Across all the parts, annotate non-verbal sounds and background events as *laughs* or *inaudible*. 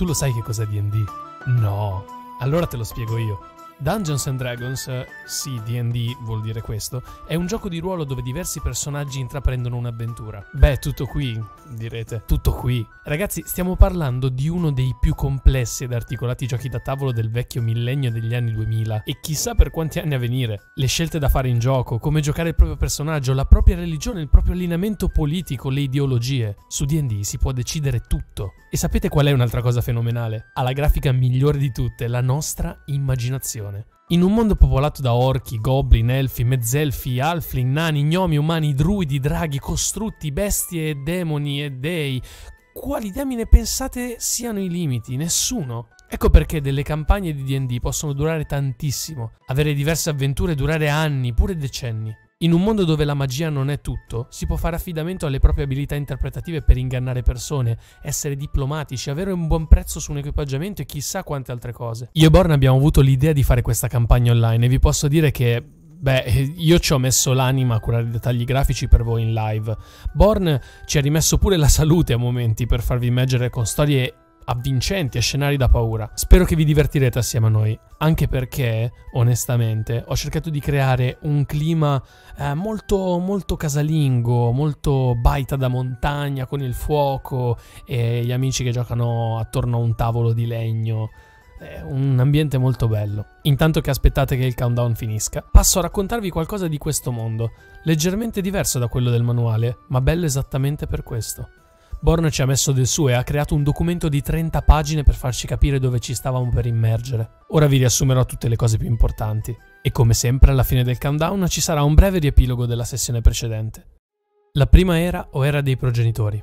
tu lo sai che cos'è DD? No. Allora te lo spiego io. Dungeons and Dragons, eh, sì, DD vuol dire questo, è un gioco di ruolo dove diversi personaggi intraprendono un'avventura. Beh, tutto qui, direte. Tutto qui. Ragazzi, stiamo parlando di uno dei più complessi ed articolati giochi da tavolo del vecchio millennio degli anni 2000 e chissà per quanti anni a venire. Le scelte da fare in gioco, come giocare il proprio personaggio, la propria religione, il proprio allineamento politico, le ideologie. Su DD si può decidere tutto. E sapete qual è un'altra cosa fenomenale? Ha la grafica migliore di tutte, la nostra immaginazione situazione. In un mondo popolato da orchi, goblin, elfi, mezzelfi, halfling, nani, gnomi, umani, druidi, draghi, costrutti, bestie, demoni e dei, quali diamine pensate siano i limiti? Nessuno. Ecco perché delle campagne di DD possono durare tantissimo, avere diverse avventure e durare anni, pure decenni. In un mondo dove la magia non è tutto, si può fare affidamento alle proprie abilità interpretative per ingannare persone, essere diplomatici, avere un buon prezzo su un equipaggiamento e chissà quante altre cose. Io e Born abbiamo avuto l'idea di fare questa campagna online e vi posso dire che Beh, *laughs* io ci ho messo l'anima a curare i dettagli grafici per voi in live. Born ci ha rimesso pure la salute a momenti per farvi immergere con storie avvincenti e scenari da paura. Spero che vi divertirete assieme a noi, anche perché, onestamente, ho cercato di creare un clima eh, molto, molto casalingo, molto baita da montagna con il fuoco e gli amici che giocano attorno a un tavolo di legno. È un ambiente molto bello. Intanto che aspettate che il countdown finisca, passo a raccontarvi qualcosa di questo mondo, leggermente diverso da quello del manuale, ma bello esattamente per questo. Born ci ha messo del suo e ha creato un documento di 30 pagine per farci capire dove ci stavamo per immergere. Ora vi riassumerò tutte le cose più importanti. E come sempre alla fine del countdown ci sarà un breve riepilogo della sessione precedente. La prima era o era dei progenitori.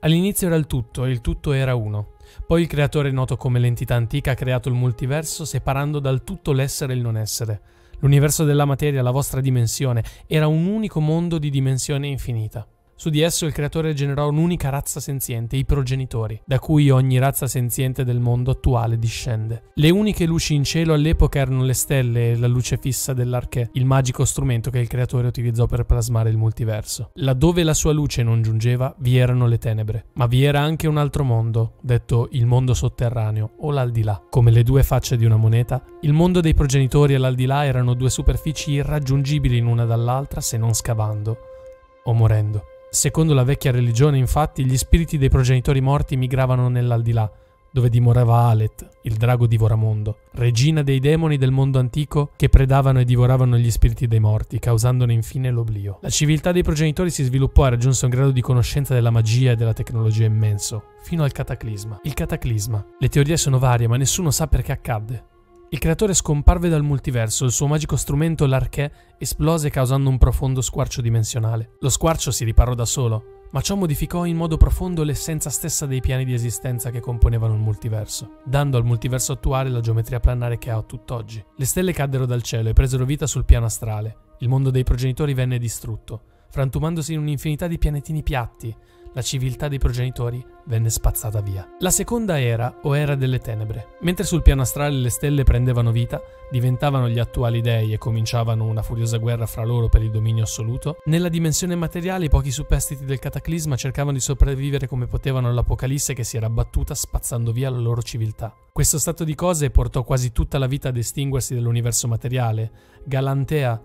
All'inizio era il tutto e il tutto era uno. Poi il creatore noto come l'entità antica ha creato il multiverso separando dal tutto l'essere e il non essere. L'universo della materia, la vostra dimensione, era un unico mondo di dimensione infinita. Su di esso il creatore generò un'unica razza senziente, i progenitori, da cui ogni razza senziente del mondo attuale discende. Le uniche luci in cielo all'epoca erano le stelle e la luce fissa dell'archè, il magico strumento che il creatore utilizzò per plasmare il multiverso. Laddove la sua luce non giungeva, vi erano le tenebre, ma vi era anche un altro mondo, detto il mondo sotterraneo o l'aldilà. Come le due facce di una moneta, il mondo dei progenitori e l'aldilà erano due superfici irraggiungibili l'una dall'altra se non scavando o morendo. Secondo la vecchia religione, infatti, gli spiriti dei progenitori morti migravano nell'aldilà, dove dimorava Alet, il drago divoramondo, regina dei demoni del mondo antico che predavano e divoravano gli spiriti dei morti, causandone infine l'oblio. La civiltà dei progenitori si sviluppò e raggiunse un grado di conoscenza della magia e della tecnologia immenso, fino al cataclisma. Il cataclisma. Le teorie sono varie, ma nessuno sa perché accadde. Il creatore scomparve dal multiverso, il suo magico strumento, l'Arché, esplose causando un profondo squarcio dimensionale. Lo squarcio si riparò da solo, ma ciò modificò in modo profondo l'essenza stessa dei piani di esistenza che componevano il multiverso, dando al multiverso attuale la geometria planare che ha tutt'oggi. Le stelle caddero dal cielo e presero vita sul piano astrale. Il mondo dei progenitori venne distrutto, frantumandosi in un'infinità di pianetini piatti, la civiltà dei progenitori venne spazzata via. La seconda era o era delle tenebre. Mentre sul piano astrale le stelle prendevano vita, diventavano gli attuali dei e cominciavano una furiosa guerra fra loro per il dominio assoluto, nella dimensione materiale i pochi superstiti del cataclisma cercavano di sopravvivere come potevano all'apocalisse che si era abbattuta spazzando via la loro civiltà. Questo stato di cose portò quasi tutta la vita ad estinguersi dell'universo materiale. Galantea,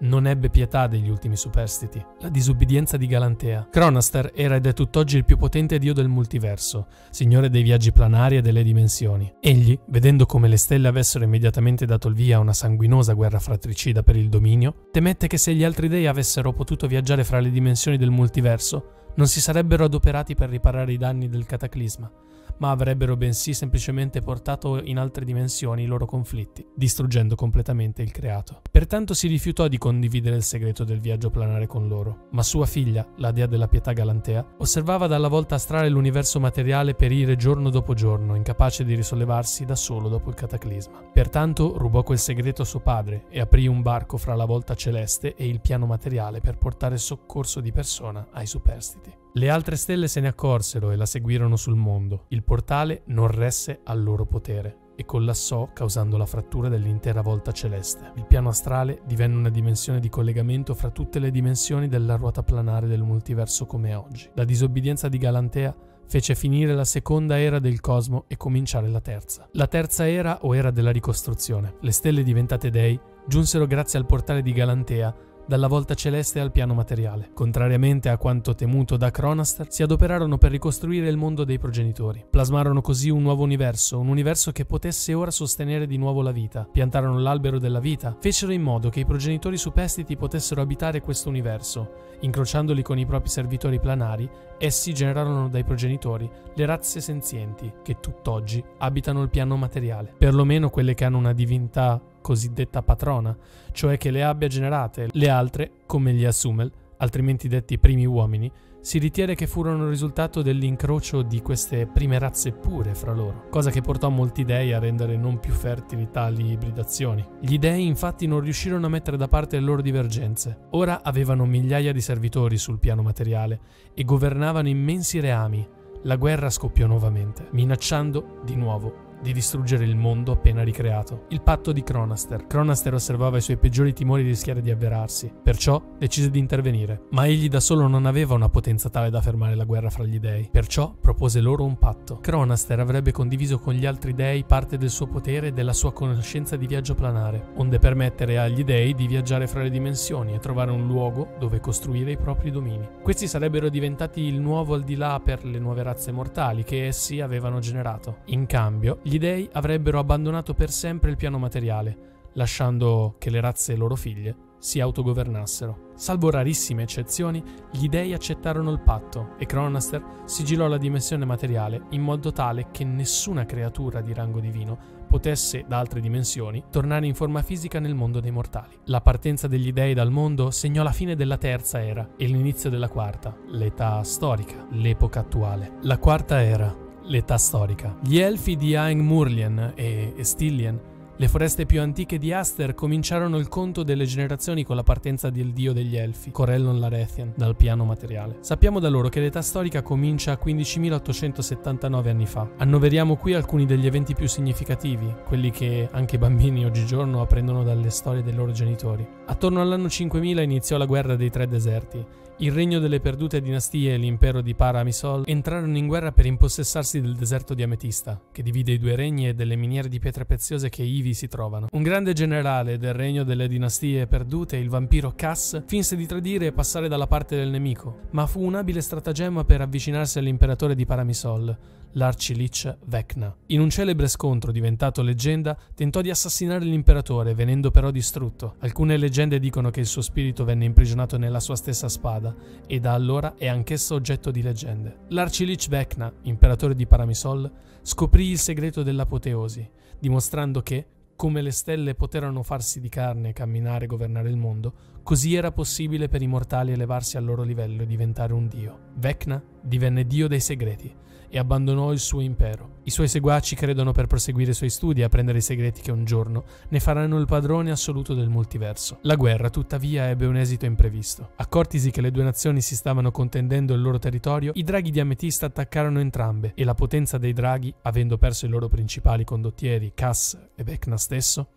non ebbe pietà degli ultimi superstiti, la disubbidienza di Galantea. Cronaster era ed è tutt'oggi il più potente dio del multiverso, signore dei viaggi planari e delle dimensioni. Egli, vedendo come le stelle avessero immediatamente dato il via a una sanguinosa guerra fratricida per il dominio, temette che se gli altri dei avessero potuto viaggiare fra le dimensioni del multiverso, non si sarebbero adoperati per riparare i danni del cataclisma ma avrebbero bensì semplicemente portato in altre dimensioni i loro conflitti, distruggendo completamente il creato. Pertanto si rifiutò di condividere il segreto del viaggio planare con loro, ma sua figlia, la dea della pietà Galantea, osservava dalla volta astrale l'universo materiale perire giorno dopo giorno, incapace di risollevarsi da solo dopo il cataclisma. Pertanto rubò quel segreto a suo padre e aprì un barco fra la volta celeste e il piano materiale per portare soccorso di persona ai superstiti. Le altre stelle se ne accorsero e la seguirono sul mondo. Il portale non resse al loro potere e collassò causando la frattura dell'intera volta celeste. Il piano astrale divenne una dimensione di collegamento fra tutte le dimensioni della ruota planare del multiverso come è oggi. La disobbedienza di Galantea fece finire la seconda era del cosmo e cominciare la terza. La terza era o era della ricostruzione. Le stelle diventate dei giunsero grazie al portale di Galantea dalla volta celeste al piano materiale. Contrariamente a quanto temuto da Cronastar, si adoperarono per ricostruire il mondo dei progenitori. Plasmarono così un nuovo universo, un universo che potesse ora sostenere di nuovo la vita. Piantarono l'albero della vita, fecero in modo che i progenitori superstiti potessero abitare questo universo. Incrociandoli con i propri servitori planari, essi generarono dai progenitori le razze senzienti che tutt'oggi abitano il piano materiale, perlomeno quelle che hanno una divinità cosiddetta patrona, cioè che le abbia generate, le altre, come gli Assumel, altrimenti detti primi uomini, si ritiene che furono il risultato dell'incrocio di queste prime razze pure fra loro, cosa che portò molti dei a rendere non più fertili tali ibridazioni. Gli dei infatti non riuscirono a mettere da parte le loro divergenze. Ora avevano migliaia di servitori sul piano materiale e governavano immensi reami. La guerra scoppiò nuovamente, minacciando di nuovo di distruggere il mondo appena ricreato. Il patto di Cronaster. Cronaster osservava i suoi peggiori timori di rischiare di avverarsi, perciò decise di intervenire. Ma egli da solo non aveva una potenza tale da fermare la guerra fra gli dei, perciò propose loro un patto. Cronaster avrebbe condiviso con gli altri dei parte del suo potere e della sua conoscenza di viaggio planare, onde permettere agli dei di viaggiare fra le dimensioni e trovare un luogo dove costruire i propri domini. Questi sarebbero diventati il nuovo al di là per le nuove razze mortali che essi avevano generato. In cambio, gli gli dei avrebbero abbandonato per sempre il piano materiale, lasciando che le razze loro figlie si autogovernassero. Salvo rarissime eccezioni, gli dei accettarono il patto e Cronaster sigillò la dimensione materiale in modo tale che nessuna creatura di rango divino potesse, da altre dimensioni, tornare in forma fisica nel mondo dei mortali. La partenza degli dei dal mondo segnò la fine della terza era e l'inizio della quarta, l'età storica, l'epoca attuale. La quarta era l'età storica. Gli elfi di Aeng Murlien e Estilien, le foreste più antiche di Aster, cominciarono il conto delle generazioni con la partenza del dio degli elfi, Corellon Larethian, dal piano materiale. Sappiamo da loro che l'età storica comincia 15.879 anni fa. Annoveriamo qui alcuni degli eventi più significativi, quelli che anche i bambini oggigiorno apprendono dalle storie dei loro genitori. Attorno all'anno 5000 iniziò la guerra dei tre deserti, il regno delle perdute dinastie e l'impero di Paramisol entrarono in guerra per impossessarsi del deserto di Ametista, che divide i due regni e delle miniere di pietre preziose che ivi si trovano. Un grande generale del regno delle dinastie perdute, il vampiro Cass, finse di tradire e passare dalla parte del nemico, ma fu un abile stratagemma per avvicinarsi all'imperatore di Paramisol, l'arciliccia Vecna. In un celebre scontro diventato leggenda, tentò di assassinare l'imperatore, venendo però distrutto. Alcune leggende dicono che il suo spirito venne imprigionato nella sua stessa spada, e da allora è anch'esso oggetto di leggende. L'arcilich Vecna, imperatore di Paramisol, scoprì il segreto dell'apoteosi, dimostrando che, come le stelle poterono farsi di carne, camminare e governare il mondo, così era possibile per i mortali elevarsi al loro livello e diventare un dio. Vecna divenne dio dei segreti, e abbandonò il suo impero. I suoi seguaci credono per proseguire i suoi studi e apprendere i segreti che un giorno ne faranno il padrone assoluto del multiverso. La guerra, tuttavia, ebbe un esito imprevisto. Accortisi che le due nazioni si stavano contendendo il loro territorio, i draghi di Ametista attaccarono entrambe e la potenza dei draghi, avendo perso i loro principali condottieri, Cass e Vecna stesso,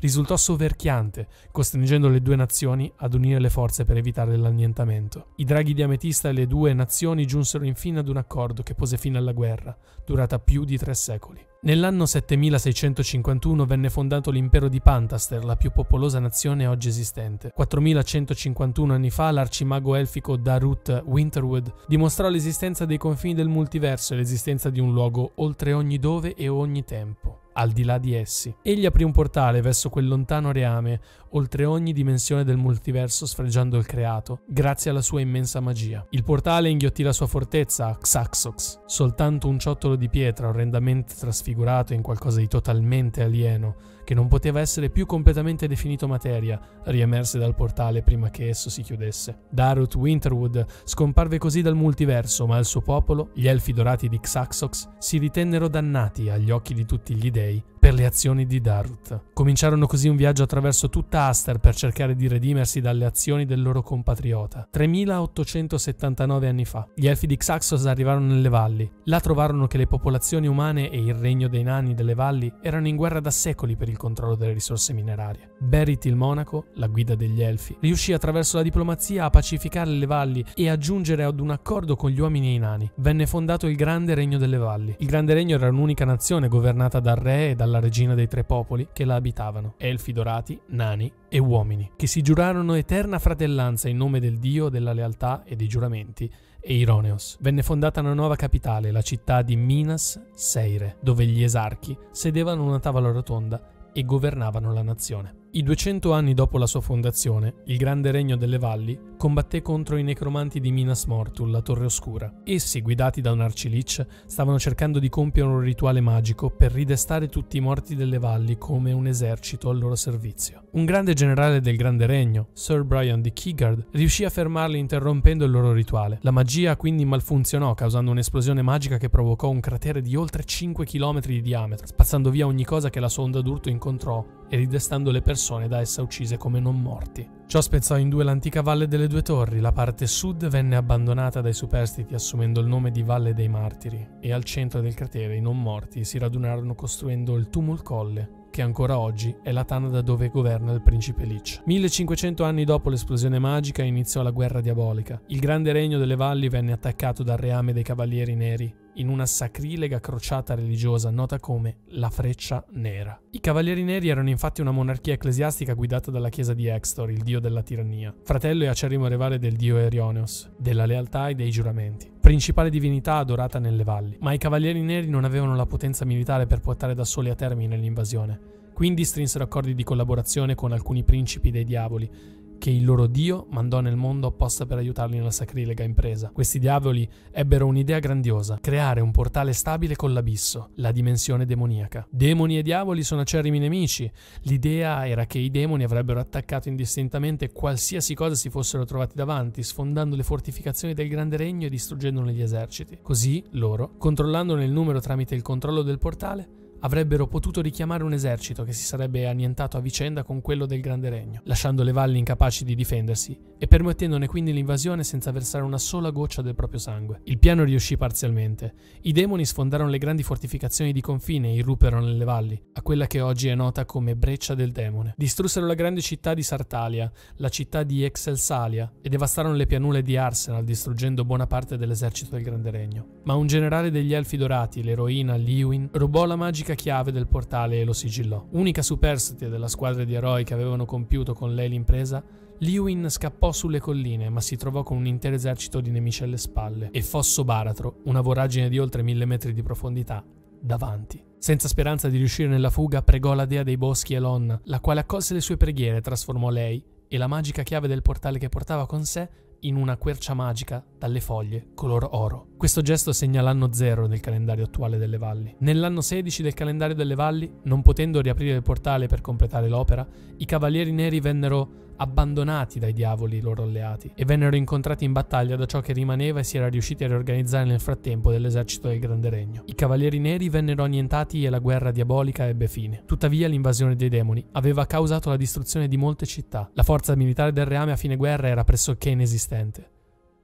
risultò soverchiante, costringendo le due nazioni ad unire le forze per evitare l'annientamento. I draghi di Ametista e le due nazioni giunsero infine ad un accordo che pose fine alla guerra, durata più di tre secoli. Nell'anno 7651 venne fondato l'impero di Pantaster, la più popolosa nazione oggi esistente. 4151 anni fa l'arcimago elfico Darut Winterwood dimostrò l'esistenza dei confini del multiverso e l'esistenza di un luogo oltre ogni dove e ogni tempo al di là di essi. Egli aprì un portale verso quel lontano reame, oltre ogni dimensione del multiverso sfregiando il creato, grazie alla sua immensa magia. Il portale inghiottì la sua fortezza, Xaxox, soltanto un ciottolo di pietra orrendamente trasfigurato in qualcosa di totalmente alieno, che non poteva essere più completamente definito materia, riemerse dal portale prima che esso si chiudesse. Darut Winterwood scomparve così dal multiverso, ma il suo popolo, gli elfi dorati di Xaxox, si ritennero dannati agli occhi di tutti gli dei per le azioni di Darut. Cominciarono così un viaggio attraverso tutta Aster per cercare di redimersi dalle azioni del loro compatriota. 3879 anni fa, gli elfi di Xaxos arrivarono nelle valli. Là trovarono che le popolazioni umane e il regno dei nani delle valli erano in guerra da secoli per il controllo delle risorse minerarie. Berit il monaco, la guida degli elfi, riuscì attraverso la diplomazia a pacificare le valli e a giungere ad un accordo con gli uomini e i nani. Venne fondato il Grande Regno delle Valli. Il Grande Regno era un'unica nazione governata dal re e dalla regina dei tre popoli che la abitavano, elfi dorati, nani e uomini, che si giurarono eterna fratellanza in nome del Dio, della lealtà e dei giuramenti e Ironeos. Venne fondata una nuova capitale, la città di Minas Seire, dove gli esarchi sedevano a una tavola rotonda e governavano la nazione. I 200 anni dopo la sua fondazione, il Grande Regno delle Valli combatté contro i necromanti di Minas Mortul, la Torre Oscura. Essi, guidati da un arcilich, stavano cercando di compiere un rituale magico per ridestare tutti i morti delle valli come un esercito al loro servizio. Un grande generale del Grande Regno, Sir Brian di Kigard, riuscì a fermarli interrompendo il loro rituale. La magia quindi malfunzionò, causando un'esplosione magica che provocò un cratere di oltre 5 km di diametro, spazzando via ogni cosa che la sonda d'urto incontrò e ridestando le persone da essa uccise come non morti. Ciò spezzò in due l'antica Valle delle Due Torri, la parte sud venne abbandonata dai superstiti assumendo il nome di Valle dei Martiri e al centro del cratere i non morti si radunarono costruendo il Tumul Colle, che ancora oggi è la tana da dove governa il principe Lich. 1500 anni dopo l'esplosione magica iniziò la guerra diabolica. Il grande regno delle valli venne attaccato dal reame dei cavalieri neri in una sacrilega crociata religiosa nota come la Freccia Nera. I Cavalieri Neri erano infatti una monarchia ecclesiastica guidata dalla chiesa di Extor, il dio della tirannia, fratello e acerrimo rivale del dio Erioneos, della lealtà e dei giuramenti principale divinità adorata nelle valli, ma i cavalieri neri non avevano la potenza militare per portare da soli a termine l'invasione, quindi strinsero accordi di collaborazione con alcuni principi dei diavoli che il loro dio mandò nel mondo apposta per aiutarli nella sacrilega impresa. Questi diavoli ebbero un'idea grandiosa, creare un portale stabile con l'abisso, la dimensione demoniaca. Demoni e diavoli sono acerrimi nemici, l'idea era che i demoni avrebbero attaccato indistintamente qualsiasi cosa si fossero trovati davanti, sfondando le fortificazioni del grande regno e distruggendone gli eserciti. Così loro, controllandone il numero tramite il controllo del portale, avrebbero potuto richiamare un esercito che si sarebbe annientato a vicenda con quello del Grande Regno, lasciando le valli incapaci di difendersi e permettendone quindi l'invasione senza versare una sola goccia del proprio sangue. Il piano riuscì parzialmente. I demoni sfondarono le grandi fortificazioni di confine e irruppero nelle valli, a quella che oggi è nota come Breccia del Demone. Distrussero la grande città di Sartalia, la città di Excelsalia e devastarono le pianure di Arsenal distruggendo buona parte dell'esercito del Grande Regno. Ma un generale degli Elfi Dorati, l'eroina Liwin, rubò la magica l'unica chiave del portale e lo sigillò. Unica superstite della squadra di eroi che avevano compiuto con lei l'impresa, Lewin scappò sulle colline ma si trovò con un intero esercito di nemici alle spalle e Fosso Baratro, una voragine di oltre mille metri di profondità, davanti. Senza speranza di riuscire nella fuga, pregò la dea dei boschi Elon, la quale accolse le sue preghiere, e trasformò lei e la magica chiave del portale che portava con sé in una quercia magica dalle foglie color oro. Questo gesto segna l'anno zero nel calendario attuale delle valli. Nell'anno 16 del calendario delle valli, non potendo riaprire il portale per completare l'opera, i cavalieri neri vennero abbandonati dai diavoli loro alleati e vennero incontrati in battaglia da ciò che rimaneva e si era riusciti a riorganizzare nel frattempo dell'esercito del Grande Regno. I Cavalieri Neri vennero annientati e la guerra diabolica ebbe fine. Tuttavia l'invasione dei demoni aveva causato la distruzione di molte città. La forza militare del reame a fine guerra era pressoché inesistente.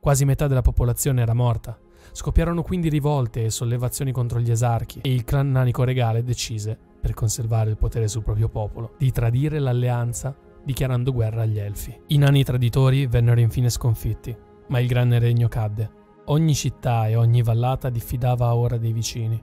Quasi metà della popolazione era morta. Scoppiarono quindi rivolte e sollevazioni contro gli esarchi e il clan nanico regale decise, per conservare il potere sul proprio popolo, di tradire l'alleanza dichiarando guerra agli Elfi. I nani traditori vennero infine sconfitti, ma il grande regno cadde. Ogni città e ogni vallata diffidava ora dei vicini.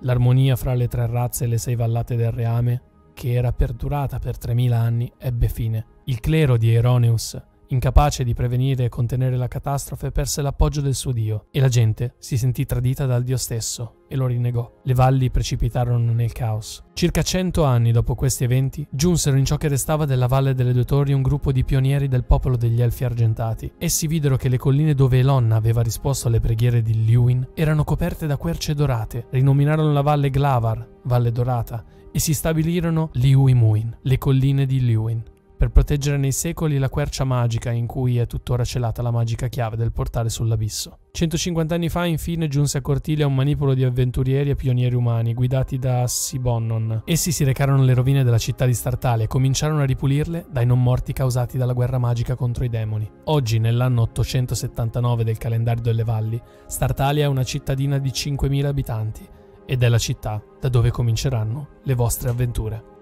L'armonia fra le tre razze e le sei vallate del reame, che era perdurata per 3000 anni, ebbe fine. Il clero di Eroneus Incapace di prevenire e contenere la catastrofe, perse l'appoggio del suo dio e la gente si sentì tradita dal dio stesso e lo rinnegò. Le valli precipitarono nel caos. Circa cento anni dopo questi eventi, giunsero in ciò che restava della Valle delle Due Torri un gruppo di pionieri del popolo degli Elfi Argentati. Essi videro che le colline dove Elonna aveva risposto alle preghiere di Lewin erano coperte da querce dorate. Rinominarono la valle Glavar, Valle Dorata, e si stabilirono Liuimuin, le colline di Liuin per proteggere nei secoli la quercia magica in cui è tuttora celata la magica chiave del portale sull'abisso. 150 anni fa infine giunse a Cortile un manipolo di avventurieri e pionieri umani guidati da Sibonnon. Essi si recarono alle rovine della città di Startale e cominciarono a ripulirle dai non morti causati dalla guerra magica contro i demoni. Oggi, nell'anno 879 del calendario delle valli, Startalia è una cittadina di 5.000 abitanti ed è la città da dove cominceranno le vostre avventure.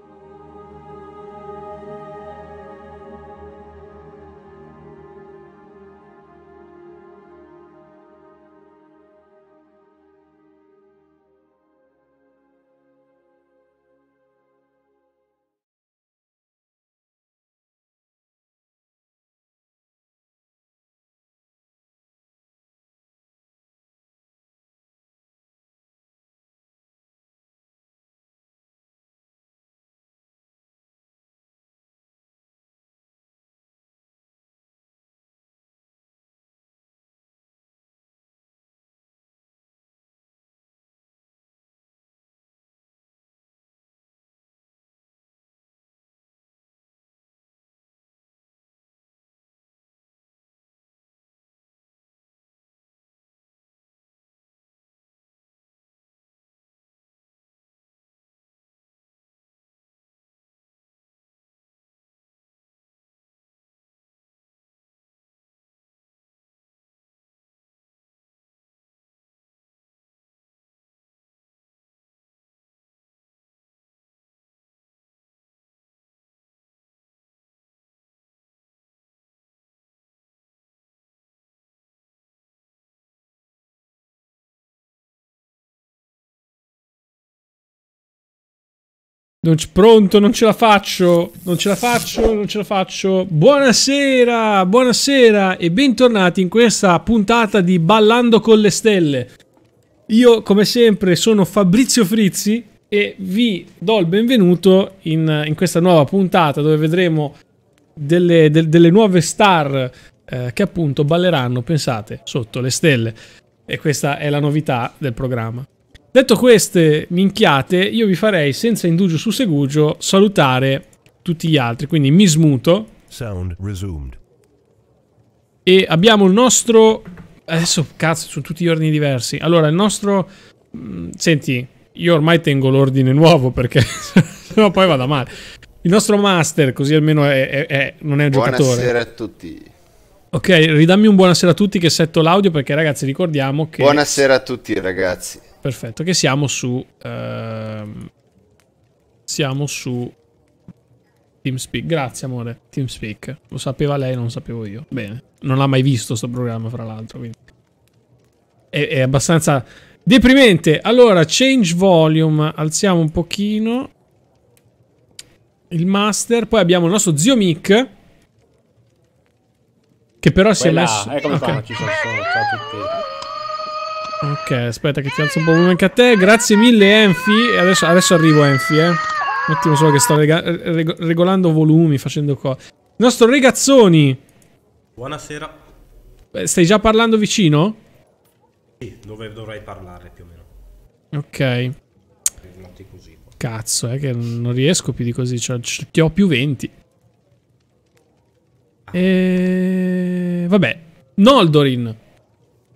Non pronto, non ce la faccio, non ce la faccio, non ce la faccio. Buonasera, buonasera e bentornati in questa puntata di Ballando con le Stelle. Io, come sempre, sono Fabrizio Frizzi e vi do il benvenuto in, in questa nuova puntata dove vedremo delle, de, delle nuove star eh, che appunto balleranno, pensate, sotto le stelle. E questa è la novità del programma. Detto queste minchiate, io vi farei senza indugio su segugio salutare tutti gli altri, quindi mi smuto. Sound resumed. E abbiamo il nostro... Adesso cazzo, sono tutti gli ordini diversi. Allora, il nostro... Mm, senti, io ormai tengo l'ordine nuovo perché *laughs* sennò poi vado male. Il nostro master, così almeno è, è, è, non è un Buonasera giocatore. Buonasera a tutti. Ok, ridammi un buonasera a tutti che setto l'audio perché ragazzi ricordiamo che... Buonasera a tutti ragazzi. Perfetto, che siamo su... Ehm, siamo su... TeamSpeak, grazie amore, TeamSpeak. Lo sapeva lei, non lo sapevo io. Bene, non l'ha mai visto questo programma fra l'altro, quindi... È, è abbastanza deprimente. Allora, change volume, alziamo un pochino. Il master, poi abbiamo il nostro zio Mick che però si è messo... Eccomi eh, okay. qua, ci sono, ciao a tutti. Ok, aspetta che ti alzo un po' volume anche a te. Grazie mille Enfi. adesso, adesso arrivo Enfi, eh. Un attimo solo che sto reg regolando volumi, facendo qua. Il nostro Regazzoni. Buonasera. stai già parlando vicino? Sì, dove dovrei parlare più o meno. Ok. Così, Cazzo, è eh, che non riesco più di così. Cioè, ti ho più 20. E... Vabbè, Noldorin.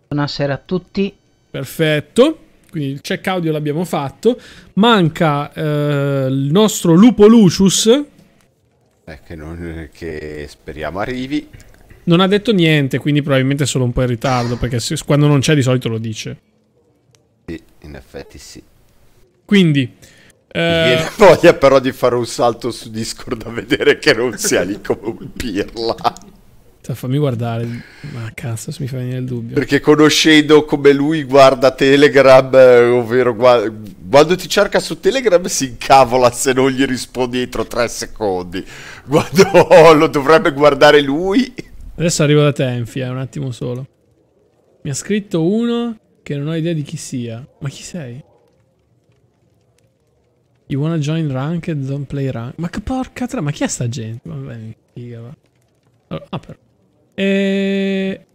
Buonasera a tutti. Perfetto. Quindi il check audio l'abbiamo fatto. Manca eh, il nostro Lupo Lucius. Eh, che, non, che speriamo arrivi. Non ha detto niente, quindi probabilmente è solo un po' in ritardo, perché se, quando non c'è di solito lo dice. Sì, in effetti sì. Quindi, eh... *laughs* voglia però di fare un salto su Discord a vedere che non sia lì come un pirla. Cioè, fammi guardare, ma cazzo, se mi fa venire il dubbio. Perché conoscendo come lui guarda Telegram, eh, ovvero guarda, quando ti cerca su Telegram si incavola se non gli rispondi entro tre secondi. Quando oh, *laughs* lo dovrebbe guardare lui. Adesso arrivo da te, Enfia, eh, un attimo solo. Mi ha scritto uno che non ho idea di chi sia. Ma chi sei? You wanna join ranked, don't play ranked. Ma che porca tra... Ma chi è sta gente? Vabbè, mi figa va. Allora, ah però. E...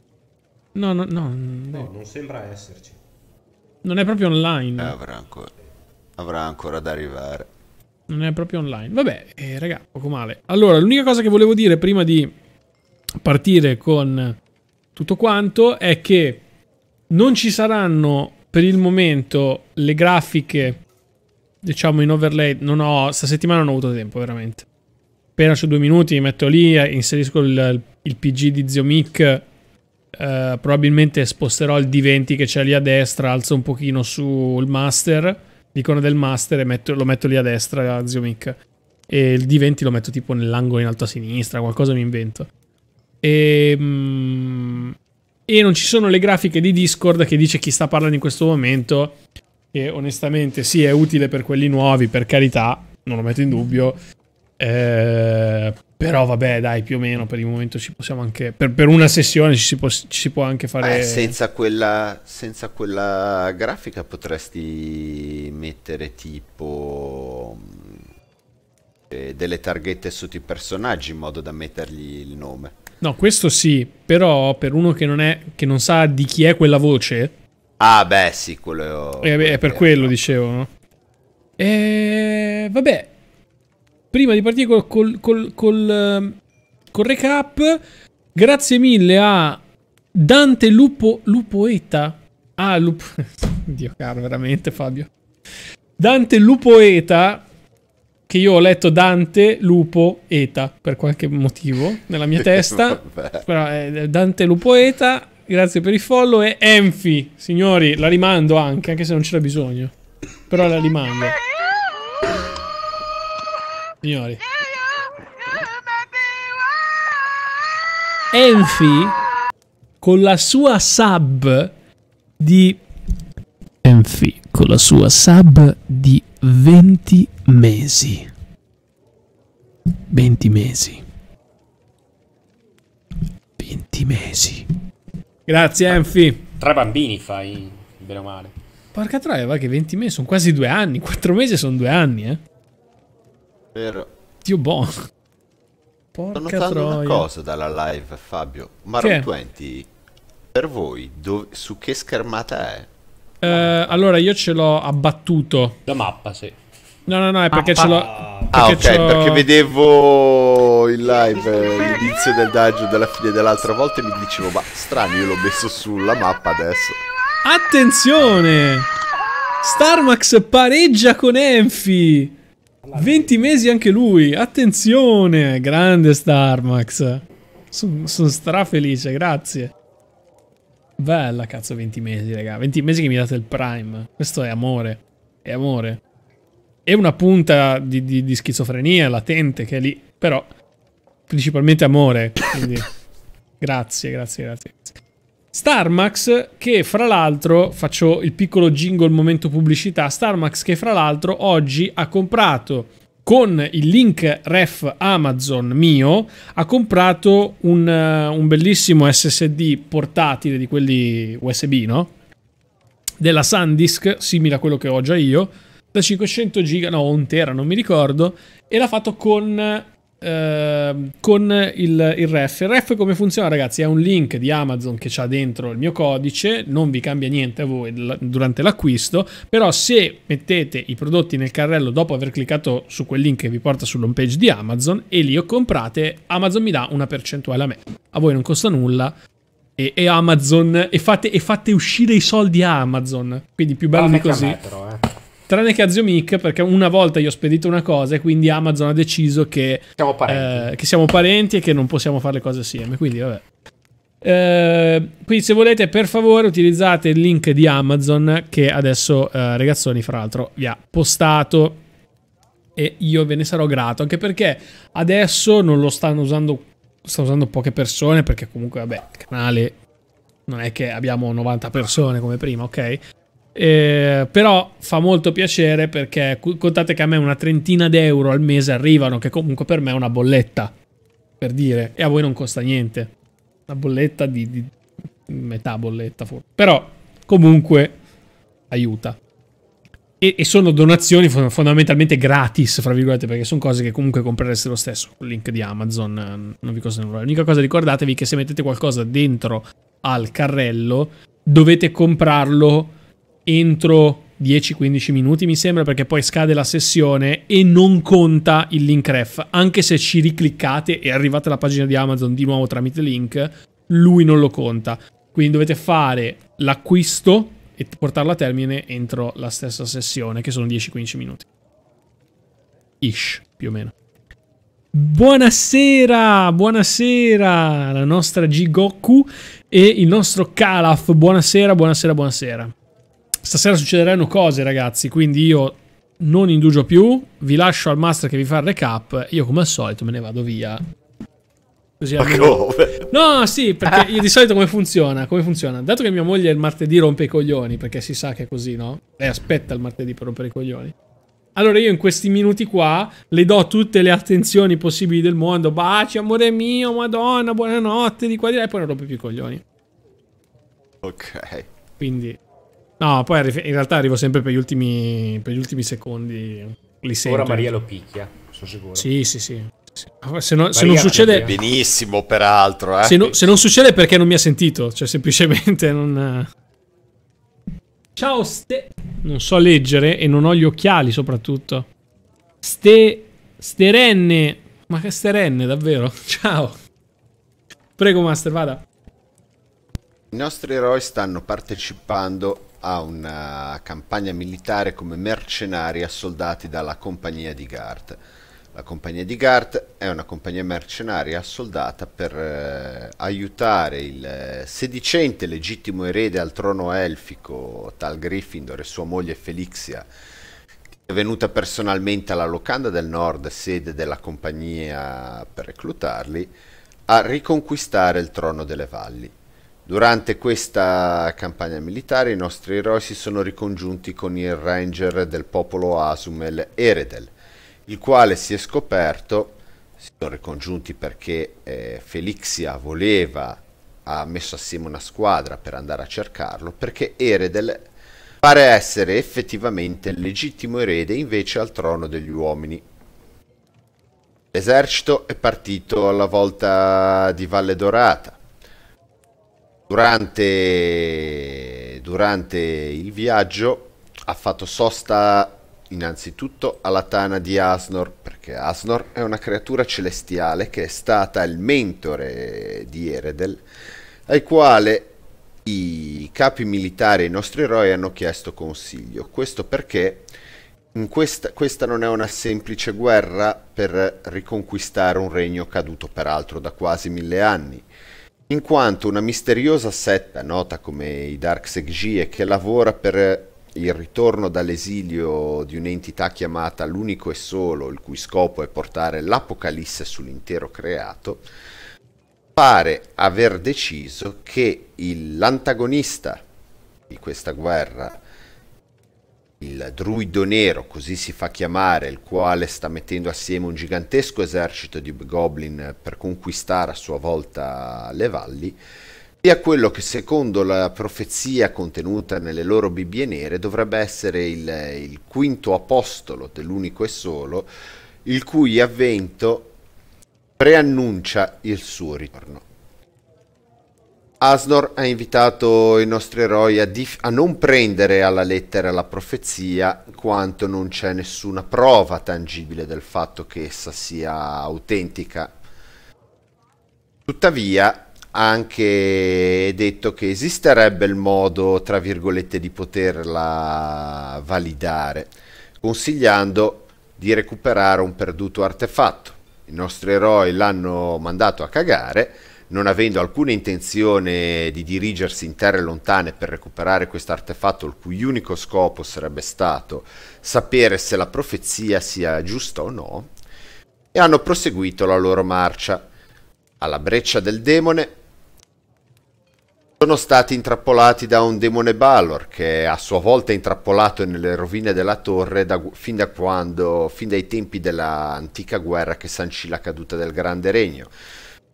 No, no, no. No, non sembra esserci. Non è proprio online. Eh, avrà ancora... Avrà ancora da arrivare. Non è proprio online. Vabbè, eh, raga, poco male. Allora, l'unica cosa che volevo dire prima di partire con tutto quanto è che non ci saranno per il momento le grafiche diciamo, in overlay. Non ho, sta settimana non ho avuto tempo, veramente. Appena su due minuti, mi metto lì, eh, inserisco il, il PG di Zio Mick. Eh, probabilmente sposterò il D20 che c'è lì a destra, alzo un pochino sul master, l'icona del master e metto, lo metto lì a destra Zio Mick. E il D20 lo metto tipo nell'angolo in alto a sinistra, qualcosa mi invento. E, mm, e non ci sono le grafiche di Discord che dice chi sta parlando in questo momento che onestamente sì è utile per quelli nuovi, per carità, non lo metto in dubbio, eh, però vabbè dai più o meno per il momento ci possiamo anche, per, per una sessione ci si, può, ci si può anche fare... Eh, senza, quella, senza quella grafica potresti mettere tipo eh, delle targhette sotto i personaggi in modo da mettergli il nome. No, questo sì, però per uno che non, è, che non sa di chi è quella voce, Ah, beh, sì, quello... E, eh, beh, è per quello, dicevo, no? E... Eh, vabbè. Prima di partire col, col, col, col, ehm, col recap, grazie mille a Dante Lupo, Lupoeta. Ah, Lupo... *laughs* Dio caro, veramente, Fabio. Dante Lupoeta, che io ho letto Dante Lupo Eta per qualche motivo nella mia *laughs* testa. Però è eh, Dante Lupo Eta Grazie per il follow e Enfi, signori, la rimando anche, anche se non c'era bisogno. Però la rimando. Signori. Enfi con la sua sub di Enfi con la sua sub di 20 mesi. 20 mesi. 20 mesi. Grazie Enfi. Tre bambini fai, bene o male. Porca troia, va che 20 mesi sono quasi due anni. Quattro mesi sono due anni, eh. Vero. Dio buono. Porca Sto notando troia. una cosa dalla live, Fabio. Maroon 20, per voi, su che schermata è? Eh, allora, io ce l'ho abbattuto. La mappa, sì. No, no, no, è perché ce l'ho Ah, ok, perché vedevo in live, eh, l'inizio del dungeon della fine dell'altra volta e mi dicevo, ma strano, io l'ho messo sulla mappa adesso. Attenzione! Starmax pareggia con Enfi! 20 mesi anche lui, attenzione! Grande Starmax! Sono son strafelice, grazie. Bella cazzo 20 mesi, raga. 20 mesi che mi date il prime. Questo è amore. È amore è una punta di, di, di schizofrenia latente che è lì, però principalmente amore. Quindi *laughs* grazie, grazie, grazie. Starmax che fra l'altro, faccio il piccolo jingle momento pubblicità, Starmax che fra l'altro oggi ha comprato con il link ref Amazon mio, ha comprato un, eh, un bellissimo SSD portatile di quelli USB, no? Della SanDisk, simile a quello che ho già io, da 500 giga, no, un tera, non mi ricordo, e l'ha fatto con, eh, con il, il, ref. Il ref come funziona, ragazzi? È un link di Amazon che c'ha dentro il mio codice, non vi cambia niente a voi durante l'acquisto, però se mettete i prodotti nel carrello dopo aver cliccato su quel link che vi porta sull'home page di Amazon e li ho comprate, Amazon mi dà una percentuale a me. A voi non costa nulla, e, e, Amazon e fate, e fate, uscire i soldi a Amazon. Quindi più bello di ah, così. Me, però, eh. Tranne che a Zio Mick, perché una volta gli ho spedito una cosa e quindi Amazon ha deciso che siamo parenti, eh, che siamo parenti e che non possiamo fare le cose assieme. Quindi, vabbè. Eh, quindi se volete per favore utilizzate il link di Amazon che adesso eh, ragazzoni fra l'altro vi ha postato e io ve ne sarò grato anche perché adesso non lo stanno usando stanno usando poche persone perché comunque vabbè il canale non è che abbiamo 90 persone come prima ok eh, però fa molto piacere perché contate che a me una trentina d'euro al mese arrivano, che comunque per me è una bolletta, per dire, e a voi non costa niente. Una bolletta di, di metà bolletta forse. Però comunque aiuta. E, e, sono donazioni fondamentalmente gratis, fra virgolette, perché sono cose che comunque comprereste lo stesso. Il link di Amazon ehm, non vi costa nulla. L'unica cosa ricordatevi che se mettete qualcosa dentro al carrello dovete comprarlo entro 10-15 minuti mi sembra perché poi scade la sessione e non conta il link ref anche se ci ricliccate e arrivate alla pagina di Amazon di nuovo tramite link lui non lo conta quindi dovete fare l'acquisto e portarlo a termine entro la stessa sessione che sono 10-15 minuti ish più o meno Buonasera, buonasera la nostra G Goku e il nostro Calaf. Buonasera, buonasera, buonasera. Stasera succederanno cose, ragazzi, quindi io non indugio più. Vi lascio al master che vi fa il recap. Io, come al solito, me ne vado via. Così Ma come? No, sì, perché io di solito come funziona? Come funziona? Dato che mia moglie il martedì rompe i coglioni, perché si sa che è così, no? Lei aspetta il martedì per rompere i coglioni. Allora io in questi minuti qua le do tutte le attenzioni possibili del mondo. Baci, amore mio, madonna, buonanotte, di qua di là, e poi non rompe più i coglioni. Ok. Quindi No, poi in realtà arrivo sempre per gli ultimi, per gli ultimi secondi. Li sento. Ora Maria lo picchia, sono sicuro. Sì, sì, sì. Se, no, se non succede... Benissimo, peraltro. Eh? Se, no, se, non succede perché non mi ha sentito. Cioè, semplicemente *laughs* non... Ciao, Ste... Non so leggere e non ho gli occhiali, soprattutto. Ste... Sterenne. Ma che sterenne, davvero. *laughs* Ciao. Prego, Master, vada. I nostri eroi stanno partecipando a una campagna militare come mercenari soldati dalla compagnia di Gart. La compagnia di Gart è una compagnia mercenaria assoldata per eh, aiutare il eh, sedicente legittimo erede al trono elfico Tal Gryffindor e sua moglie Felixia, che è venuta personalmente alla Locanda del Nord, sede della compagnia per reclutarli, a riconquistare il trono delle valli. Durante questa campagna militare i nostri eroi si sono ricongiunti con il ranger del popolo Asumel Eredel, il quale si è scoperto, si sono ricongiunti perché eh, Felixia voleva, ha messo assieme una squadra per andare a cercarlo, perché Eredel pare essere effettivamente il legittimo erede invece al trono degli uomini. L'esercito è partito alla volta di Valle Dorata Durante, durante il viaggio ha fatto sosta innanzitutto alla tana di Asnor, perché Asnor è una creatura celestiale che è stata il mentore di Eredel, al quale i capi militari e i nostri eroi hanno chiesto consiglio. Questo perché questa, questa non è una semplice guerra per riconquistare un regno caduto peraltro da quasi mille anni in quanto una misteriosa setta nota come i Darkseid che lavora per il ritorno dall'esilio di un'entità chiamata l'unico e solo, il cui scopo è portare l'apocalisse sull'intero creato, pare aver deciso che l'antagonista di questa guerra il druido nero, così si fa chiamare, il quale sta mettendo assieme un gigantesco esercito di goblin per conquistare a sua volta le valli, sia quello che secondo la profezia contenuta nelle loro Bibbie nere dovrebbe essere il, il quinto apostolo dell'unico e solo, il cui avvento preannuncia il suo ritorno. Asnor ha invitato i nostri eroi a, dif- a, non prendere alla lettera la profezia, quanto non c'è nessuna prova tangibile del fatto che essa sia autentica. Tuttavia, ha anche detto che esisterebbe il modo, tra virgolette, di poterla validare, consigliando di recuperare un perduto artefatto. I nostri eroi l'hanno mandato a cagare non avendo alcuna intenzione di dirigersi in terre lontane per recuperare questo artefatto il cui unico scopo sarebbe stato sapere se la profezia sia giusta o no, e hanno proseguito la loro marcia. Alla breccia del demone sono stati intrappolati da un demone Balor che a sua volta è intrappolato nelle rovine della torre da, fin, da quando, fin dai tempi dell'antica guerra che sancì la caduta del Grande Regno.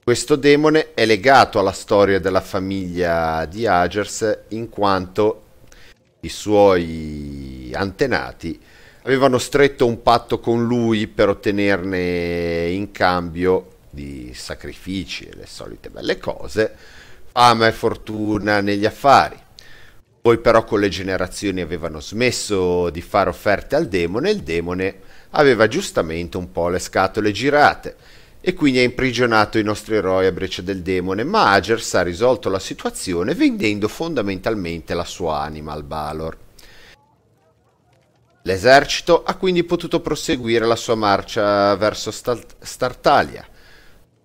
Questo demone è legato alla storia della famiglia di Agers in quanto i suoi antenati avevano stretto un patto con lui per ottenerne in cambio di sacrifici e le solite belle cose, fama e fortuna negli affari. Poi però con le generazioni avevano smesso di fare offerte al demone e il demone aveva giustamente un po' le scatole girate e quindi ha imprigionato i nostri eroi a breccia del demone, ma Agers ha risolto la situazione vendendo fondamentalmente la sua anima al Balor. L'esercito ha quindi potuto proseguire la sua marcia verso Startalia,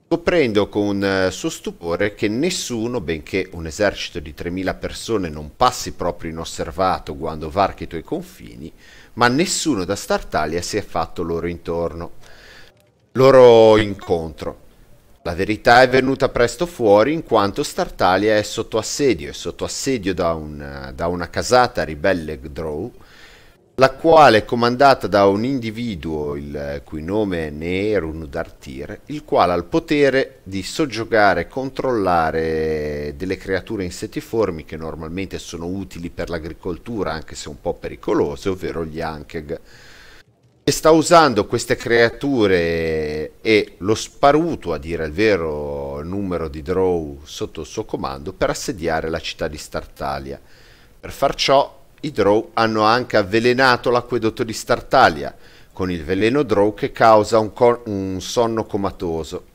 scoprendo con eh, suo stupore che nessuno, benché un esercito di 3.000 persone non passi proprio inosservato quando varchi i tuoi confini, ma nessuno da Startalia si è fatto loro intorno loro incontro. La verità è venuta presto fuori in quanto Startalia è sotto assedio, è sotto assedio da una, da una casata ribelle Drow, la quale è comandata da un individuo il cui nome è Neerun Dartir, il quale ha il potere di soggiogare e controllare delle creature insettiformi che normalmente sono utili per l'agricoltura, anche se un po' pericolose, ovvero gli Ankeg e sta usando queste creature e lo sparuto, a dire il vero numero di Drow sotto il suo comando, per assediare la città di Startalia. Per far ciò, i Drow hanno anche avvelenato l'acquedotto di Startalia, con il veleno Drow che causa un, un sonno comatoso.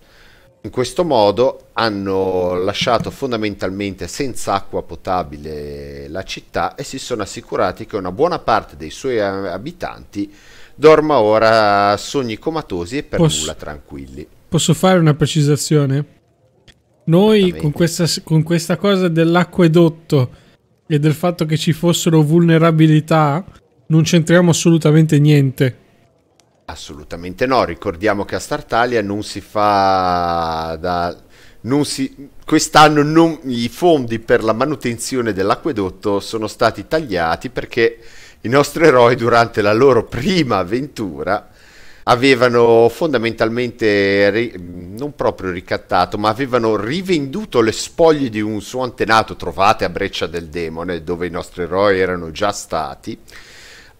In questo modo hanno lasciato fondamentalmente senza acqua potabile la città e si sono assicurati che una buona parte dei suoi abitanti dorma ora sogni comatosi e per posso, nulla tranquilli. Posso fare una precisazione? Noi con questa, con questa cosa dell'acquedotto e del fatto che ci fossero vulnerabilità non c'entriamo assolutamente niente. Assolutamente no, ricordiamo che a Startalia non si fa da... Non si, quest'anno non, i fondi per la manutenzione dell'acquedotto sono stati tagliati perché i nostri eroi durante la loro prima avventura avevano fondamentalmente ri- non proprio ricattato, ma avevano rivenduto le spoglie di un suo antenato trovate a Breccia del Demone, dove i nostri eroi erano già stati,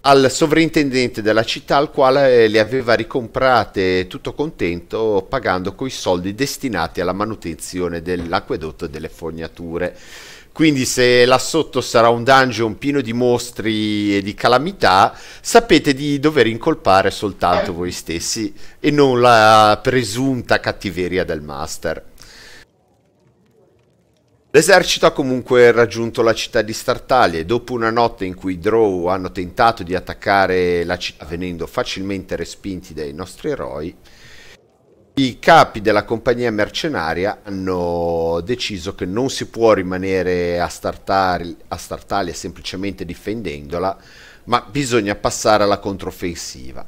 al sovrintendente della città, al quale le aveva ricomprate tutto contento, pagando coi soldi destinati alla manutenzione dell'acquedotto e delle fognature. Quindi se là sotto sarà un dungeon pieno di mostri e di calamità, sapete di dover incolpare soltanto voi stessi e non la presunta cattiveria del master. L'esercito ha comunque raggiunto la città di Startalia e dopo una notte in cui i Drow hanno tentato di attaccare la città venendo facilmente respinti dai nostri eroi, i capi della compagnia mercenaria hanno deciso che non si può rimanere a, startar- a Startalia semplicemente difendendola, ma bisogna passare alla controffensiva.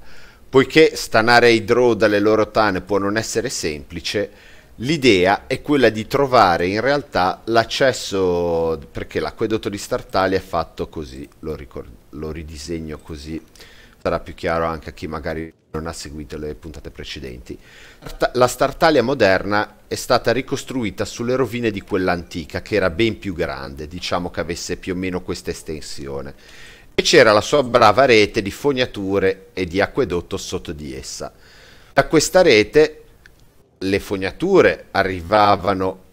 Poiché stanare i draw dalle loro tane può non essere semplice, l'idea è quella di trovare in realtà l'accesso, perché l'acquedotto di Startalia è fatto così, lo, ricord- lo ridisegno così sarà più chiaro anche a chi magari non ha seguito le puntate precedenti. La Startalia moderna è stata ricostruita sulle rovine di quell'antica, che era ben più grande, diciamo che avesse più o meno questa estensione, e c'era la sua brava rete di fognature e di acquedotto sotto di essa. Da questa rete le fognature arrivavano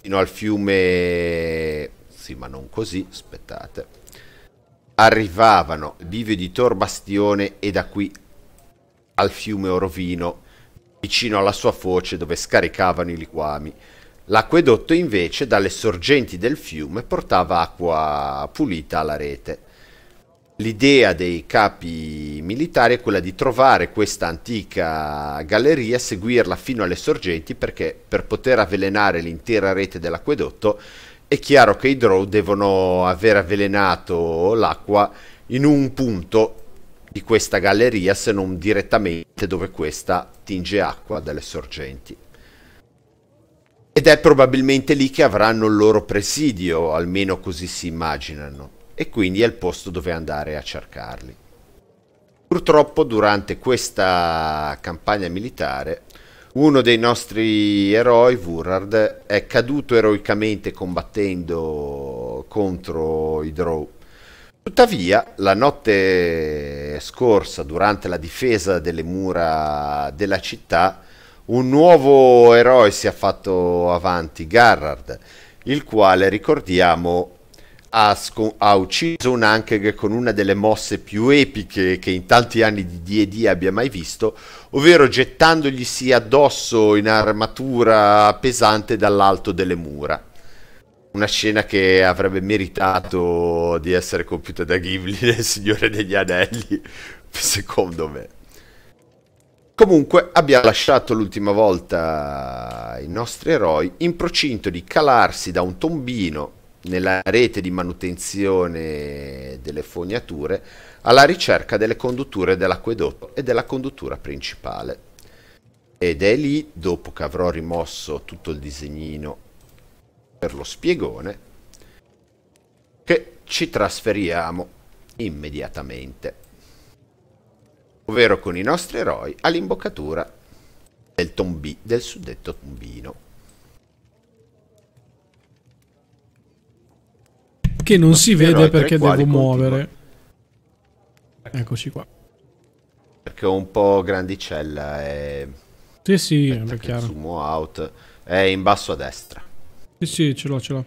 fino al fiume... sì, ma non così, aspettate arrivavano vive di Bastione e da qui al fiume Orovino vicino alla sua foce dove scaricavano i liquami. L'acquedotto invece dalle sorgenti del fiume portava acqua pulita alla rete. L'idea dei capi militari è quella di trovare questa antica galleria, seguirla fino alle sorgenti perché per poter avvelenare l'intera rete dell'acquedotto è chiaro che i draw devono aver avvelenato l'acqua in un punto di questa galleria se non direttamente dove questa tinge acqua dalle sorgenti. Ed è probabilmente lì che avranno il loro presidio, almeno così si immaginano, e quindi è il posto dove andare a cercarli. Purtroppo durante questa campagna militare uno dei nostri eroi, Vurard, è caduto eroicamente combattendo contro i Drow. Tuttavia, la notte scorsa, durante la difesa delle mura della città, un nuovo eroe si è fatto avanti, Garrard, il quale, ricordiamo, ha, ha, ucciso un Ankeg con una delle mosse più epiche che in tanti anni di D&D abbia mai visto, ovvero gettandoglisi addosso in armatura pesante dall'alto delle mura. Una scena che avrebbe meritato di essere compiuta da Ghibli *laughs* nel Signore degli Anelli, secondo me. Comunque abbiamo lasciato l'ultima volta i nostri eroi in procinto di calarsi da un tombino nella rete di manutenzione delle fognature alla ricerca delle condutture dell'acquedotto e della conduttura principale. Ed è lì, dopo che avrò rimosso tutto il disegnino per lo spiegone, che ci trasferiamo immediatamente, ovvero con i nostri eroi all'imboccatura del, tombi, del suddetto tombino. che non si vede perché devo muovere. Eccoci qua. Perché ho un po' grandicella e... Sì, sì, Aspetta è chiaro. Sumo out. È in basso a destra. Sì, sì, ce l'ho, ce l'ho.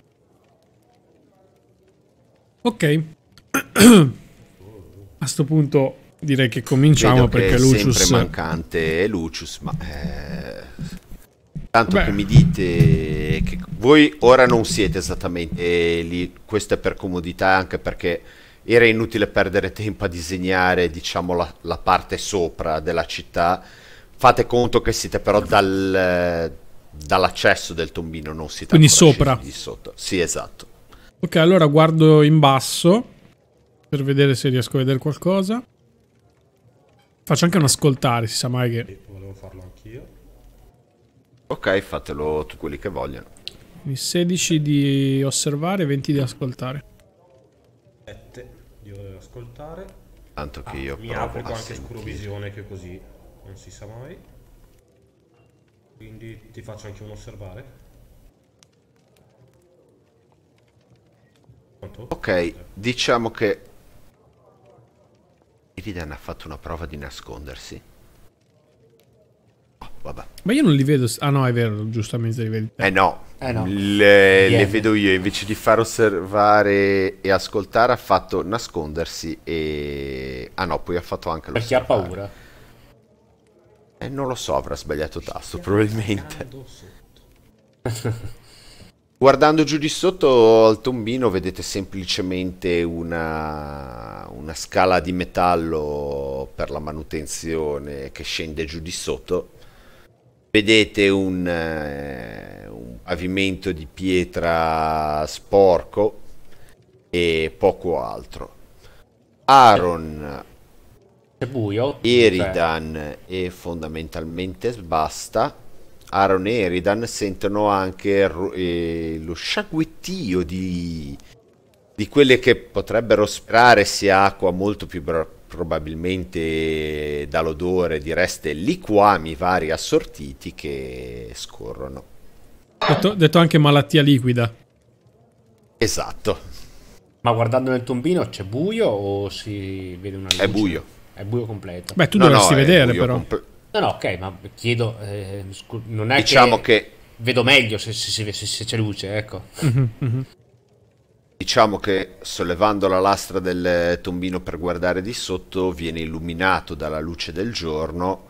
Ok. *clears throat* a sto punto direi che cominciamo Vedo perché che Lucius... sempre mancante Lucius, ma... Eh... Tanto Beh. che mi dite che voi ora non siete esattamente lì, questo è per comodità anche perché era inutile perdere tempo a disegnare diciamo la, la parte sopra della città fate conto che siete però dal, eh, dall'accesso del tombino non siete quindi sopra di sotto sì esatto ok allora guardo in basso per vedere se riesco a vedere qualcosa faccio anche un ascoltare si sa mai che volevo farlo anch'io ok fatelo tutti quelli che vogliono quindi 16 di osservare 20 di ascoltare ascoltare. Tanto che ah, io mi apro anche sentire. scurovisione che così non si sa mai. Quindi ti faccio anche un osservare. Pronto? Ok, diciamo che Iridan ha fatto una prova di nascondersi. Vabbè. Ma io non li vedo. Ah no, è vero, giustamente li vedi. Eh no. Eh no. Le, le, vedo io, invece di far osservare e ascoltare ha fatto nascondersi e... Ah no, poi ha fatto anche lo... Perché ha paura? Eh, non lo so, avrà sbagliato tasto, probabilmente. *laughs* *laughs* Guardando giù di sotto al tombino vedete semplicemente una, una, scala di metallo per la manutenzione che scende giù di sotto vedete un, eh, un pavimento di pietra sporco e poco altro. Aaron, È buio. Eridan e cioè. fondamentalmente Sbasta Aaron e Eridan sentono anche eh, lo sciaguettio di, di quelle che potrebbero sperare sia acqua molto più probabilmente dall'odore di reste liquami vari assortiti che scorrono. Detto, detto, anche malattia liquida. Esatto. Ma guardando nel tombino c'è buio o si vede una luce? È buio. È buio completo. Beh, tu no, dovresti no, vedere però. Comple- no, no, ok, ma chiedo, eh, scu- non è diciamo che... che... Vedo meglio se, se, se, se c'è luce, ecco. Mm-hmm, mm-hmm. Diciamo che sollevando la lastra del tombino per guardare di sotto viene illuminato dalla luce del giorno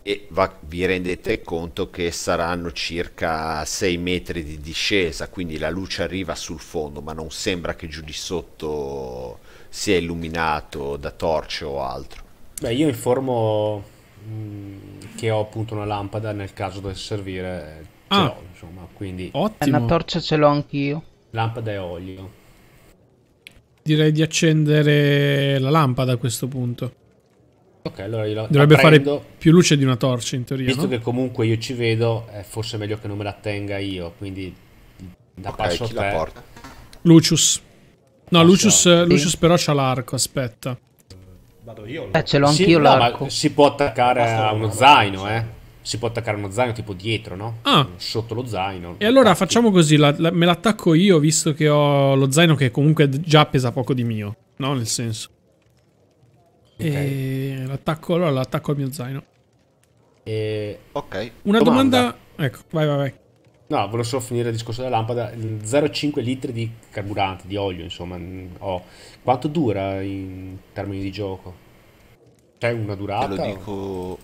e va, vi rendete conto che saranno circa 6 metri di discesa, quindi la luce arriva sul fondo, ma non sembra che giù di sotto sia illuminato da torce o altro. Beh, io informo mm, che ho appunto una lampada nel caso dovesse servire, ce ah, l'ho, insomma, quindi... Ottimo. Una eh, torcia ce l'ho anch'io. Lampada e olio direi di accendere la lampada a questo punto. Ok, allora io Dovrebbe prendo, fare più luce di una torcia in teoria. Visto no? che comunque io ci vedo, è forse meglio che non me la tenga io, quindi da okay, passo a te. La porta? Lucius. No, passo. Lucius, eh, Lucius sì. però c'ha l'arco, aspetta. Vado io. Eh, ce l'ho anch'io sì, no, l'arco. si può attaccare a uno zaino, eh si può attaccare uno zaino tipo dietro, no? Ah. Sotto lo zaino. E allora attacchi. facciamo così, la, la, me l'attacco io visto che ho lo zaino che comunque già pesa poco di mio, no? Nel senso. Okay. E l'attacco, allora l'attacco al mio zaino. E... Ok. Una domanda... domanda... Ecco, vai, vai, vai. No, volevo solo finire il discorso della lampada. 0,5 litri di carburante, di olio, insomma. Oh. Quanto dura in termini di gioco? C'è cioè, una durata? Te lo dico... O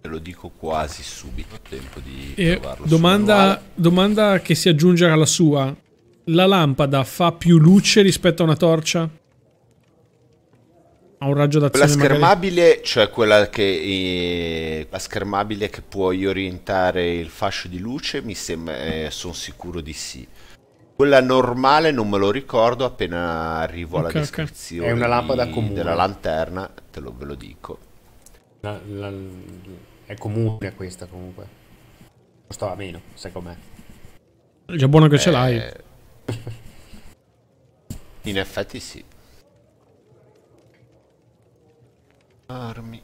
Te lo dico quasi subito, tempo di e provarlo. Domanda, domanda che si aggiunge alla sua. La lampada fa più luce rispetto a una torcia? Ha un raggio d'azione La schermabile, magari? cioè quella che... Eh, la schermabile che puoi orientare il fascio di luce, mi sembra... Eh, sono sicuro di sì. Quella normale non me lo ricordo, appena arrivo alla okay, descrizione okay. È una lampada comune. della lanterna, te lo, ve lo dico. La, la, è comune questa comunque. Costava meno, sai com'è. È già buono che eh... ce l'hai. *laughs* In effetti sì. Armi.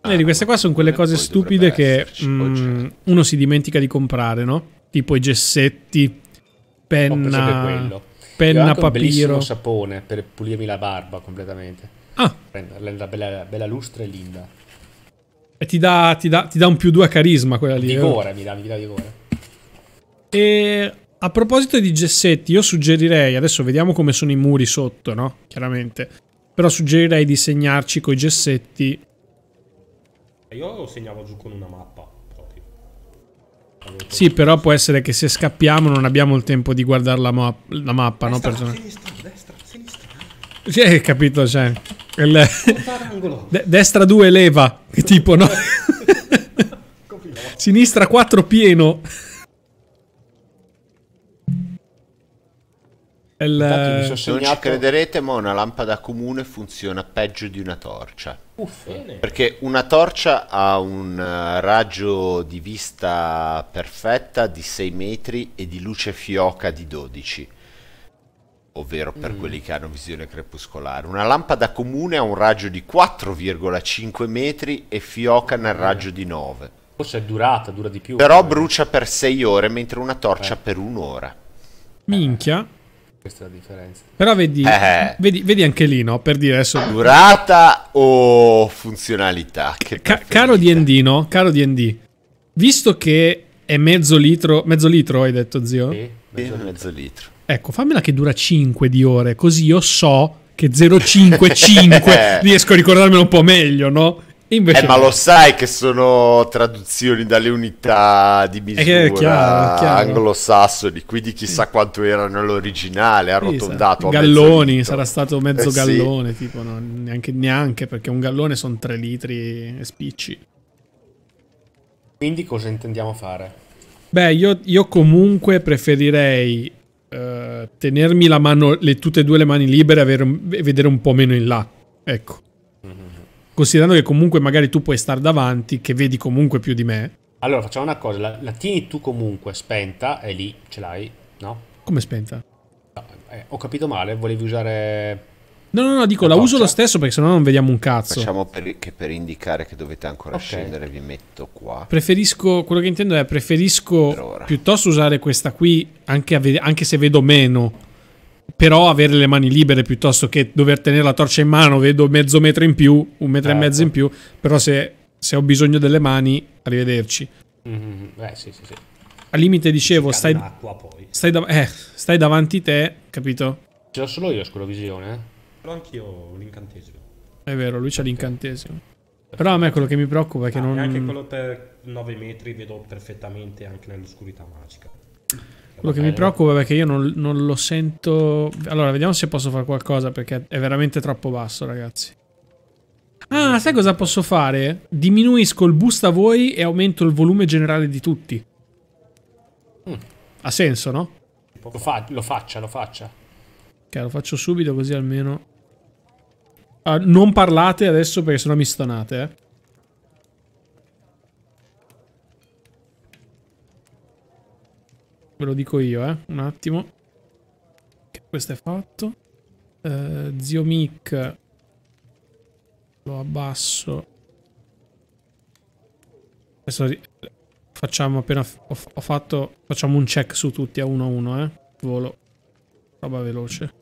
Vedi, queste qua sono quelle ah, cose stupide che mm, uno si dimentica di comprare, no? Tipo i gessetti, penna, penna, papiro. Un sapone per pulirmi la barba completamente. Ah. Prendo la bella, bella lustra e linda. E ti dà, ti dà, ti dà un più 2 a carisma quella lì. Vigore, eh? mi dà, mi dà vigore. E a proposito di gessetti, io suggerirei, adesso vediamo come sono i muri sotto, no? Chiaramente. Però suggerirei di segnarci coi gessetti. Io lo segnavo giù con una mappa. Sì, però può essere che se scappiamo non abbiamo il tempo di guardare la, ma la mappa, destra, no? Per... Sinistra, destra, sinistra. Sì, capito, cioè. Il... De- destra 2 leva, *laughs* tipo, no? *laughs* Sinistra 4 pieno. Il... So segnato... Non ci crederete, ma una lampada comune funziona peggio di una torcia. Uff, perché una torcia ha un eh, raggio di vista perfetta di 6 metri e di luce fioca di 12 ovvero per mm. quelli che hanno visione crepuscolare. Una lampada comune ha un raggio di 4,5 metri e fioca nel mm. raggio di 9. Forse è durata, dura di più. Però brucia per 6 ore, mentre una torcia eh. per un'ora. Minchia. Questa è la differenza. Però vedi, eh. eh. vedi, vedi, anche lì, no? Per dire adesso... Durata o funzionalità? Ca caro D&D, no? Caro D&D. Visto che è mezzo litro... Mezzo litro hai detto, zio? Sì, mezzo, mezzo litro. litro. Ecco, fammela che dura 5 di ore, così io so che 055 *laughs* eh. riesco a ricordarmelo un po' meglio, no? Invece... Eh, ma lo sai che sono traduzioni dalle unità di eh, misura eh, chiaro, chiaro. anglosassoni, quindi chissà quanto erano l'originale, arrotondato. Sì, sa. galloni, sarà stato mezzo eh, gallone, sì. tipo, no, neanche, neanche, perché un gallone sono 3 litri e spicci. Quindi cosa intendiamo fare? Beh, io, io comunque preferirei eh, tenermi la mano, le, tutte e due le mani libere e vedere un po' meno in là. Ecco. Considerando che comunque magari tu puoi stare davanti, che vedi comunque più di me. Allora facciamo una cosa, la, la tieni tu comunque spenta e lì ce l'hai, no? Come spenta? No, eh, ho capito male, volevi usare No, no, no, dico, la, la uso lo stesso perché sennò non vediamo un cazzo. Facciamo per, che per indicare che dovete ancora okay. scendere vi metto qua. Preferisco, quello che intendo è, preferisco piuttosto usare questa qui, anche, a, anche se vedo meno, però avere le mani libere piuttosto che dover tenere la torcia in mano, vedo mezzo metro in più, un metro certo. e mezzo in più, però se, se, ho bisogno delle mani, arrivederci. mm -hmm. Beh, sì, sì, sì. Al limite dicevo, stai, acqua, stai, da eh, stai davanti te, capito? Ce l'ho solo io scuro visione, eh? Però anch'io ho l'incantesimo. È vero, lui c'ha l'incantesimo. Però a me quello che mi preoccupa è che ah, non... Anche quello per 9 metri vedo perfettamente anche nell'oscurità magica. Quello che mi preoccupa è che io non, non, lo sento... Allora, vediamo se posso fare qualcosa perché è veramente troppo basso, ragazzi. Ah, sai cosa posso fare? Diminuisco il boost a voi e aumento il volume generale di tutti. Mm. Ha senso, no? Lo, fa lo faccia, lo faccia. Ok, lo faccio subito così almeno... Uh, non parlate adesso perché sennò mi stonate, eh. Ve lo dico io, eh. Un attimo. Questo è fatto. Uh, zio Mick. Lo abbasso. Adesso facciamo appena... Ho, fatto... Facciamo un check su tutti a uno a uno, eh. Volo. Roba veloce.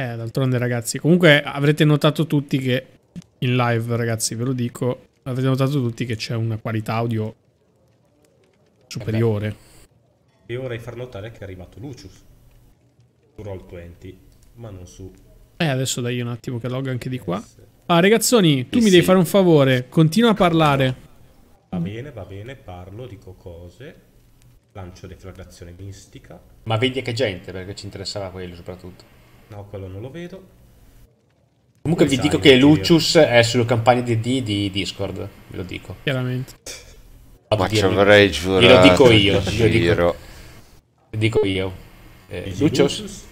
Eh, d'altronde ragazzi, comunque avrete notato tutti che in live ragazzi, ve lo dico, avrete notato tutti che c'è una qualità audio superiore. E vorrei far notare che è arrivato Lucius su Roll20, ma non su... Eh, adesso dai un attimo che log anche di qua. Ah, ragazzoni, tu eh mi sì. devi fare un favore, continua a parlare. Va bene, va bene, parlo, dico cose, lancio deflagrazione mistica. Ma vedi che gente, perché ci interessava quello soprattutto. No, quello non lo vedo. Comunque Come vi dico che Lucius è sulle campagne di, D di Discord, ve lo dico. Chiaramente. Ma ci avrei giurato. Glielo dico io. Glielo dico, dico io. Eh, Lucius. Lucius.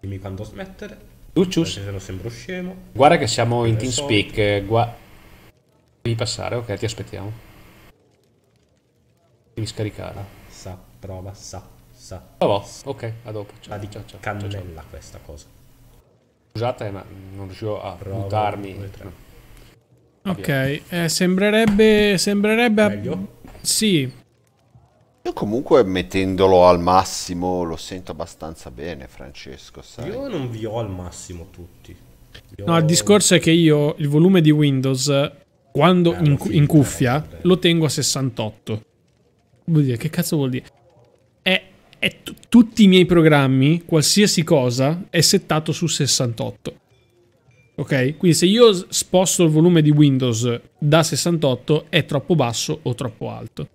Dimmi quando smettere. Lucius. Se lo sembro scemo. Guarda che siamo in TeamSpeak. Eh, guarda. Devi passare, ok, ti aspettiamo. Devi scaricare. Sa, prova, sa mossa. La ah, ok, a dopo. Ciao, di ciao, ciao, cannella ciao, ciao. questa cosa. Scusate, ma non riuscivo a Provo mutarmi. ok, eh, sembrerebbe... sembrerebbe... Meglio? Sì. Io comunque mettendolo al massimo lo sento abbastanza bene, Francesco, sai? Io non vi ho al massimo tutti. Io... No, il discorso è che io il volume di Windows, quando eh, in, in, eh, cuffia, eh. lo tengo a 68. Vuol dire, che cazzo vuol dire? t- tutti i miei programmi, qualsiasi cosa, è settato su 68. Ok? Quindi se io sposto il volume di Windows da 68 è troppo basso o troppo alto.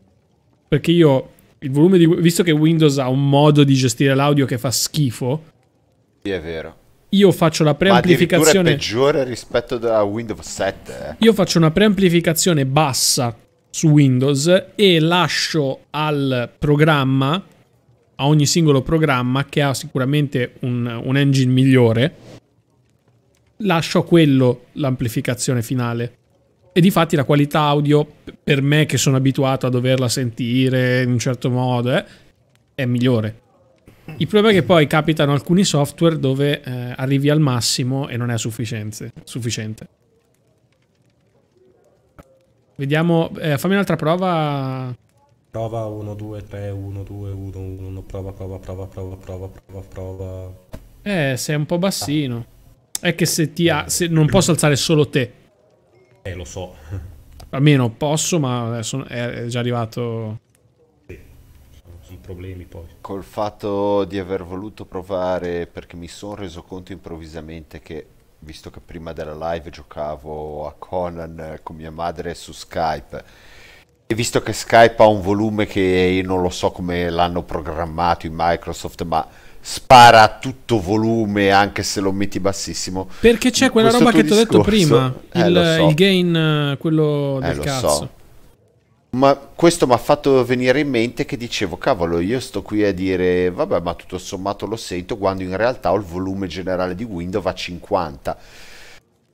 Perché io il volume di visto che Windows ha un modo di gestire l'audio che fa schifo. Sì, è vero. Io faccio la preamplificazione è peggiore rispetto a Windows 7. Eh. Io faccio una preamplificazione bassa su Windows e lascio al programma a ogni singolo programma che ha sicuramente un, un engine migliore, lascio a quello l'amplificazione finale. E di fatti la qualità audio, per me che sono abituato a doverla sentire in un certo modo, eh, è migliore. Il problema è che poi capitano alcuni software dove eh, arrivi al massimo e non è sufficiente. sufficiente. Vediamo, eh, fammi un'altra prova. Prova 1, 2, 3, 1, 2, 1, 1, prova, prova, prova, prova, prova, prova, prova. Eh, sei un po' bassino. È che se ti ha... Se non posso alzare solo te. Eh, lo so. *laughs* Almeno posso, ma adesso è già arrivato... Sì, sono problemi poi. Col fatto di aver voluto provare, perché mi sono reso conto improvvisamente che visto che prima della live giocavo a Conan eh, con mia madre su Skype e visto che Skype ha un volume che io non lo so come l'hanno programmato in Microsoft, ma spara a tutto volume anche se lo metti bassissimo. Perché c'è quella roba che ti ho detto prima, eh, il, so. il, gain, eh, quello eh, del eh, cazzo. So. Ma questo mi ha fatto venire in mente che dicevo, cavolo, io sto qui a dire, vabbè, ma tutto sommato lo sento, quando in realtà ho il volume generale di Windows a 50.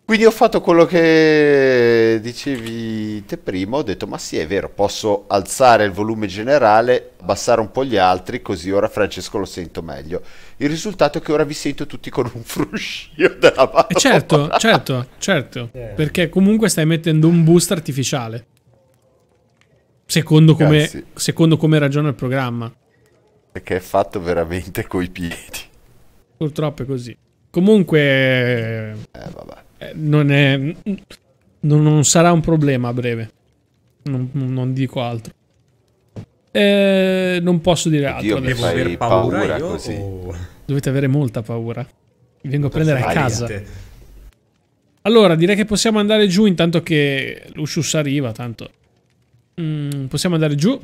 Quindi ho fatto quello che dicevi te prima, ho detto ma sì è vero, posso alzare il volume generale, abbassare un po' gli altri, così ora Francesco lo sento meglio. Il risultato è che ora vi sento tutti con un fruscio *laughs* della mano. Eh, certo, certo, certo, yeah. perché comunque stai mettendo un boost artificiale, secondo come, secondo come ragiona il programma. Perché è fatto veramente coi piedi. Purtroppo è così. Comunque... Eh vabbè. Eh, non, è, non, sarà un problema a breve. Non, non dico altro. Eh, non posso dire altro. Io devo avere paura, paura io, così. O... Dovete avere molta paura. Vi vengo a prendere a casa. Allora, direi che possiamo andare giù intanto che Lucius arriva, tanto. Mm, possiamo andare giù.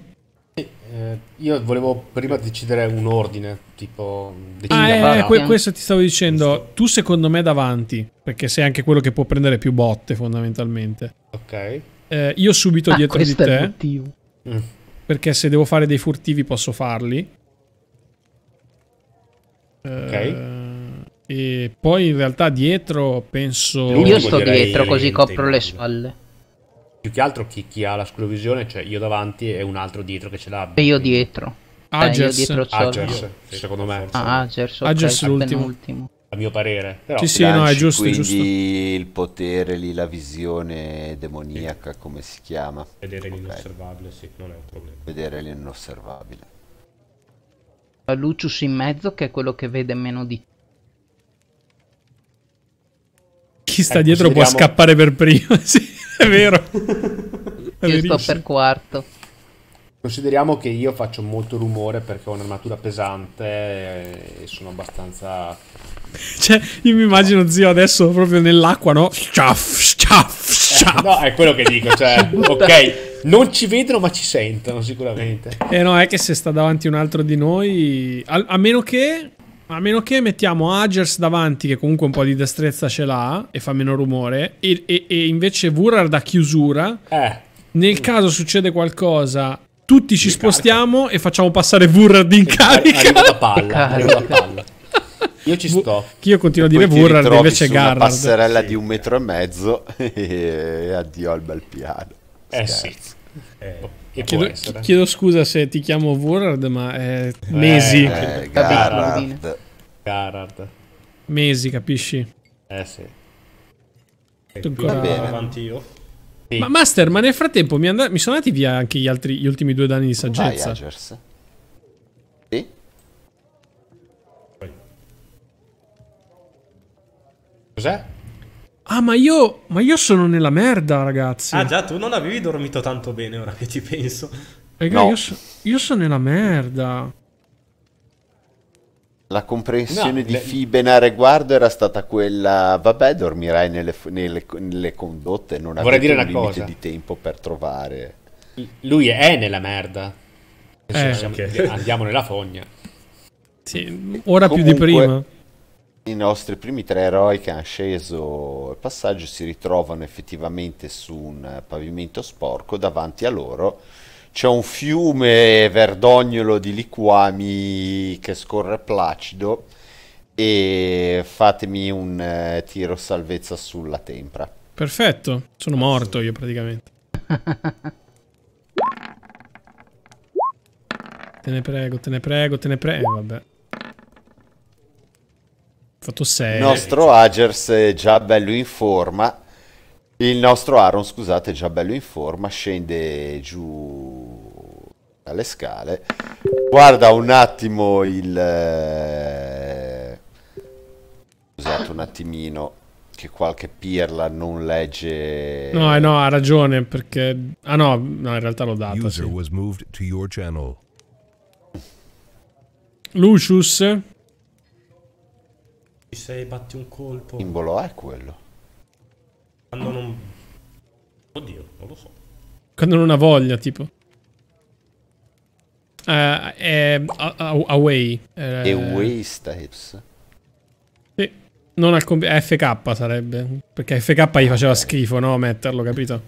Eh, io volevo prima decidere un ordine, tipo... Ah, eh, eh, que questo ti stavo dicendo. Tu secondo me davanti, perché sei anche quello che può prendere più botte fondamentalmente. Ok. Eh, io subito ah, dietro di te. Mm. Perché se devo fare dei furtivi posso farli. Ok. Eh, e poi in realtà dietro penso... Io sto dietro così copro le spalle. Più che altro chi, chi ha la scurovisione, cioè io davanti e un altro dietro che ce l'ha. E io dietro. Cioè, Agers. Eh, sì, secondo me. Ah, Agers, okay, Agers l'ultimo. A mio parere. Però, sì, sì, no, è giusto, quindi è giusto. il potere lì, la visione demoniaca, sì. come si chiama. Vedere okay. l'inosservabile, sì, non è un problema. Vedere l'inosservabile. Lucius in mezzo, che è quello che vede meno di chi sta ecco, dietro può scappare per primo. *laughs* Sì. È vero. È io sto per quarto. Consideriamo che io faccio molto rumore perché ho un'armatura pesante e sono abbastanza... *laughs* Cioè, io mi immagino zio adesso proprio nell'acqua, no? Sciaff, sciaff, eh, sciaff. Eh, no, è quello che dico, cioè, *laughs* ok, non ci vedono ma ci sentono sicuramente. Eh no, è che se sta davanti un altro di noi, a, a meno che a meno che mettiamo Agers davanti, che comunque un po' di destrezza ce l'ha e fa meno rumore, e, e, e invece Vurar da chiusura. Eh. Nel mm. caso succede qualcosa, tutti ci spostiamo e facciamo passare Vurar di incarica. Eh, arriva la palla, arriva la palla. Io ci sto. Io continuo a dire Burrard, invece Garrard. Una passerella sì. di un metro e mezzo *laughs* e addio al bel piano. Eh sì. Eh chiedo, chiedo, scusa se ti chiamo Warard, ma è mesi. Eh, eh, Garard. Garard. Mesi, capisci? Eh sì. E ancora Va bene. avanti io. Sì. Ma Master, ma nel frattempo mi, and- mi sono andati via anche gli, altri, gli ultimi due danni di saggezza. Vai, Cos'è? Ah, ma io, ma io sono nella merda, ragazzi. Ah, già, tu non avevi dormito tanto bene, ora che ci penso. Raga, no. io, so, io sono nella merda. La comprensione no, di le... Fibena a riguardo era stata quella, vabbè, dormirai nelle, nelle, nelle condotte, non Vorrei dire limite cosa. di tempo per trovare. Lui è nella merda. Eh, siamo, okay. Andiamo nella fogna. Sì, ora Comunque, più di prima i nostri primi tre eroi che hanno sceso il passaggio si ritrovano effettivamente su un pavimento sporco davanti a loro c'è un fiume verdognolo di liquami che scorre placido e fatemi un eh, tiro salvezza sulla tempra perfetto sono morto io praticamente *laughs* te ne prego te ne prego te ne prego eh, vabbè fatto 6. Il nostro Agers è già bello in forma. Il nostro Aaron, scusate, è già bello in forma, scende giù dalle scale, guarda un attimo il... Eh, scusate un attimino che qualche pirla non legge... No, eh, no, ha ragione perché... Ah no, no in realtà l'ho data. User sì. Lucius, se batti un colpo. Il simbolo è quello. Quando non. Oddio, non lo so. Quando non ha voglia, tipo. Uh, è away. Eh, è away steps. Sì. Non al FK sarebbe. Perché FK gli faceva schifo, no? Metterlo, capito?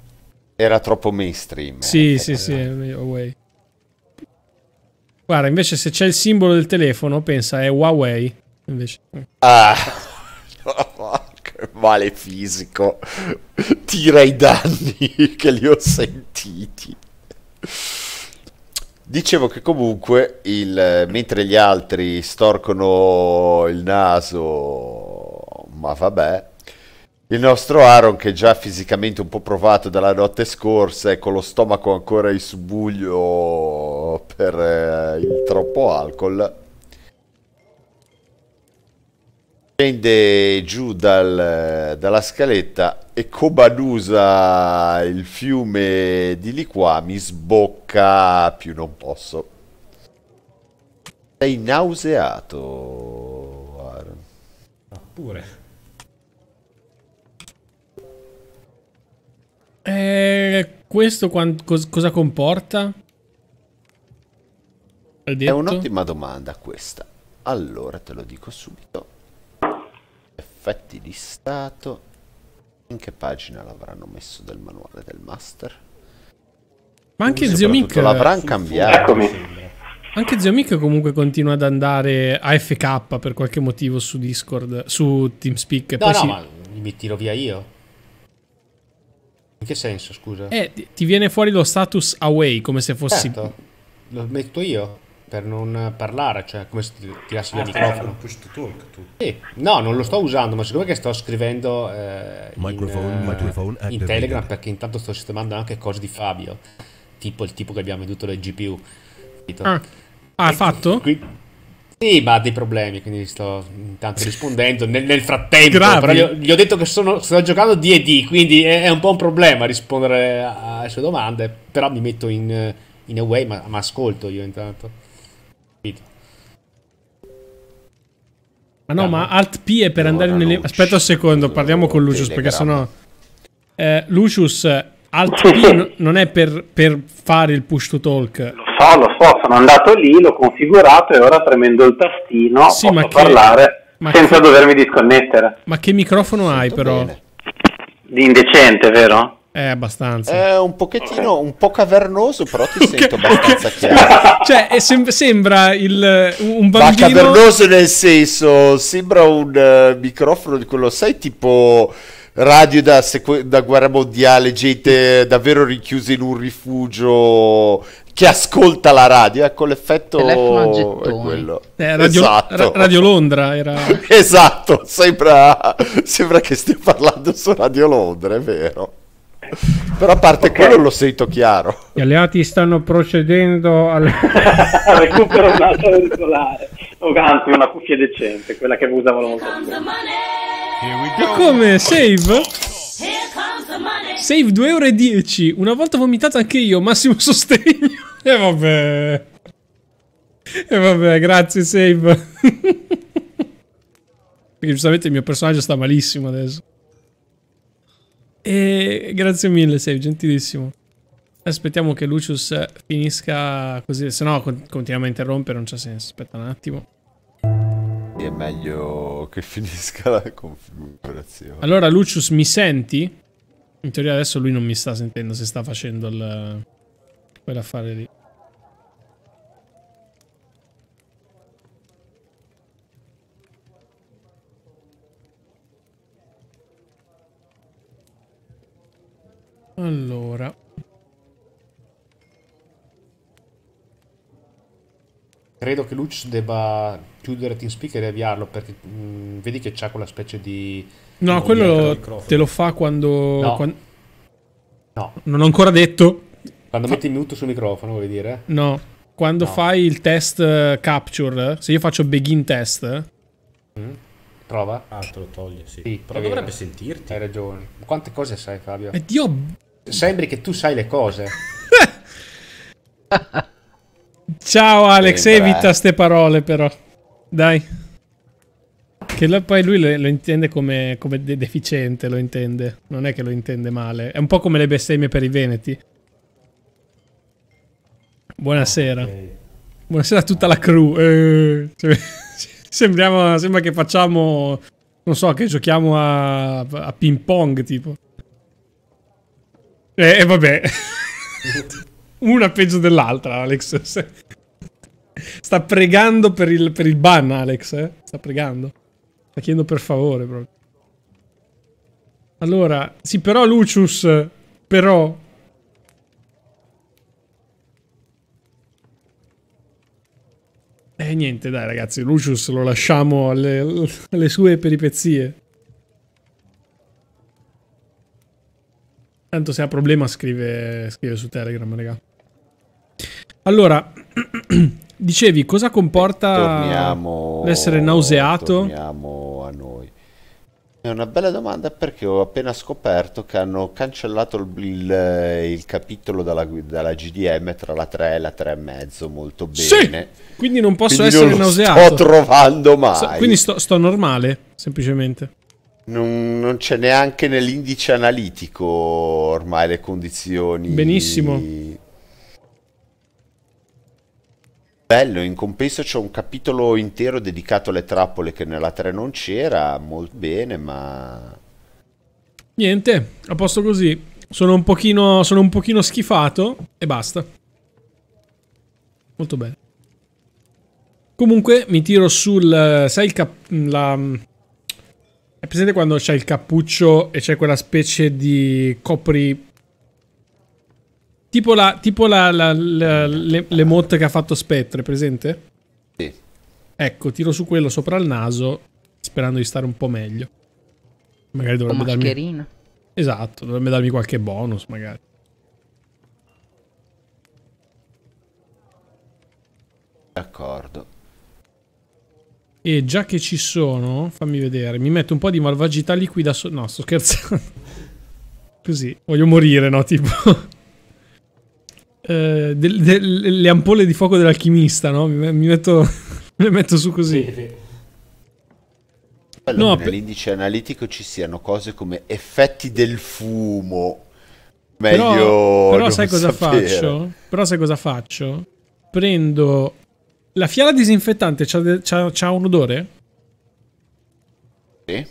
Era troppo mainstream. Sì, eh, sì, sì, sì, away. Guarda, invece se c'è il simbolo del telefono, pensa è Huawei invece. Ah, *laughs* che male fisico. Tira i danni *laughs* che li ho sentiti. Dicevo che comunque, il, mentre gli altri storcono il naso, ma vabbè, il nostro Aaron, che già fisicamente un po' provato dalla notte scorsa, e con lo stomaco ancora in subbuglio per eh, il troppo alcol Scende giù dal, dalla scaletta e Kobanusa il fiume di lì qua, mi sbocca più non posso. Sei nauseato, Aaron. Ah, pure. Eh, questo cos cosa comporta? È un'ottima domanda questa. Allora te lo dico subito effetti di stato in che pagina l'avranno messo del manuale del master ma anche Quindi, zio Mick l'avranno cambiato eccomi anche zio Mick comunque continua ad andare a FK per qualche motivo su Discord su TeamSpeak no no si... ma mi tiro via io in che senso scusa? eh ti viene fuori lo status away come se fossi certo, lo metto io per non parlare, cioè come se tirassi via ah, il microfono. Push to talk, tu. Sì, no, non lo sto usando, ma siccome che sto scrivendo eh, in, eh, eh, in, Telegram perché intanto sto sistemando anche cose di Fabio, tipo il tipo che abbiamo venduto le GPU. Ah, ah fatto? Qui, sì, ma ha dei problemi, quindi sto intanto rispondendo nel, nel frattempo. Però gli, gli, ho detto che sono, sto giocando D&D, quindi è, è, un po' un problema rispondere alle sue domande, però mi metto in, in away, ma, ma ascolto io intanto. Ma no, ma Alt P è per andare nelle... Aspetta un secondo, parliamo con Lucius perché sennò... Eh, Lucius, Alt P non è per, per, fare il push to talk. Lo so, lo so, sono andato lì, l'ho configurato e ora premendo il tastino sì, posso che... parlare ma senza che... dovermi disconnettere. Ma che microfono Sento hai però? Bene. Di indecente, vero? È abbastanza. È un pochettino, un po' cavernoso, però ti *laughs* okay. sento abbastanza *laughs* chiaro. Cioè, sem- sembra il, un bambino... Ma cavernoso nel senso, sembra un uh, microfono di quello, sai, tipo radio da, sequ- da guerra mondiale, gente davvero rinchiusa in un rifugio che ascolta la radio. Ecco l'effetto è quello. Eh, radio, esatto. ra- radio Londra era. *laughs* esatto, sembra, sembra che stia parlando su Radio Londra, è vero. Però a parte okay. quello lo sento chiaro. Gli alleati stanno procedendo al *laughs* recupero un altro auricolare, o oh, anzi una cuffia decente, quella che usavano molto E come save? Save 2,10 ore 10. Una volta vomitata anche io, massimo sostegno. *laughs* E vabbè. E vabbè, grazie save. *laughs* Perché giustamente il mio personaggio sta malissimo adesso. E grazie mille, sei gentilissimo. Aspettiamo che Lucius finisca così, se no continuiamo a interrompere, non c'è senso. Aspetta un attimo. È meglio che *laughs* finisca la configurazione. Allora, Lucius, mi senti? In teoria adesso lui non mi sta sentendo se sta facendo il... quell'affare lì. Allora. Credo che Lucius debba chiudere TeamSpeak e riavviarlo perché mh, mm, vedi che c'ha quella specie di... No, quello lo, te lo fa quando... No. Quando... no. Non ho ancora detto. Quando metti metti mute sul microfono, vuoi dire? No. Quando no. fai il test eh, capture, se io faccio begin test... Mm. Prova. Ah, te lo toglie, sì. sì Però dovrebbe sentirti. Hai ragione. Quante cose sai, Fabio? E Dio... Sembri che tu sai le cose. *laughs* Ciao Alex, Sembra. evita ste parole però. Dai. Che lo, poi lui lo, lo intende come, come de deficiente, lo intende. Non è che lo intende male. È un po' come le bestemmie per i veneti. Buonasera. Okay. Buonasera a tutta la crew. Eh, cioè, *laughs* sembra che facciamo... Non so, che giochiamo a, a ping pong tipo. E eh, eh, vabbè. *laughs* Una peggio dell'altra, Alex. Sta pregando per il, per il ban, Alex. Eh? Sta pregando. Sta chiedendo per favore, proprio. Allora, sì, però Lucius, però... E eh, niente, dai ragazzi, Lucius lo lasciamo alle, alle sue peripezie. Tanto se ha problema scrive, scrive su Telegram, raga. Allora, *clears throat* dicevi, cosa comporta l'essere nauseato? Torniamo a noi. È una bella domanda perché ho appena scoperto che hanno cancellato il, il, il capitolo dalla, dalla, GDM tra la 3 e la 3 e mezzo, molto bene. Sì! Quindi non posso quindi essere non nauseato. Sto trovando male. So, quindi sto, sto normale, semplicemente non, non, c'è neanche nell'indice analitico ormai le condizioni. Benissimo. Bello, in compenso c'è un capitolo intero dedicato alle trappole che nella 3 non c'era, molto bene, ma... Niente, a posto così. Sono un pochino, sono un pochino schifato e basta. Molto bene. Comunque mi tiro sul... sai il cap- la, è presente quando c'è il cappuccio e c'è quella specie di copri... Tipo, la, tipo la, la, la, le, le motte che ha fatto Spectre, è presente? Sì. Ecco, tiro su quello sopra il naso, sperando di stare un po' meglio. Magari dovrebbe darmi... Esatto, dovrebbe darmi qualche bonus, magari. D'accordo. E già che ci sono, fammi vedere, mi metto un po' di malvagità liquida so No, sto scherzando. *laughs* Così, voglio morire, no? Tipo... *laughs* eh, le ampolle di fuoco dell'alchimista, no? Mi, mi metto... *laughs* le metto su così. Sì, sì. Allora, no, nell'indice analitico ci siano cose come effetti del fumo. Meglio... Però, però sai cosa sapere. faccio? Però sai cosa faccio? Prendo la fiala disinfettante c'ha, un odore? Sì.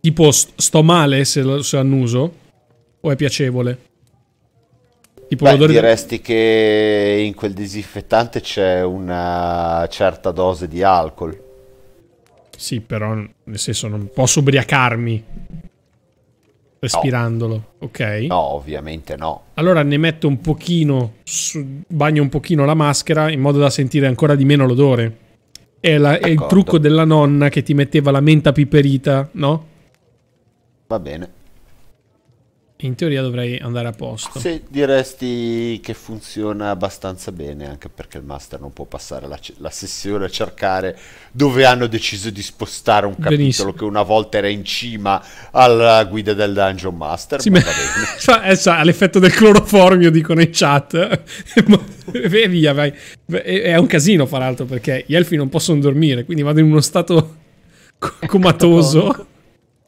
Tipo sto male se se annuso? O è piacevole? Tipo Beh, l'odore diresti di... che in quel disinfettante c'è una certa dose di alcol. Sì, però nel senso non posso ubriacarmi respirandolo, no. ok? No, ovviamente no. Allora ne metto un pochino, bagno un pochino la maschera in modo da sentire ancora di meno l'odore. È, la, è il trucco della nonna che ti metteva la menta piperita, no? Va bene in teoria dovrei andare a posto. Se diresti che funziona abbastanza bene, anche perché il master non può passare la, la sessione a cercare dove hanno deciso di spostare un capitolo Benissimo. che una volta era in cima alla guida del Dungeon Master. Sì, ma ma è, *laughs* eh, l'effetto del cloroformio, dicono in chat. *laughs* e via, vai. È un casino, fra l'altro, perché gli elfi non possono dormire, quindi vado in uno stato comatoso.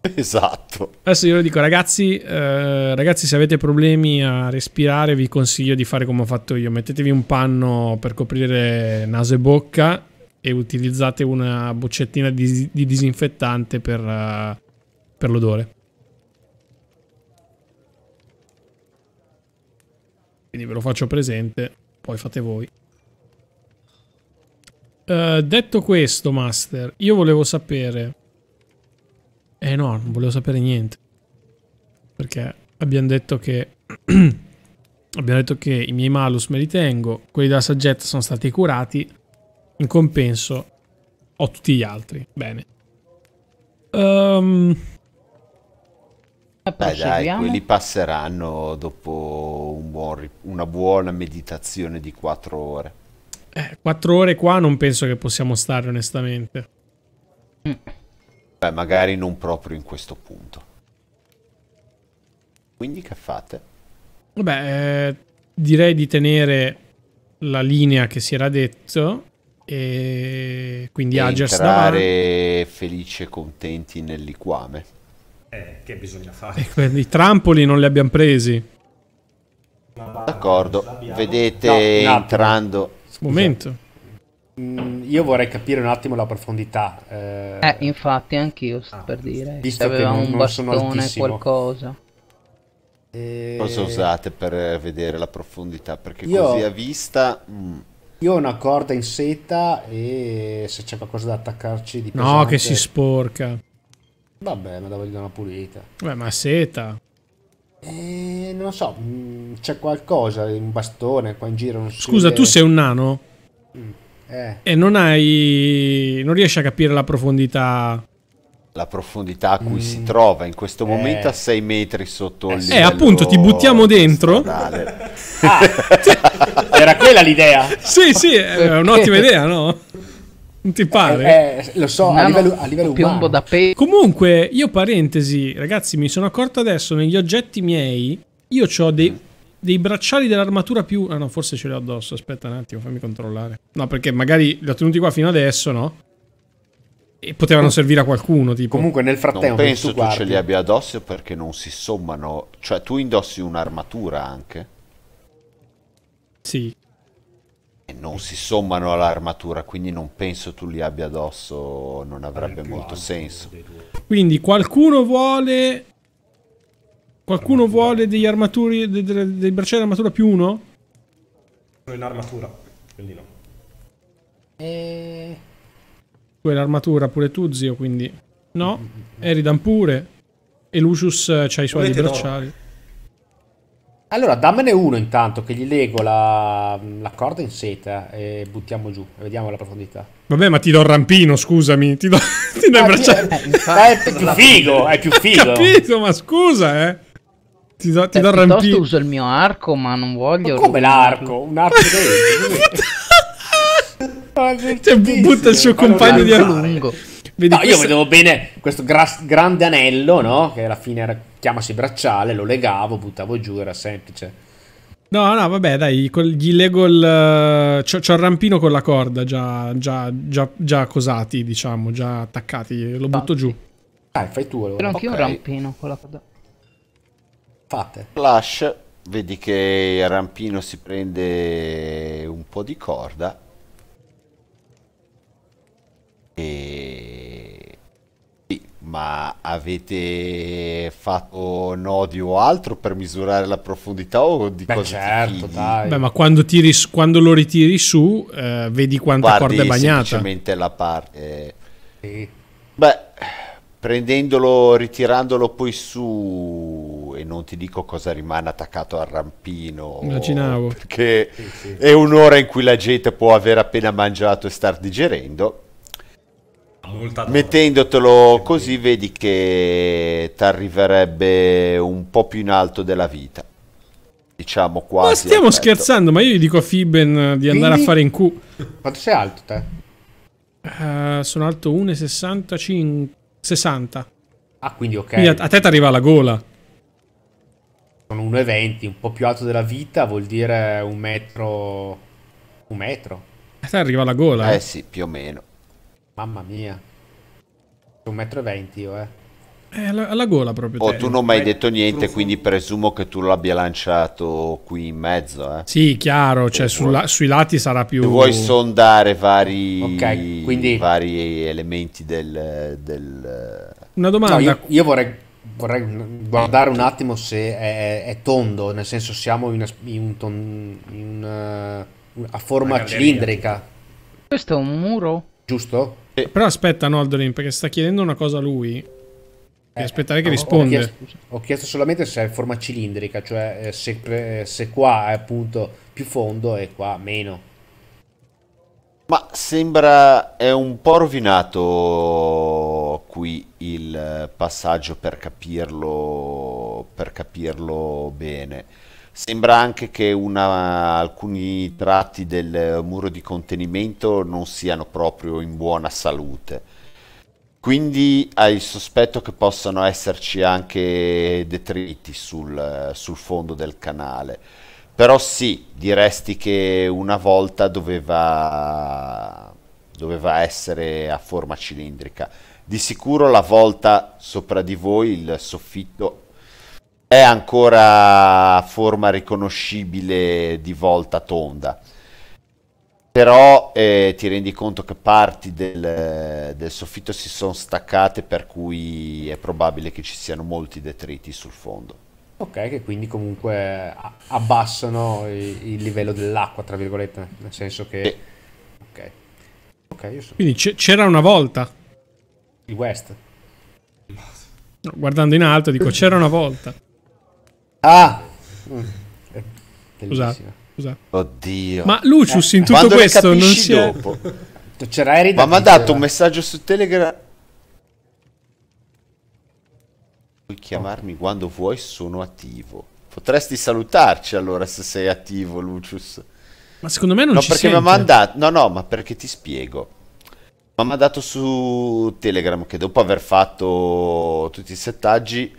*laughs* Esatto. Adesso io lo dico, ragazzi, eh, ragazzi, se avete problemi a respirare, vi consiglio di fare come ho fatto io. Mettetevi un panno per coprire naso e bocca e utilizzate una boccettina di, di disinfettante per, uh, per l'odore. Quindi ve lo faccio presente, poi fate voi. Uh, detto questo, Master, io volevo sapere eh no, non volevo sapere niente. Perché abbiamo detto che... *clears throat* abbiamo detto che i miei malus me li tengo, quelli della saggezza sono stati curati, in compenso ho tutti gli altri. Bene. Um, dai, dai, quelli passeranno dopo un buon, una buona meditazione di 4 ore. Eh, 4 ore qua non penso che possiamo stare onestamente. Mm. Beh, magari non proprio in questo punto. Quindi che fate? Beh, eh, direi di tenere la linea che si era detto e quindi e Agers entrare felici e contenti nel liquame. Eh, che bisogna fare? Eh, I trampoli non li abbiamo presi. D'accordo, vedete no, entrando... Momento. Mm, io vorrei capire un attimo la profondità. Eh, eh infatti, anch'io sto ah, per dire. Visto che aveva un bastone, qualcosa. E... Eh, Cosa usate per eh, vedere la profondità? Perché io... così a vista. Mm. Io ho una corda in seta e se c'è qualcosa da attaccarci di più... No, che si sporca. Vabbè, ma devo dire una pulita. Beh, ma seta. E... Eh, non lo so, mm, c'è qualcosa, un bastone qua in giro. Non Scusa, tu sei un nano? Mm eh. e non hai non riesci a capire la profondità la profondità a cui mm. si trova in questo eh. momento eh. a 6 metri sotto eh, il eh, livello. Eh, appunto, ti buttiamo dentro. *laughs* ah, *laughs* era quella l'idea. Sì, sì, è un'ottima *laughs* idea, no? Non ti pare? Eh, eh lo so, a livello, a livello piombo da pe- Comunque, io parentesi, ragazzi, mi sono accorto adesso negli oggetti miei, io ho dei, mm dei bracciali dell'armatura più... Ah no, forse ce li ho addosso, aspetta un attimo, fammi controllare. No, perché magari li ho tenuti qua fino adesso, no? E potevano servire a qualcuno, tipo. Comunque nel frattempo... Non penso tu, tu ce li abbia addosso perché non si sommano... Cioè, tu indossi un'armatura anche? Sì. E non si sommano all'armatura, quindi non penso tu li abbia addosso, non avrebbe molto senso. Quindi qualcuno vuole Qualcuno vuole degli armaturi, dei, dei, dei bracciali d'armatura più uno? Sono in armatura, quindi no. E... Tu hai l'armatura pure tu, zio, quindi... No, Eridan pure. E Lucius eh, c'ha i suoi Volete bracciali. No. Allora, dammene uno intanto, che gli leggo la, la corda in seta e buttiamo giù, vediamo la profondità. Vabbè, ma ti do il rampino, scusami. Ti do, *laughs* ti do ah, il bracciale. Eh, eh, è più figo, è più figo. Ho *laughs* capito, ma scusa, eh. Ti do, ti do rampino. uso il mio arco, ma non voglio. Ma come l'arco? Un arco dentro. cioè, butta il suo compagno di arco. Vedi, no, questo... Io vedevo bene questo gras- grande anello, no? Che alla fine era, chiamasi bracciale, lo legavo, buttavo giù, era semplice. No, no, vabbè, dai, gli leggo il... Eh, c'ho, c'ho il rampino con la corda già, già, già, già cosati, diciamo, già attaccati, lo butto ah. giù. Dai, fai tu allora. Però anche okay. un rampino con la corda. Fate. Flash, vedi che il Rampino si prende un po' di corda e... Sì, ma avete fatto nodi o altro per misurare la profondità o di Beh, cosa certo, dai. Beh, ma quando, tiri, quando, lo ritiri su eh, vedi quanta Guardi corda è bagnata. semplicemente la parte... Sì. Beh, prendendolo, ritirandolo poi su e non ti dico cosa rimane attaccato al rampino. Immaginavo. Perché sì, sì. è un'ora in cui la gente può aver appena mangiato e star digerendo. Mettendotelo così vedi che ti arriverebbe un po' più in alto della vita. Diciamo quasi. Ma stiamo scherzando, ma io gli dico a Fiben di andare Quindi? a fare in Q. Quanto sei alto te? Uh, sono alto 1,65. 60. Ah, quindi ok. Quindi a, te ti arriva la gola. Sono 1,20, un po' più alto della vita, vuol dire un metro... Un metro? Eh, arriva alla gola. Eh, eh sì, più o meno. Mamma mia. Un metro e venti io, oh, eh. Eh, alla, alla gola proprio. Oh, te. tu non mi hai eh, detto niente, profumo. quindi presumo che tu l'abbia lanciato qui in mezzo, eh. Sì, chiaro, cioè sulla, sui lati sarà più... Tu vuoi sondare vari, okay, quindi... vari elementi del... del... Una domanda... No, io, io vorrei vorrei guardare un attimo se è, è tondo, nel senso siamo in, in, ton, in una, eh, a forma cilindrica. Questo è un muro? Giusto? Eh, però aspetta Noldorin, perché sta chiedendo una cosa a lui. Eh, aspettare che eh, ho, risponde. Ho chiesto, ho chiesto, solamente se è in forma cilindrica, cioè eh, se, se qua è appunto più fondo e qua meno. Ma sembra è un po' rovinato qui il eh, passaggio per capirlo, per capirlo bene. Sembra anche che una, alcuni tratti del muro di contenimento non siano proprio in buona salute. Quindi hai il sospetto che possano esserci anche detriti sul, sul fondo del canale. Però sì, diresti che una volta doveva doveva essere a forma cilindrica. Di sicuro la volta sopra di voi, il soffitto, è ancora a forma riconoscibile di volta tonda. Però eh, ti rendi conto che parti del, del soffitto si sono staccate, per cui è probabile che ci siano molti detriti sul fondo. Ok, che quindi comunque abbassano il, livello dell'acqua, tra virgolette, nel senso che... Sì. Ok. okay so. Quindi c'era una volta di West. No, guardando in alto dico c'era una volta. Ah! Scusate, scusate. Oddio. Ma Lucius in tutto questo non si è... dopo. C'era Eri Ma mi ha dato un messaggio su Telegram. Puoi chiamarmi quando vuoi, sono attivo. Potresti salutarci allora se sei attivo, Lucius. Ma secondo me non no, ci perché mi ha mandato. No, no, ma perché ti spiego ma mi ha dato su Telegram che dopo aver fatto tutti i settaggi,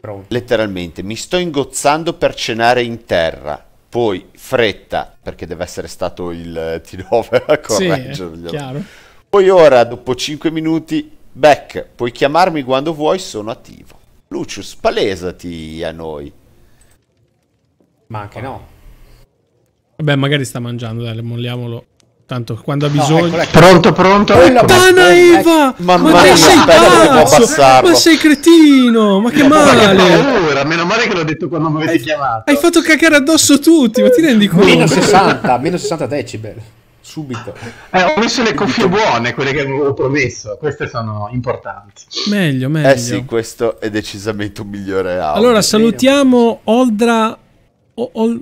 Pronto. letteralmente, mi sto ingozzando per cenare in terra, poi fretta, perché deve essere stato il T9 a correggerlo. Sì, eh, Poi ora, dopo 5 minuti, back, puoi chiamarmi quando vuoi, sono attivo. Lucius, palesati a noi. Ma anche ah. no. Vabbè, magari sta mangiando, dai, molliamolo. Tanto quando ha bisogno, no, ecco, ecco, pronto, pronto. Ecco. Tana Eva, ma, ma, ma sei pazzo, ma sei cretino. Ma che male! paura, meno male che l'ho detto quando mi avete hai, chiamato. Hai fatto cacare addosso tutti, ma ti rendi conto? Meno 60, meno 60 decibel subito. Eh, ho messo le cuffie buone, quelle che avevo promesso, queste sono importanti. Meglio, eh meglio. Eh sì, questo è decisamente un migliore audio. Allora salutiamo Oldra... O- Ol-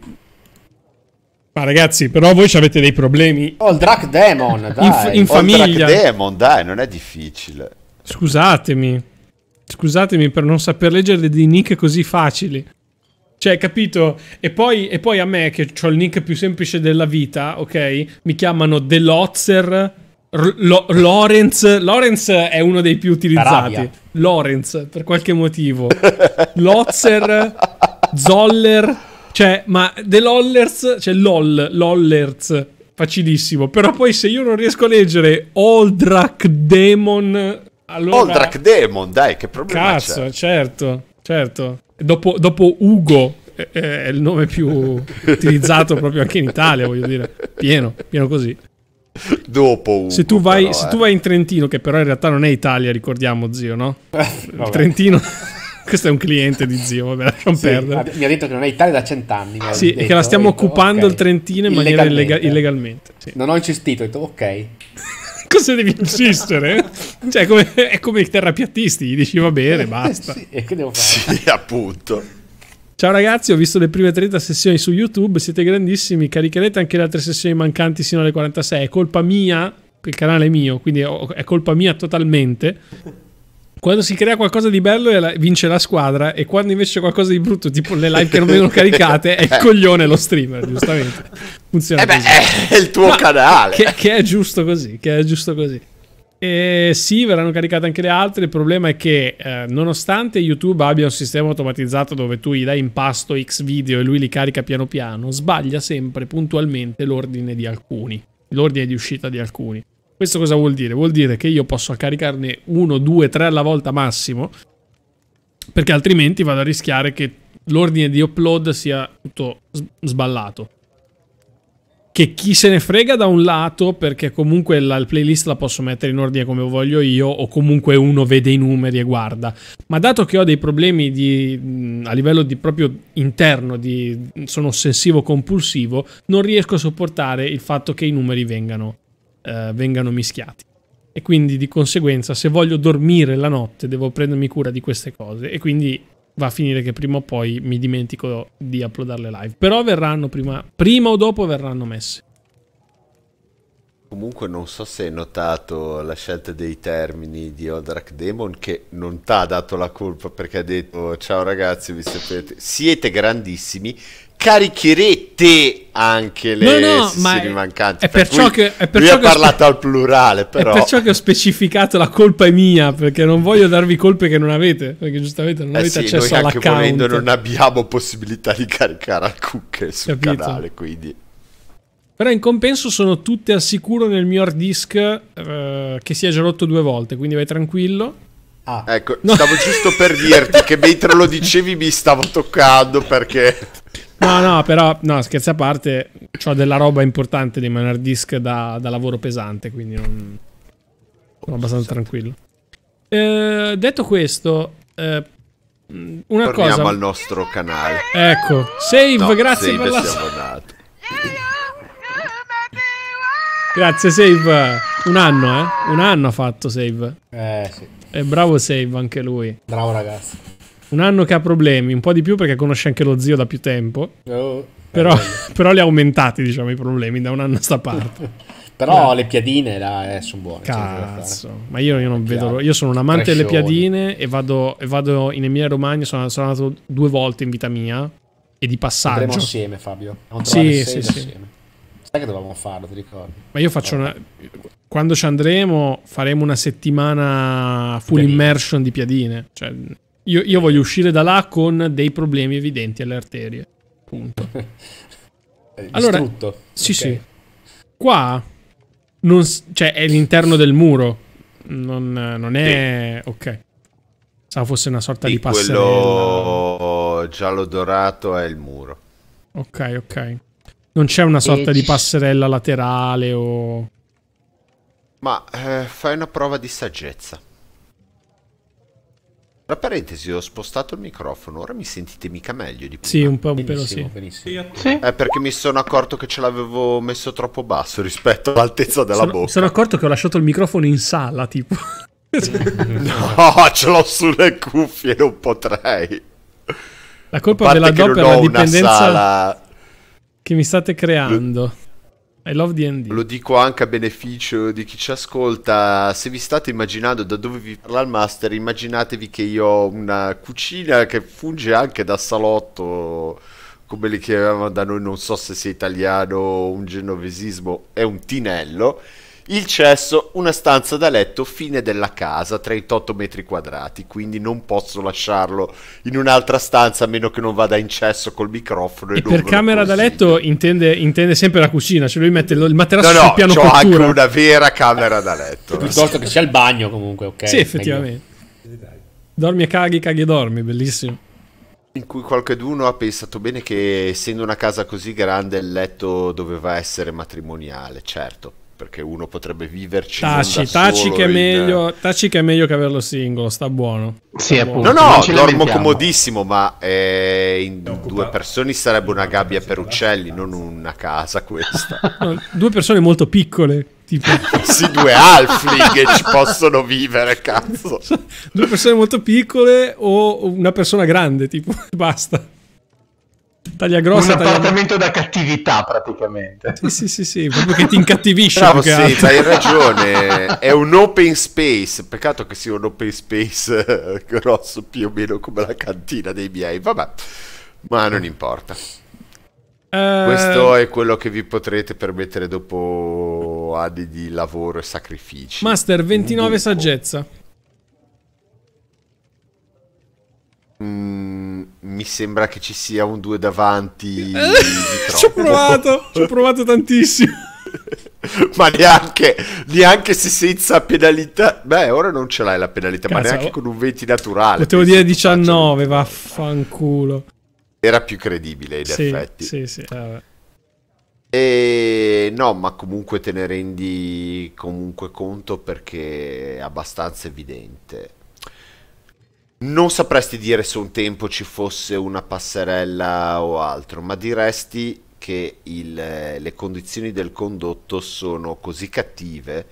ma ragazzi, però voi ci avete dei problemi. Oh, il Drac Demon, dai. In, f- in oh, famiglia. Drac Demon, dai, non è difficile. Scusatemi. Scusatemi per non saper leggere dei nick così facili. Cioè, capito? E poi, e poi a me, che ho il nick più semplice della vita, ok? Mi chiamano The Lotzer. Lorenz. Lorenz è uno dei più utilizzati. Arabia. Lorenz, per qualche motivo. *laughs* Lotzer. Zoller. Cioè, ma The Lollers, cioè LOL, Lollers, facilissimo. Però poi se io non riesco a leggere Oldrak Demon... Allora... Oldrak Demon, dai, che problema Cazzo, c'è? certo, certo. Dopo, dopo Ugo, eh, eh è il nome più *laughs* utilizzato proprio anche in Italia, voglio dire. Pieno, pieno così. Dopo Ugo, se tu, vai, però, se tu vai eh. in Trentino, che però in realtà non è Italia, ricordiamo, zio, no? Il *laughs* Trentino... *laughs* questo è un cliente di zio, vabbè, lasciamo sì, perdere. Mi ha detto che non è Italia da cent'anni. Sì, detto, che la stiamo detto, occupando okay. il Trentino in maniera illegalmente. illegalmente sì. Non ho insistito, ho detto ok. *laughs* Cosa devi insistere? cioè, è come, è come i terrapiattisti, gli dici va bene, *laughs* basta. sì, e che devo fare? Sì, appunto. Ciao ragazzi, ho visto le prime 30 sessioni su YouTube, siete grandissimi, caricherete anche le altre sessioni mancanti sino alle 46. È colpa mia, il canale è mio, quindi è colpa mia totalmente quando si crea qualcosa di bello vince la squadra e quando invece c'è qualcosa di brutto, tipo le live che non vengono caricate, è il eh. coglione lo streamer, giustamente. Funziona eh beh, così. È il tuo Ma canale. Che, che, è giusto così, che è giusto così. E sì, verranno caricate anche le altre. Il problema è che, eh, nonostante YouTube abbia un sistema automatizzato dove tu gli dai in pasto X video e lui li carica piano piano, sbaglia sempre puntualmente l'ordine di alcuni, l'ordine di uscita di alcuni. Questo cosa vuol dire? Vuol dire che io posso caricarne uno, due, tre alla volta massimo, perché altrimenti vado a rischiare che l'ordine di upload sia tutto sballato. Che chi se ne frega da un lato, perché comunque la playlist la posso mettere in ordine come voglio io, o comunque uno vede i numeri e guarda. Ma dato che ho dei problemi di, a livello di proprio interno, di, sono ossessivo compulsivo, non riesco a sopportare il fatto che i numeri vengano eh, vengano mischiati. E quindi di conseguenza, se voglio dormire la notte, devo prendermi cura di queste cose. E quindi va a finire che prima o poi mi dimentico di uploadarle live. Però verranno prima, prima o dopo verranno messe. Comunque non so se hai notato la scelta dei termini di Odrak Demon che non ti ha dato la colpa perché ha detto ciao ragazzi, vi sapete, siete grandissimi, caricherete anche le no, no, ma mancanti. È, per perciò che, è perciò lui che ha parlato spe- al plurale, però. È perciò che ho specificato la colpa è mia, perché non voglio darvi colpe che non avete, perché giustamente non eh avete sì, accesso noi all'account. Anche volendo non abbiamo possibilità di caricare al cookie sul Capito. canale, quindi... Però in compenso sono tutte al sicuro nel mio hard disk eh, che si è già rotto due volte, quindi vai tranquillo. Ah. Ecco, no. stavo giusto per dirti che mentre lo dicevi mi stavo toccando perché *laughs* No, no, però, no, scherzi a parte, ho della roba importante di hard disk da, da, lavoro pesante, quindi non, sono abbastanza tranquillo. Eh, detto questo, eh, una Torniamo cosa... al nostro canale. Ecco, save, no, grazie save per la... Siamo Grazie Save, un anno eh, un anno ha fatto Save. Eh sì. E bravo Save anche lui. Bravo ragazzi. Un anno che ha problemi, un po' di più perché conosce anche lo zio da più tempo. Oh, eh, però, *laughs* però, li ha aumentati, diciamo, i problemi da un anno a sta parte. *laughs* però eh. le piadine là, eh, sono buone. Cazzo, ma io, io non vedo. io sono un amante delle piadine e vado, e vado in Emilia Romagna. Sono, sono andato due volte in vita mia e di passaggio. Andremo assieme, Fabio. Sì, sì, sì. Sai che dovevamo farlo, ti ricordi? Ma io faccio una. Quando ci andremo, faremo una settimana full piadine. immersion di piadine. Cioè, io, io voglio uscire da là con dei problemi evidenti alle arterie. Punto. *laughs* allora, sì, okay. sì. Qua non, cioè, è l'interno del muro. Non, non è... Sì. Ok. Sa fosse una sorta sì, di passerella. Quello giallo dorato è il muro. Ok, ok. Non c'è una sorta e... di passerella laterale o... Ma eh, fai una prova di saggezza. Tra parentesi, ho spostato il microfono, ora mi sentite mica meglio di prima. Sì, un po' benissimo, però sì. Benissimo. sì. È eh, perché mi sono accorto che ce l'avevo messo troppo basso rispetto all'altezza della sono, bocca. Mi sono accorto che ho lasciato il microfono in sala, tipo. *laughs* *laughs* no, ce l'ho sulle cuffie, non potrei. La colpa ve la do per la dipendenza sala... che mi state creando. I love D&D. Lo dico anche a beneficio di chi ci ascolta. Se vi state immaginando da dove vi parla il master, immaginatevi che io ho una cucina che funge anche da salotto, come li chiamavano da noi, non so se sia italiano o un genovesismo, è un tinello il cesso, una stanza da letto fine della casa, 38 metri quadrati, quindi non posso lasciarlo in un'altra stanza a meno che non vada in cesso col microfono. E, e per camera da letto intende, intende, sempre la cucina, cioè lui mette il materasso no, sul no, piano cottura. No, anche una vera camera da letto. Piuttosto che c'è il bagno comunque, ok? Sì, effettivamente. Meglio. Dormi e caghi, caghi e dormi, bellissimo in cui qualcuno ha pensato bene che essendo una casa così grande il letto doveva essere matrimoniale, certo, perché uno potrebbe viverci taci, taci che, è in... meglio, taci che è meglio che averlo singolo sta buono sì, sta buono. no no dormo comodissimo ma eh, in due persone sarebbe una gabbia per uccelli non una casa questa *laughs* no, due persone molto piccole tipo *laughs* sì due alfling ci possono vivere cazzo *laughs* due persone molto piccole o una persona grande tipo basta taglia grossa. Un taglia... appartamento da cattività praticamente. Sì, sì, sì, sì proprio che ti incattivisce. Bravo, sì, hai *laughs* ragione. È un open space. Peccato che sia un open space eh, grosso più o meno come la cantina dei miei. Vabbè, ma non importa. Eh, Questo è quello che vi potrete permettere dopo anni di lavoro e sacrifici. Master, 29 saggezza. Mm, mi sembra che ci sia un due davanti. Eh, *laughs* ci ho provato, ci ho provato tantissimo. *laughs* ma neanche, neanche, se senza penalità. Beh, ora non ce l'hai la penalità, Cazzo, ma neanche con un 20 naturale. Potevo dire 19, faccio. vaffanculo. Era più credibile, in sì, effetti. Sì, sì, eh, vabbè. E no, ma comunque te ne rendi comunque conto perché è abbastanza evidente. Non sapresti dire se un tempo ci fosse una passerella o altro, ma diresti che il, eh, le condizioni del condotto sono così cattive,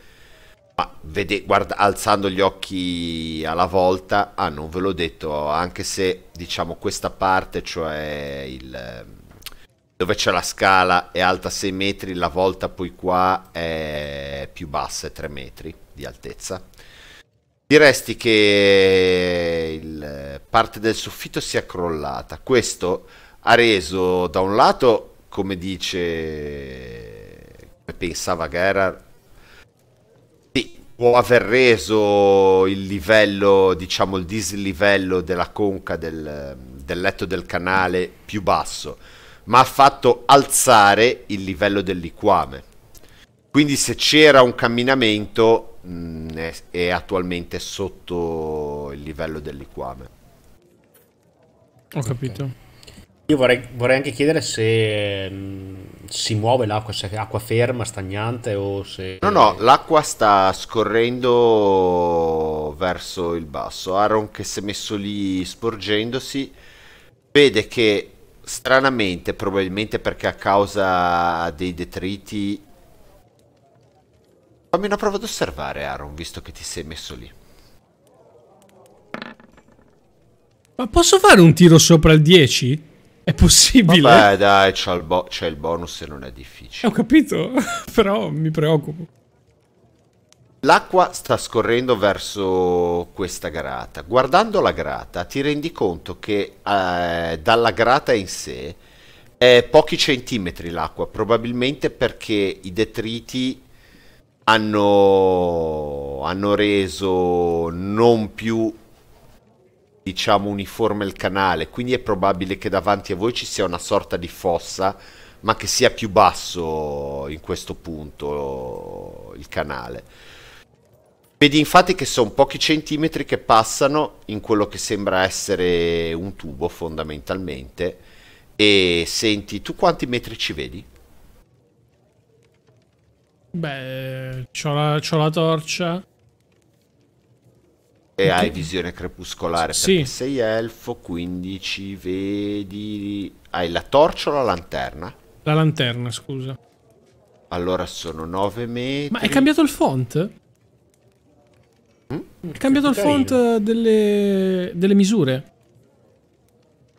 ma vede, guarda, alzando gli occhi alla volta, ah non ve l'ho detto, anche se diciamo questa parte, cioè il, ehm, dove c'è la scala è alta 6 metri, la volta poi qua è più bassa, è 3 metri di altezza diresti che il, parte del soffitto sia crollata. Questo ha reso da un lato, come dice, come pensava Gerard, sì, può aver reso il livello, diciamo il dislivello della conca del, del letto del canale più basso, ma ha fatto alzare il livello del liquame quindi se c'era un camminamento mh, mm, è, è attualmente sotto il livello del liquame. Ho capito. Okay. Io vorrei, vorrei, anche chiedere se mh, mm, si muove l'acqua, se è acqua ferma, stagnante o se... No, no, l'acqua sta scorrendo verso il basso. Aaron che si è messo lì sporgendosi vede che stranamente, probabilmente perché a causa dei detriti Fammi una prova ad osservare, Aaron, visto che ti sei messo lì. Ma posso fare un tiro sopra il 10? È possibile? Vabbè, dai, c'è il, bo il, bonus e non è difficile. Ho capito, *laughs* però mi preoccupo. L'acqua sta scorrendo verso questa grata. Guardando la grata ti rendi conto che eh, dalla grata in sé è pochi centimetri l'acqua, probabilmente perché i detriti hanno, hanno reso non più diciamo uniforme il canale quindi è probabile che davanti a voi ci sia una sorta di fossa ma che sia più basso in questo punto il canale vedi infatti che sono pochi centimetri che passano in quello che sembra essere un tubo fondamentalmente e senti tu quanti metri ci vedi? Beh, c'ho la, la, torcia. E hai visione crepuscolare sì. sei elfo, quindi ci vedi... Hai la torcia o la lanterna? La lanterna, scusa. Allora sono 9 metri. Ma è cambiato il font? Mm? È cambiato il font delle, delle misure?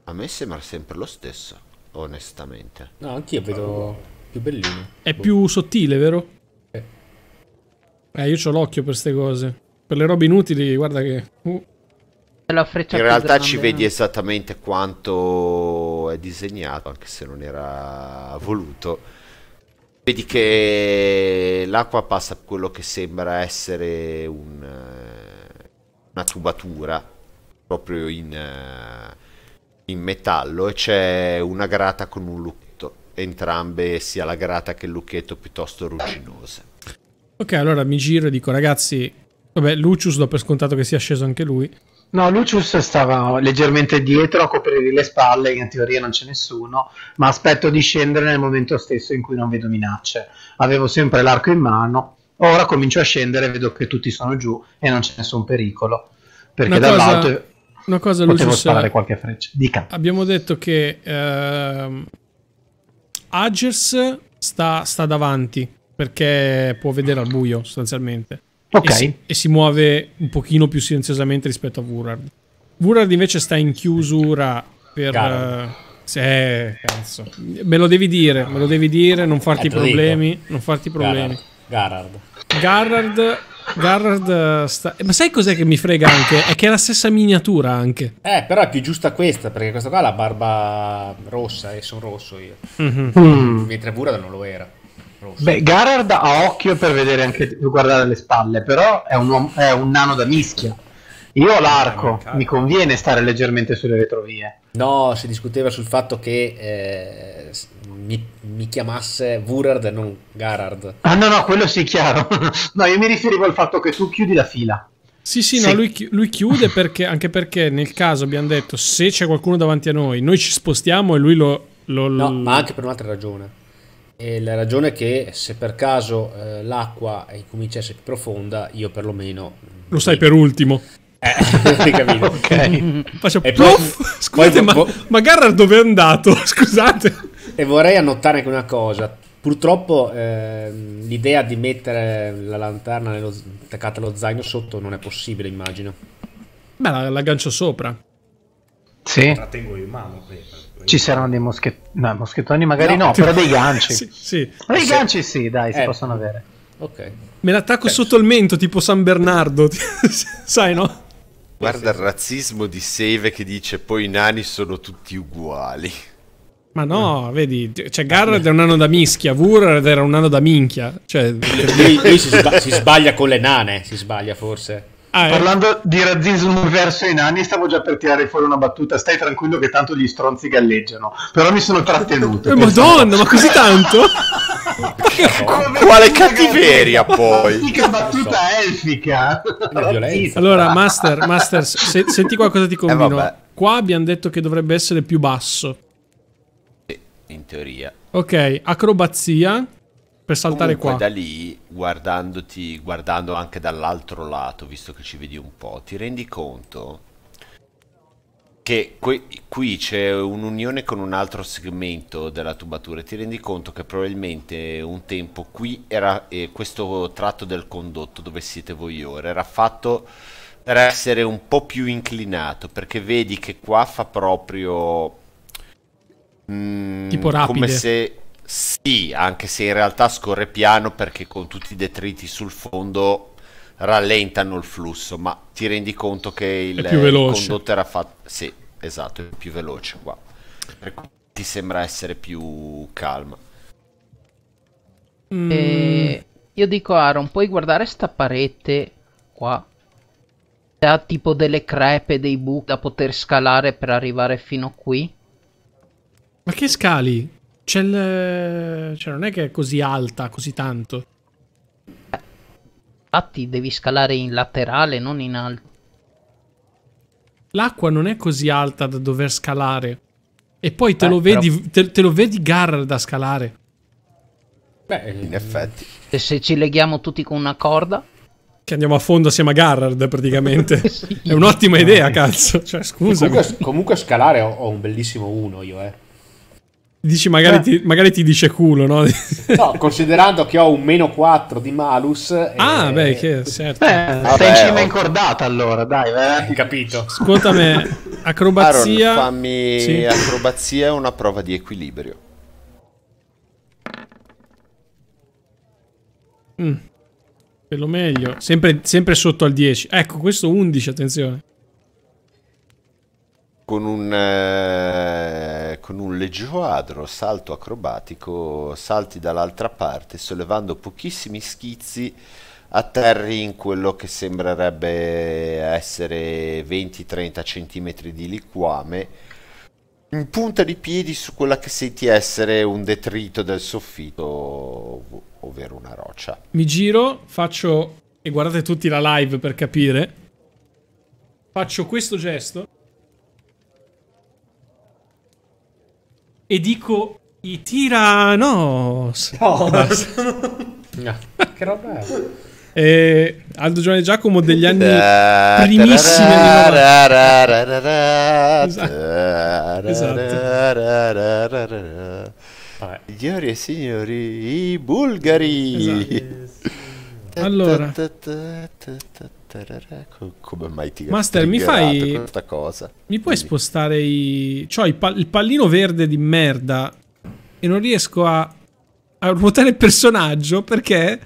A me sembra sempre lo stesso, onestamente. No, anch'io vedo più bellino. È boh. più sottile, vero? Eh, io ho l'occhio per queste cose. Per le robe inutili, guarda che... Uh. In realtà ci vedi esattamente quanto è disegnato, anche se non era voluto. Vedi che l'acqua passa per quello che sembra essere un, eh, una tubatura, proprio in, eh, in metallo, e c'è una grata con un lucchetto. Entrambe, sia la grata che il lucchetto, piuttosto rugginose. Ok, allora mi giro e dico ragazzi, vabbè, Lucius do per scontato che sia sceso anche lui. No, Lucius stava leggermente dietro a coprirgli le spalle, in teoria non c'è nessuno, ma aspetto di scendere nel momento stesso in cui non vedo minacce. Avevo sempre l'arco in mano, ora comincio a scendere, vedo che tutti sono giù e non c'è nessun pericolo. Perché dall'alto una cosa, potevo Lucius, sparare eh, qualche freccia. Dica. Abbiamo detto che ehm, Agers sta, sta davanti perché può vedere al buio sostanzialmente. Ok. E si, e si muove un pochino più silenziosamente rispetto a Wurard. Wurard invece sta in chiusura per... Uh, se, cazzo. Me lo devi dire, me lo devi dire, non farti problemi, non farti problemi. Garard. Garard. Garrard eh, sta... Ma sai cos'è che mi frega anche? È che è la stessa miniatura anche. Eh, però è più giusta questa, perché questa qua ha la barba rossa e sono rosso io. Mm -hmm. Mentre Burad non lo era. Beh, Garard ha occhio per vedere anche guardare le spalle, però è un, uomo, è un nano da mischia. Io ho l'arco, mi conviene stare leggermente sulle retrovie. No, si discuteva sul fatto che eh, mi, mi, chiamasse Wurard e non Garard. Ah no, no, quello sì, chiaro. *laughs* no, io mi riferivo al fatto che tu chiudi la fila. Sì, sì, sì. no, lui, lui chiude perché, anche perché nel caso abbiamo detto se c'è qualcuno davanti a noi, noi ci spostiamo e lui lo... lo no, lo... ma anche per un'altra ragione e la ragione è che se per caso eh, l'acqua eh, comincia a essere più profonda, io perlomeno... Mm, Lo sai per ultimo. Eh, *laughs* capito. ok. *laughs* Faccio e poi, Scusate, poi, ma, vo- ma Garrard dove è andato? *laughs* Scusate. E vorrei annotare anche una cosa. Purtroppo eh, l'idea di mettere la lanterna attaccata allo zaino sotto non è possibile, immagino. Beh, l'aggancio sopra. Sì. La tengo in mano prima. Ci saranno dei moschet- no, moschettoni, magari no, no però dei ganci. sì, sì. Dei sì. ganci sì, dai, si eh. possono avere. Ok. Me l'attacco Penso. Eh. sotto il mento, tipo San Bernardo, *laughs* sai no? Guarda il razzismo di Save che dice poi i nani sono tutti uguali. Ma no, mm. vedi, cioè Garrard è un anno da mischia, Vurard era un anno da minchia. Cioè... Lì, lì si, sba- si, sbaglia con le nane, si sbaglia forse. Ah, eh. Parlando eh. di razzismo verso i nani, stavo già per tirare fuori una battuta. Stai tranquillo che tanto gli stronzi galleggiano. Però mi sono trattenuto. Eh, Madonna, ma così tanto? *laughs* Quale cattiveria poi? Mica battuta so. elfica. Allora, Master, Master se, senti qua cosa ti eh, combino. Eh, qua abbiamo detto che dovrebbe essere più basso. In teoria. Ok, acrobazia per saltare Comunque, qua. da lì, guardandoti, guardando anche dall'altro lato, visto che ci vedi un po', ti rendi conto che qui, qui c'è un'unione con un altro segmento della tubatura e ti rendi conto che probabilmente un tempo qui era eh, questo tratto del condotto dove siete voi ora era fatto per essere un po' più inclinato perché vedi che qua fa proprio mm, tipo rapide come se sì, anche se in realtà scorre piano perché con tutti i detriti sul fondo rallentano il flusso, ma ti rendi conto che il, il condotto era fatto... Sì, esatto, è più veloce qua. Per cui ti sembra essere più calma. Mm. E eh, io dico Aaron, puoi guardare sta parete qua? Ha tipo delle crepe, dei buchi da poter scalare per arrivare fino qui? Ma che scali? C'è il... Cioè, non è che è così alta, così tanto. Infatti devi scalare in laterale, non in alto. L'acqua non è così alta da dover scalare. E poi te, eh, lo, vedi, però... te, te lo vedi Garra da scalare. Beh, in effetti. E se ci leghiamo tutti con una corda? Che andiamo a fondo assieme a Garrard praticamente. *laughs* sì. È un'ottima idea, cazzo. Cioè, scusa. Comunque, comunque, scalare ho, ho un bellissimo uno io, eh. Dici magari, eh. ti, magari, ti, dice culo, no? *laughs* no, considerando che ho un meno 4 di malus. Eh, ah, e... beh, che certo. Beh, Vabbè, stai in cima ho... incordata allora, dai, beh. capito. Ascoltami, *laughs* acrobazia. Aaron, fammi sì. acrobazia e una prova di equilibrio. Mm. Per lo meglio, sempre, sempre sotto al 10. Ecco, questo 11, attenzione con un, eh, con un leggiadro salto acrobatico salti dall'altra parte sollevando pochissimi schizzi atterri in quello che sembrerebbe essere 20-30 cm di liquame in punta di piedi su quella che senti essere un detrito del soffitto ovvero una roccia mi giro faccio e guardate tutti la live per capire faccio questo gesto e dico i tiranos. No, che roba è? E Aldo Giovanni Giacomo degli anni primissimi anni 90 esatto, esatto. signori e signori i bulgari allora come mai ti Master, mi fai questa cosa? Mi puoi Quindi. spostare i cioè il, pal il, pallino verde di merda e non riesco a, a ruotare il personaggio perché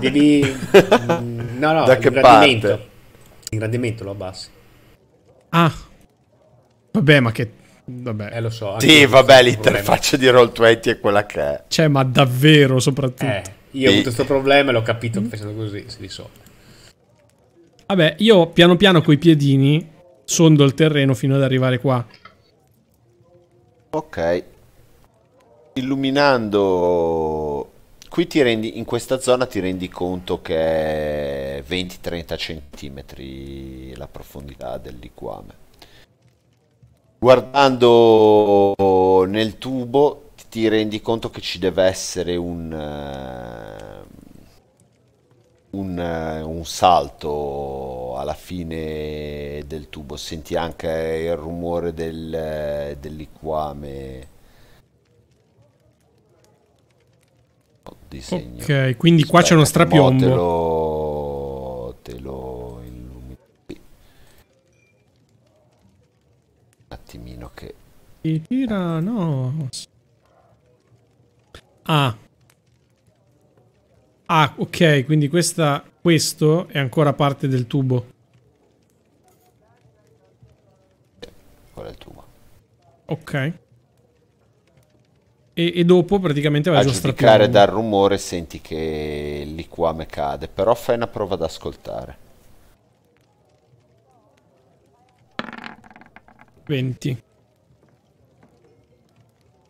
devi *laughs* No, no, da che parte? L'ingrandimento lo abbassi. Ah. Vabbè, ma che Vabbè. Eh, lo so. Sì, vabbè, l'interfaccia di Roll20 è quella che è. Cioè, ma davvero, soprattutto. Eh, io ho avuto questo problema e l'ho capito mm. facendo così, si risolve. Vabbè, io piano piano coi piedini sondo il terreno fino ad arrivare qua. Ok. Illuminando... Qui ti rendi, in questa zona ti rendi conto che è 20-30 cm la profondità del liquame. Guardando nel tubo ti rendi conto che ci deve essere un... Uh un, eh, un, salto alla fine del tubo, senti anche il rumore del, eh, liquame. Disegno. Ok, quindi Aspetta, qua c'è uno strapiombo. Te lo, te lo illumino Un attimino che... Tira, no. Ah, Ah, ok, quindi questa, questo è ancora parte del tubo. Quello è il tubo. Ok. E, e dopo praticamente vai a giù giudicare dal rumore senti che liquame cade, però fai una prova ad ascoltare. 20.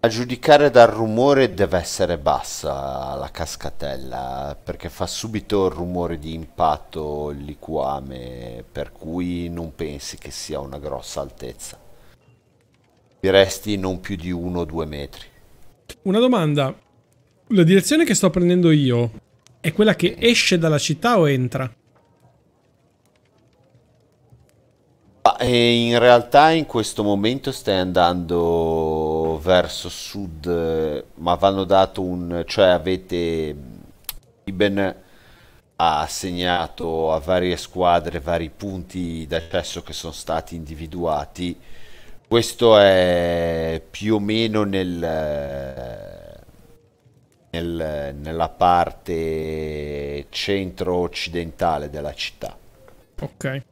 A giudicare dal rumore deve essere bassa la cascatella perché fa subito il rumore di impatto il liquame per cui non pensi che sia una grossa altezza. Ti resti non più di uno o due metri. Una domanda. La direzione che sto prendendo io è quella che esce dalla città o entra? e eh, in realtà in questo momento stai andando verso sud, eh, ma vanno dato un... cioè avete... Iben ha assegnato a varie squadre vari punti d'accesso che sono stati individuati. Questo è più o meno nel, nel, nella parte centro-occidentale della città. Ok.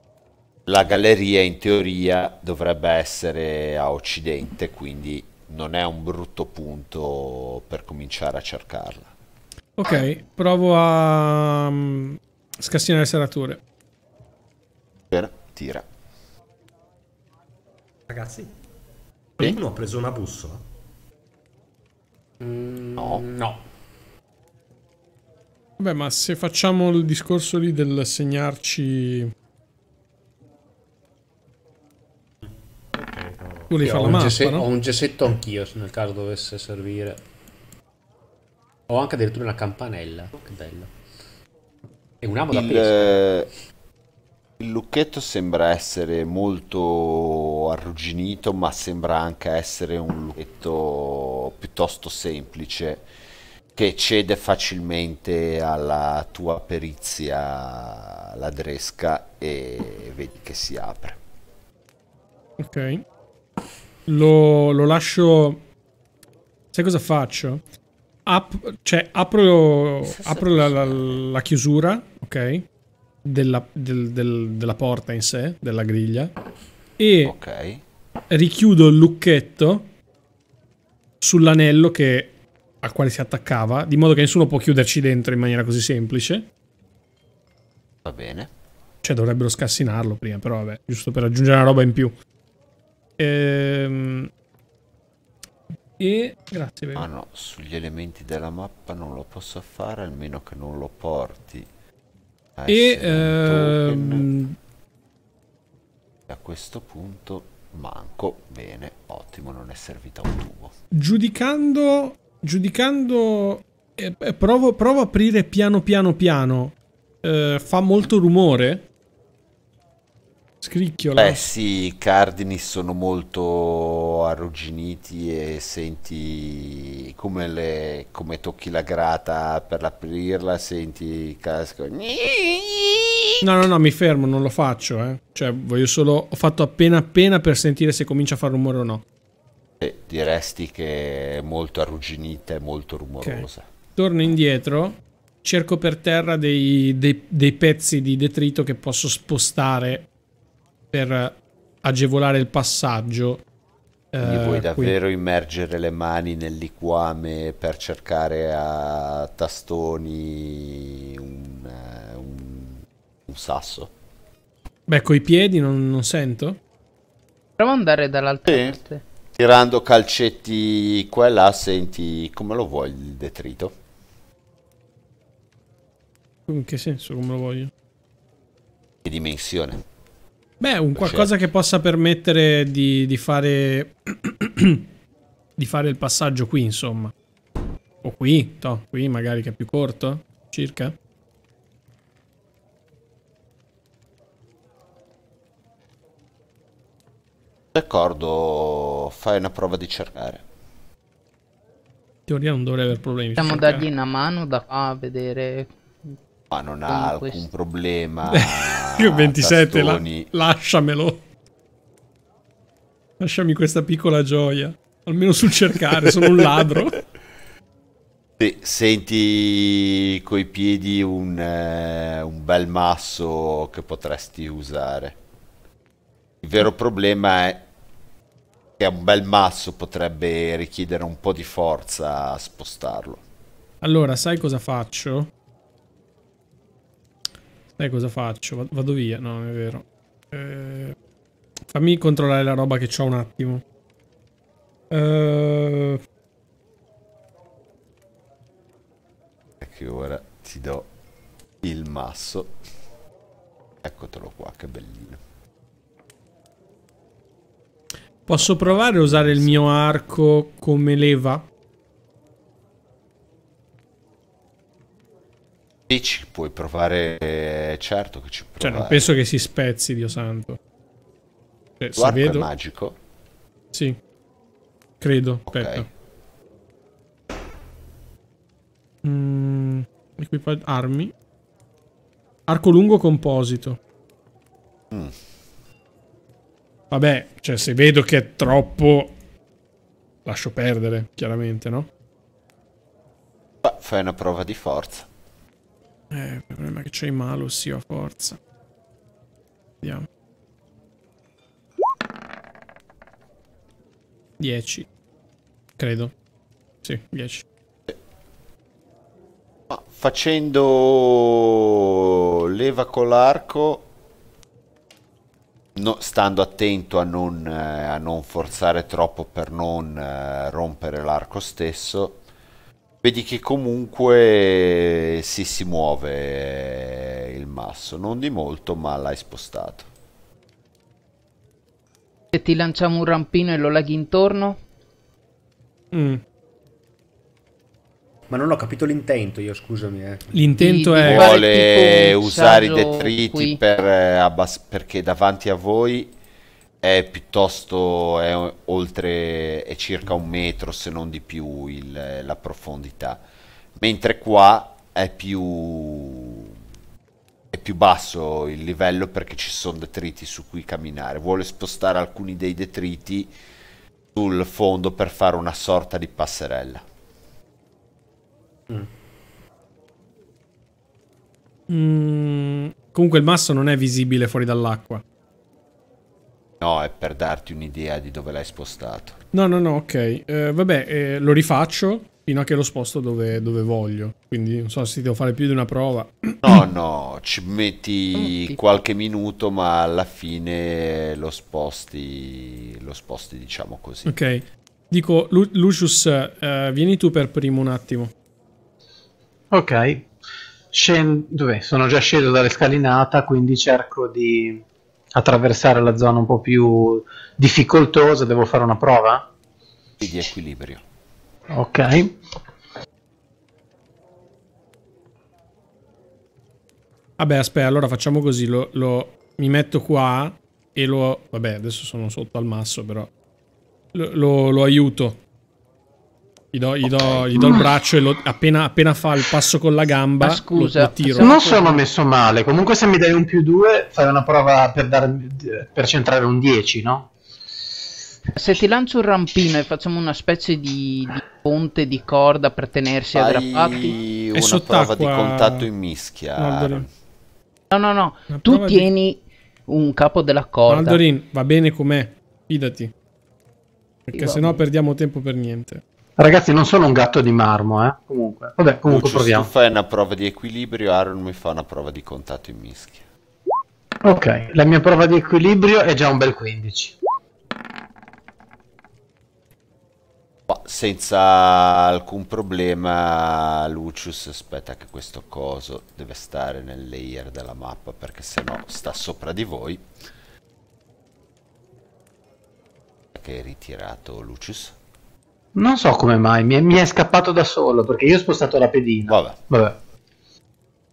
La galleria in teoria dovrebbe essere a occidente, quindi non è un brutto punto per cominciare a cercarla. Ok, provo a um, scassinare le serrature. Per tira. Ragazzi, prima sì? ho preso una bussola. Mm, no. No. Vabbè, ma se facciamo il discorso lì del segnarci Devi fare la mappa, gesse- no? Ho un gessetto anch'io, nel caso dovesse servire. Ho anche addirittura una campanella, che bello. E un amo da pesca. Il lucchetto sembra essere molto arrugginito, ma sembra anche essere un lucchetto piuttosto semplice che cede facilmente alla tua perizia ladresca e vedi che si apre. Ok lo, lo lascio... Sai cosa faccio? Ap cioè, apro, apro la, la, la, chiusura, ok? Della, del, del, della, porta in sé, della griglia. E okay. richiudo il lucchetto sull'anello che, al quale si attaccava, di modo che nessuno può chiuderci dentro in maniera così semplice. Va bene. Cioè, dovrebbero scassinarlo prima, però vabbè, giusto per aggiungere una roba in più. Ehm... E grazie per... Ah no, sugli elementi della mappa non lo posso fare almeno che non lo porti. e ehm... a questo punto manco. Bene, ottimo, non è servita un tubo. Giudicando, giudicando eh, provo, provo a aprire piano piano piano. Eh, fa molto rumore scricchiola. Beh sì, i cardini sono molto arrugginiti e senti come, le, come tocchi la grata per aprirla, senti il casco. No, no, no, mi fermo, non lo faccio, eh. Cioè, voglio solo... Ho fatto appena appena per sentire se comincia a fare rumore o no. Eh, diresti che è molto arrugginita e molto rumorosa. Okay. Torno indietro, cerco per terra dei, dei, dei pezzi di detrito che posso spostare per agevolare il passaggio. Quindi eh, vuoi davvero qui. immergere le mani nel liquame per cercare a tastoni un, eh, un, un sasso? Beh, coi piedi non, non sento. Provo ad andare dall'altra sì. parte. Tirando calcetti qua e là senti come lo vuoi il detrito. In che senso come lo voglio? Che dimensione? Beh, un qualcosa cioè. che possa permettere di, di fare *clears throat* di fare il passaggio qui, insomma. O qui, to, qui magari che è più corto, circa. D'accordo, fai una prova di cercare. In teoria non dovrei avere problemi. Possiamo dargli una mano da qua a vedere ma non ha alcun questo. problema. *laughs* Io 27, la, lasciamelo. Lasciami questa piccola gioia. Almeno sul cercare, sono un ladro. Se *laughs* senti coi piedi un, eh, un bel masso che potresti usare. Il vero problema è che un bel masso potrebbe richiedere un po' di forza a spostarlo. Allora, sai cosa faccio? Dai, eh, cosa faccio? Vado via? No, non è vero. Eh, fammi controllare la roba che ho un attimo. Eh... Che ora ti do il masso. Eccotelo qua, che bellino. Posso provare a usare il mio arco come leva? ci puoi provare, eh, certo che ci provi. Cioè, non penso che si spezzi, Dio santo. Cioè, se vedo... è magico? Sì, credo, okay. Mm, equipaggio, armi. Arco lungo composito. Mm. Vabbè, cioè, se vedo che è troppo... Lascio perdere, chiaramente, no? Beh, fai una prova di forza. Eh, il problema è che c'è i malus sì, io a forza. Vediamo. 10. Credo. Sì, 10. facendo leva con l'arco, no, stando attento a non, eh, a non, forzare troppo per non eh, rompere l'arco stesso, vedi che comunque eh, si, si muove eh, il masso, non di molto ma l'hai spostato. Se ti lanciamo un rampino e lo laghi intorno? Mm. Ma non ho capito l'intento io, scusami. Eh. L'intento è... Vuole usare i detriti per, eh, perché davanti a voi è piuttosto è oltre è circa un metro se non di più il, la profondità mentre qua è più è più basso il livello perché ci sono detriti su cui camminare vuole spostare alcuni dei detriti sul fondo per fare una sorta di passerella mm. Mm. comunque il masso non è visibile fuori dall'acqua No, è per darti un'idea di dove l'hai spostato. No, no, no, ok. Eh, vabbè, eh, lo rifaccio fino a che lo sposto dove, dove, voglio. Quindi non so se devo fare più di una prova. No, no, ci metti qualche minuto, ma alla fine lo sposti, lo sposti diciamo così. Ok. Dico, Lu Lucius, eh, vieni tu per primo un attimo. Ok. Scendo... dove? Sono già sceso dalle scalinata, quindi cerco di attraversare la zona un po' più difficoltosa, devo fare una prova? Di equilibrio. Ok. Vabbè, aspetta, allora facciamo così, lo, lo, mi metto qua e lo... Vabbè, adesso sono sotto al masso, però... Lo, lo, lo aiuto. Gli do, gli, okay. gli do, il braccio e lo, appena, appena, fa il passo con la gamba, Ma scusa, lo, lo tiro. Non sono messo male. Comunque, se mi dai un più 2, fai una prova per, dar, per centrare un 10, no? Se ti lancio un rampino e facciamo una specie di, di ponte di corda per tenersi fai aggrappati, una è sott'acqua... prova di contatto in mischia. Aldorin. No, no, no. tu tieni di... un capo della corda. Aldorin, va bene com'è, fidati. Perché sennò perdiamo tempo per niente. Ragazzi, non sono un gatto di marmo, eh. Comunque, vabbè, comunque Lucio, proviamo. Tu fai una prova di equilibrio, Aaron mi fa una prova di contatto in mischia. Ok, la mia prova di equilibrio è già un bel 15. senza alcun problema Lucius aspetta che questo coso deve stare nel layer della mappa perché sennò sta sopra di voi che è ritirato Lucius non so come mai, mi è, mi è scappato da solo perché io ho spostato la pedina. Vabbè. Vabbè.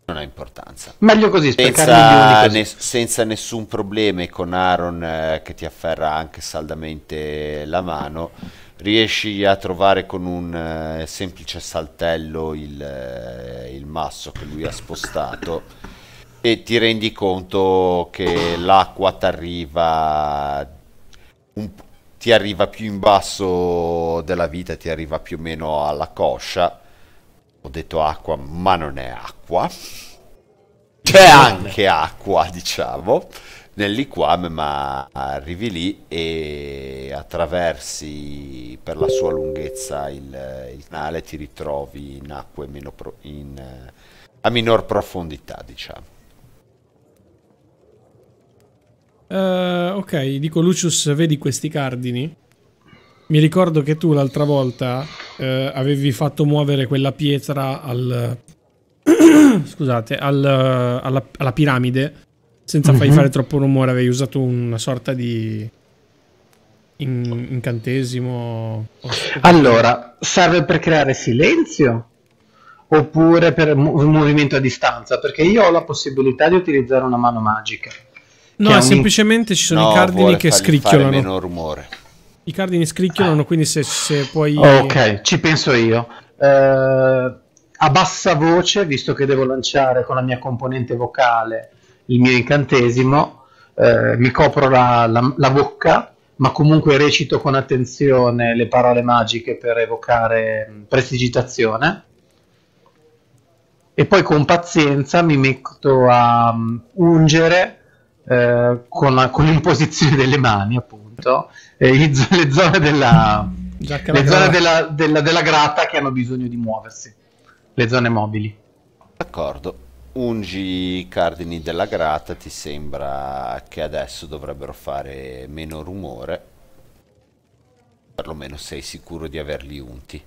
Non ha importanza. Meglio così, senza, così. Ne, senza nessun problema e con Aaron eh, che ti afferra anche saldamente la mano, riesci a trovare con un eh, semplice saltello il, eh, il masso che lui ha spostato e ti rendi conto che l'acqua ti arriva un, ti arriva più in basso della vita, ti arriva più o meno alla coscia. Ho detto acqua, ma non è acqua. C'è anche acqua, *laughs* diciamo, nell'Iquam, ma arrivi lì e attraversi per la sua lunghezza il, il canale, ti ritrovi in acque meno pro, in, a minor profondità, diciamo. Uh, ok, dico Lucius, vedi questi cardini? Mi ricordo che tu l'altra volta uh, avevi fatto muovere quella pietra al... *coughs* scusate, al, alla, alla, piramide senza mm -hmm. fargli fare troppo rumore, avevi usato una sorta di in, incantesimo. Allora, serve per creare silenzio oppure per un movimento a distanza? Perché io ho la possibilità di utilizzare una mano magica. No, semplicemente ci sono no, i cardini che scricchiolano. meno rumore. I cardini scricchiolano, ah. quindi se, se puoi... Ok, ci penso io. Uh, a bassa voce, visto che devo lanciare con la mia componente vocale il mio incantesimo, uh, mi copro la, la, la bocca, ma comunque recito con attenzione le parole magiche per evocare mm, prestigitazione e poi con pazienza mi metto a mm, ungere eh, con, la, con, l'imposizione delle mani, appunto, eh, le zone, della, le zone della, della, della grata che hanno bisogno di muoversi, le zone mobili. D'accordo ungi i cardini della grata ti sembra che adesso dovrebbero fare meno rumore perlomeno sei sicuro di averli unti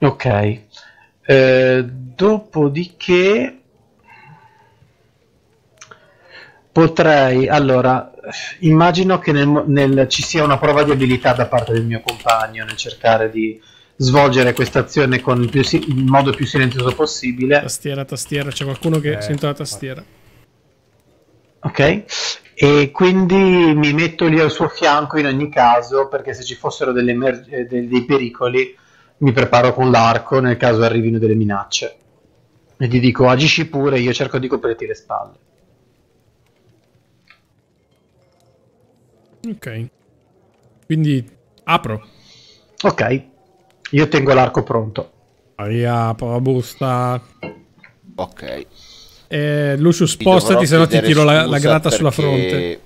ok eh, dopodiché Potrei, allora, immagino che nel, nel, ci sia una prova di abilità da parte del mio compagno nel cercare di svolgere questa azione con il, più, il, modo più silenzioso possibile. Tastiera, tastiera, c'è qualcuno che eh, sente la tastiera. Ok, e quindi mi metto lì al suo fianco in ogni caso perché se ci fossero dei, eh, dei pericoli mi preparo con l'arco nel caso arrivino delle minacce. E gli dico agisci pure, io cerco di coprirti le spalle. Ok. Quindi apro. Ok. Io tengo l'arco pronto. Riapro la busta. Ok. Eh, Lucio, spostati, se no ti tiro la, la grata perché... sulla fronte.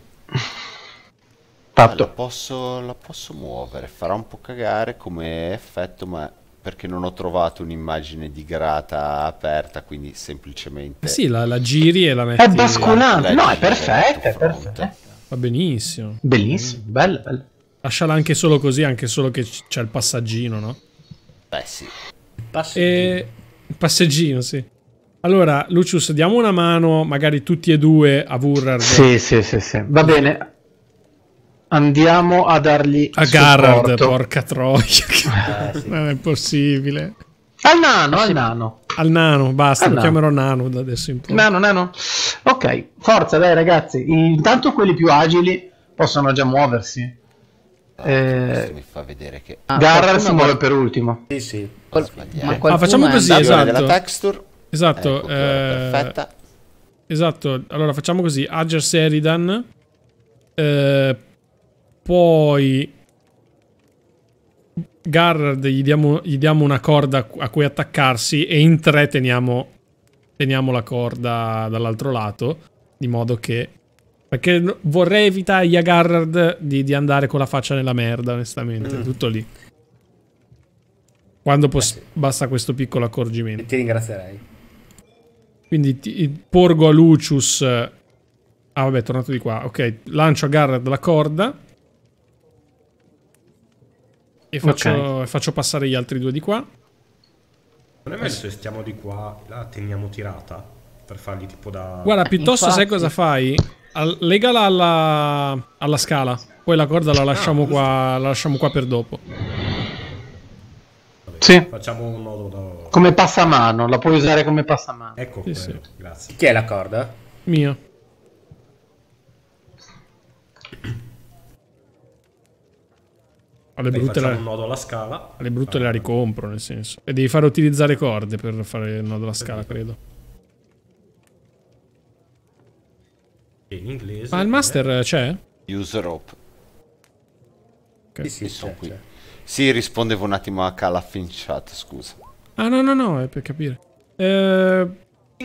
Fatto. Eh, la, posso, la posso muovere, farà un po' cagare come effetto, ma perché non ho trovato un'immagine di grata aperta, quindi semplicemente... Eh sì, la, la, giri e la metti... È basculante, no, è perfetta, è perfetta. Va benissimo. Bellissimo, bella, bella. Lasciala anche solo così, anche solo che c'è il passaggino, no? Beh sì. Il passeggino. E... passeggino, sì. Allora, Lucius, diamo una mano, magari tutti e due, a Vurrard. Sì, sì, sì, sì. Va bene. Andiamo a dargli... A supporto. Garrard, porca troia. Ah, sì. *laughs* non è possibile. Al nano, ah, al nano. Al nano, basta, al lo nano. chiamerò nano da adesso in poi. Nano, nano. Ok, forza dai ragazzi. Intanto quelli più agili possono già muoversi. Ah, eh, mi fa vedere che... Ah, ah Garra si muove per ultimo. Sì, sì. Ma ah, facciamo così, esatto. Della texture. Esatto. Ecco, eh, perfetta. Esatto, allora facciamo così. Ager Seridan. Eh, poi... Garrard gli diamo, gli diamo, una corda a cui attaccarsi e in tre teniamo, teniamo la corda dall'altro lato, di modo che... Perché vorrei evitare a Garrard di, di, andare con la faccia nella merda, onestamente, mm. tutto lì. Quando basta questo piccolo accorgimento. E ti ringrazierei. Quindi ti, porgo a Lucius... Ah vabbè, è tornato di qua. Ok, lancio a Garrard la corda. E faccio, okay. faccio passare gli altri due di qua. Non è meglio se stiamo di qua, la teniamo tirata per fargli tipo da... Guarda, piuttosto Infatti. sai cosa fai? legala alla, alla, scala, poi la corda la ah. lasciamo, ah, qua, la lasciamo qua per dopo. Vabbè, sì. Facciamo un modo da... Come passamano, la puoi usare come passamano. Ecco, sì, sì. grazie. Chi è la corda? Mia. alle brutte la... un nodo alla scala. Alle brutte ah, la ricompro, nel senso. E devi fare utilizzare corde per fare il nodo alla scala, credo. In inglese. Ma il master c'è? User rope. Okay. Sì, sì, sono qui. Sì, rispondevo un attimo a Calaf in chat, scusa. Ah, no, no, no, è per capire. Eh,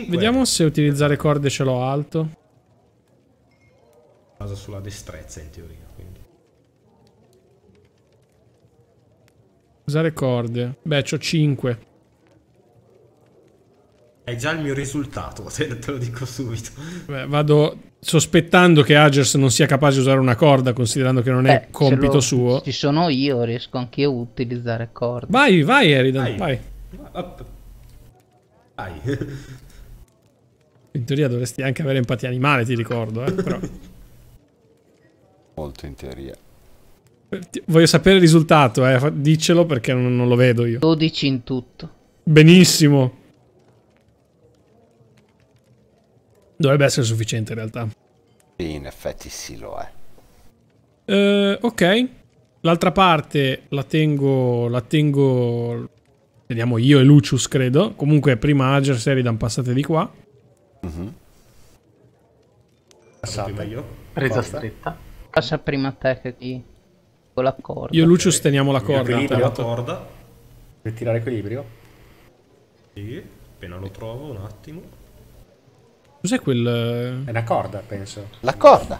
vediamo se utilizzare corde ce l'ho alto. Basa sulla destrezza, in teoria. Usare corde. Beh, ho 5. È già il mio risultato, *laughs* te lo dico subito. Beh, vado sospettando che Agers non sia capace di usare una corda, considerando che non Beh, è compito lo, suo. Ci sono io, riesco anch'io a utilizzare corde. Vai, vai, Eridan, vai. vai. Vai. In teoria dovresti anche avere empatia animale, ti ricordo, eh, però. *laughs* Molto in teoria. Voglio sapere il risultato, eh. Diccelo perché non, non lo vedo io. 12 in tutto. Benissimo. Dovrebbe essere sufficiente in realtà. Sì, in effetti sì lo è. Eh, ok. L'altra parte la tengo... La tengo... Vediamo io e Lucius, credo. Comunque prima Ager Seridan passate di qua. Mm -hmm. Passata io. Presa stretta. Lascia prima te che ti con la corda. Io e Lucius teniamo la corda. Io la corda. Per tirare equilibrio. Sì, appena lo trovo un attimo. Cos'è quel... È una corda, penso. La corda.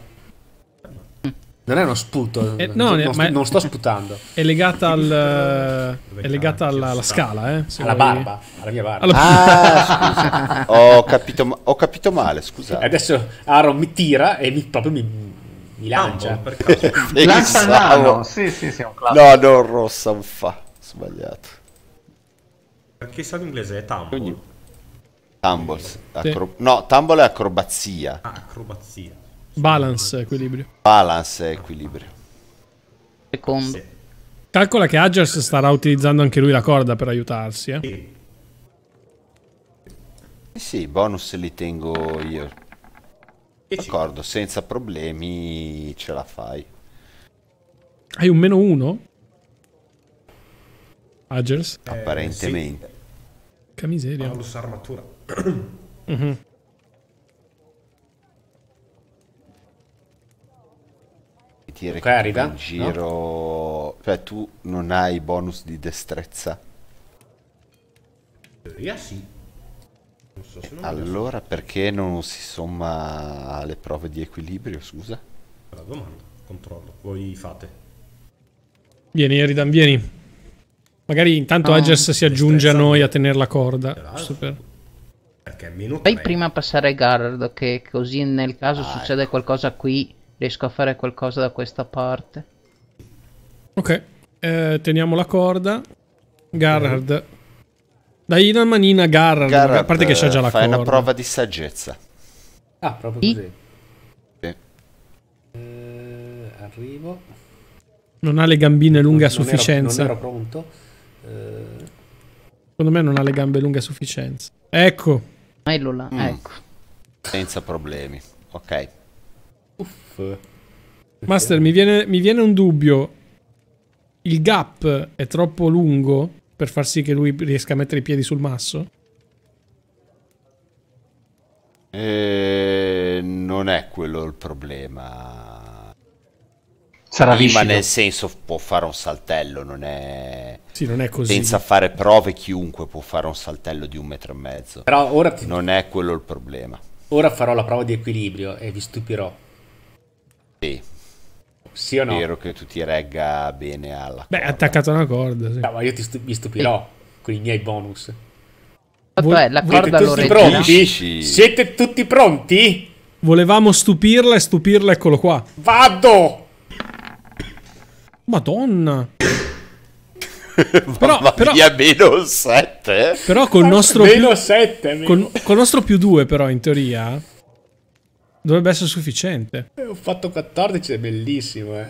Non è uno sputo, eh, no, non, ma non sto sputando. È legata, al, è legata alla, alla scala, eh? alla barba, alla mia barba. Alla... Ah, ho, capito, ho capito male, scusa. Adesso Aaron mi tira e mi, proprio mi, gli lancia. *laughs* lancia il nano. Sì, sì, sì, è un classico. No, non rossa, un fa. Sbagliato. Perché sa l'inglese è Tumble. Ogni... Tumble. Sì. No, Tumble è acrobazia. Ah, acrobazia. Balance, equilibrio. Balance, equilibrio. Secondo. Sì. Calcola che Agers starà utilizzando anche lui la corda per aiutarsi. Eh? Sì. Eh sì, bonus li tengo io e D'accordo, senza problemi ce la fai. Hai un meno uno? Agers? Eh, Apparentemente. Sì. Che miseria. Paulus armatura. mm-hmm. *coughs* Ti recuperi in giro... No? Cioè tu non hai bonus di destrezza. In teoria sì. So, allora perché non si somma alle prove di equilibrio, scusa? La domanda, controllo, voi fate. Vieni Eridan, vieni. Magari intanto no, ah, Ages si aggiunge a noi a tenere la corda. Per... Perché meno Fai prima passare Garrard che così nel caso ah, succede ecco. qualcosa qui riesco a fare qualcosa da questa parte. Ok, eh, teniamo la corda. Garrard dai una manina Garrard, Garrard a parte che c'è già la fai corda. Fai una prova di saggezza. Ah, proprio così. Sì. Eh, arrivo. Non ha le gambine lunghe non, a sufficienza. Non ero, non ero pronto. Eh... Secondo me non ha le gambe lunghe a sufficienza. Ecco. Ellula, mm. ecco. Senza problemi. Ok. Uff. Master, mi viene, mi viene un dubbio. Il gap è troppo lungo? per far sì che lui riesca a mettere i piedi sul masso? Eh, non è quello il problema. Sarà viscido. Ma nel senso può fare un saltello, non è... Sì, non è così. Senza fare prove chiunque può fare un saltello di un metro e mezzo. Però ora... Ti... Non è quello il problema. Ora farò la prova di equilibrio e vi stupirò. Sì. Sì o no? Spero che tu ti regga bene alla Beh, corda. attaccato a una corda, sì. No, ma io ti stu- mi stupirò sì. Eh. con i miei bonus. Vabbè, la corda lo Siete pronti? Siete tutti pronti? Volevamo stupirla e stupirla, eccolo qua. Vado! Madonna! *laughs* però, però, via, meno 7. Però col nostro meno più, 7, meno. Con, col nostro più 2 però in teoria Dovrebbe essere sufficiente. Eh, ho fatto 14, è bellissimo, eh.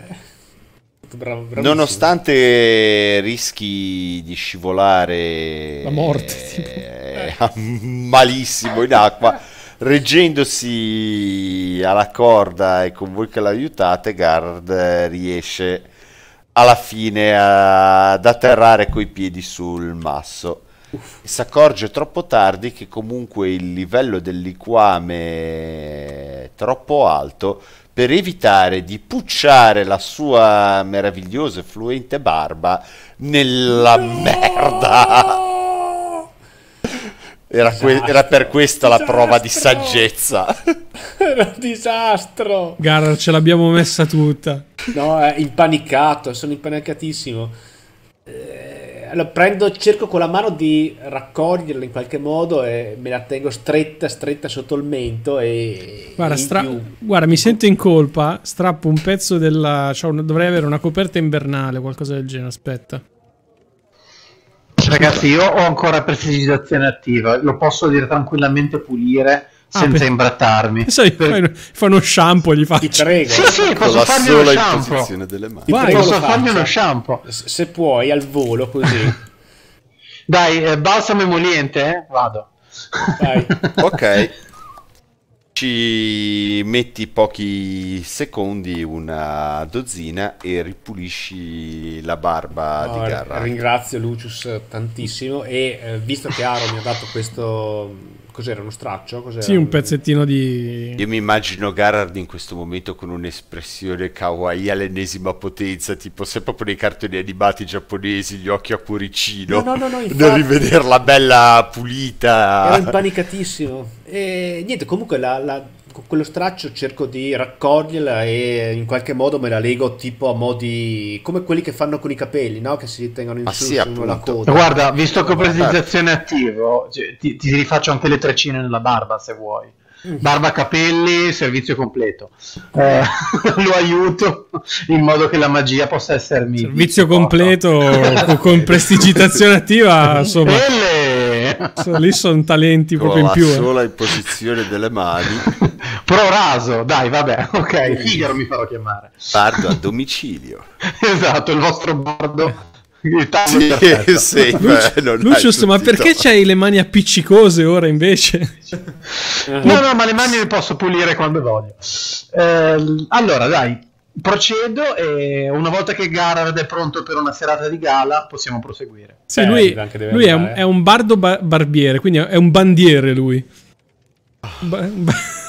Bravo, Nonostante rischi di scivolare la morte, eh, tipo. *laughs* malissimo in acqua, reggendosi alla corda e con voi che l'aiutate, Gard eh, riesce alla fine ad atterrare coi piedi sul masso e si accorge troppo tardi che comunque il livello del liquame è troppo alto per evitare di pucciare la sua meravigliosa e fluente barba nella no! merda. Era, que- era, per questa la prova di saggezza. Era un disastro. Gara, ce l'abbiamo messa tutta. No, è impanicato, sono impanicatissimo. Eh, lo prendo, cerco con la mano di raccoglierla in qualche modo e me la tengo stretta, stretta sotto il mento. E guarda, stra- guarda mi sento in colpa. Strappo un pezzo della. Cioè, dovrei avere una coperta invernale, qualcosa del genere. Aspetta. Ragazzi, io ho ancora prestidigitazione attiva, lo posso dire tranquillamente pulire Ah, senza ah, imbrattarmi. *laughs* Sai, per... fa uno shampoo gli faccio. Ti prego. Sì, sì, posso farmi uno shampoo. Delle mani. Vai, posso farmi uno shampoo. Se puoi, al volo, così. *laughs* Dai, eh, balsamo emoliente, eh? Vado. Vai. *laughs* ok. Ci metti pochi secondi, una dozzina, e ripulisci la barba no, di Garra. Ringrazio Lucius tantissimo e eh, visto che Aro mi ha dato questo Cos'era uno straccio? Cos'era? Sì, un pezzettino di. Io mi immagino Garard in questo momento con un'espressione kawaii all'ennesima potenza, tipo se proprio nei cartoni animati giapponesi, gli occhi a cuoricino. No, no, no, no *laughs* Non rivederla bella pulita. Era impanicatissimo. E niente, comunque la, la, con quello straccio cerco di raccoglierla e in qualche modo me la lego tipo a modi come quelli che fanno con i capelli, no? Che si tengono in Ma su sì, la coda. Guarda, visto che ho presentazione attivo, cioè, ti, ti, rifaccio anche le trecine nella barba se vuoi. Mm. Barba, capelli, servizio completo. Eh, *laughs* lo aiuto in modo che la magia possa essermi. Servizio completo no. *laughs* con prestigitazione attiva, insomma. Belle! Cioè, lì sono talenti Con proprio in più. Eh. sola in posizione delle mani. *laughs* Pro raso, dai, vabbè, ok, Figaro mi farò chiamare. Bardo a domicilio. *laughs* esatto, il vostro bardo sì, *laughs* sì, Lucio, beh, Lucio ma perché c'hai le mani appiccicose ora invece? no, no, ma le mani le posso pulire quando voglio. Eh, allora, dai, procedo e una volta che Garard è pronto per una serata di gala possiamo proseguire. Sì, eh, lui, lui è, un, è, un, bardo bar- barbiere, quindi è un bandiere lui. Un, ba-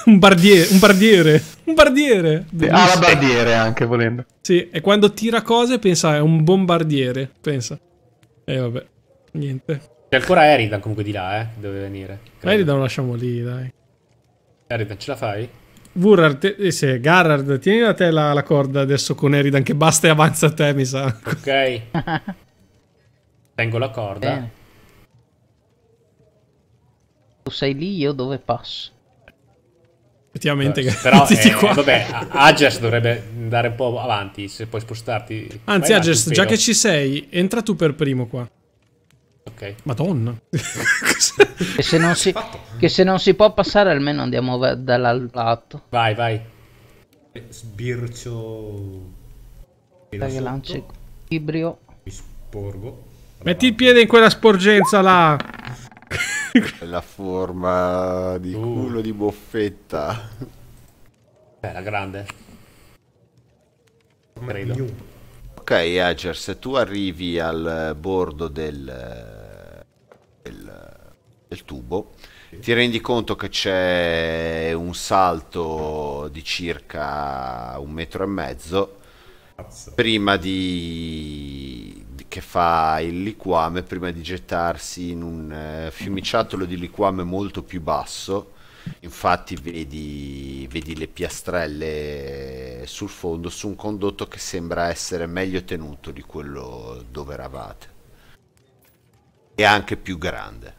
un, bardiere, un bardiere, un bardiere. Ah, la bardiere anche volendo. Sì, e quando tira cose pensa è un bombardiere, pensa. E eh, vabbè, niente. C'è ancora Eridan comunque di là, eh, deve venire. Credo. Eridan lo lasciamo lì, dai. Eridan, ce la fai? Vurard, eh, se Garrard, tieni da te la, la, corda adesso con Eridan che basta e avanza a te, mi sa. Ok. *laughs* Tengo la corda. Bene. Eh. Tu sei lì, io dove passo? Effettivamente, Beh, però *laughs* eh, qua. vabbè, Agers dovrebbe andare un po' avanti se puoi spostarti. Anzi, Agers, già che ci sei, entra tu per primo qua. Ok. Madonna. *laughs* che, se non si, che se non si può passare almeno andiamo dall'alto. Vai, vai. Sbircio... Aspetta lancio equilibrio. Mi sporgo. Metti il piede in quella sporgenza là. *laughs* La forma di uh. culo di boffetta. Era eh, grande. Credo. Ok, Ager, se tu arrivi al bordo del del, del tubo sì. ti rendi conto che c'è un salto di circa un metro e mezzo Cazzo. prima di che fa il liquame prima di gettarsi in un eh, fiumiciattolo di liquame molto più basso infatti vedi, vedi, le piastrelle sul fondo su un condotto che sembra essere meglio tenuto di quello dove eravate e anche più grande.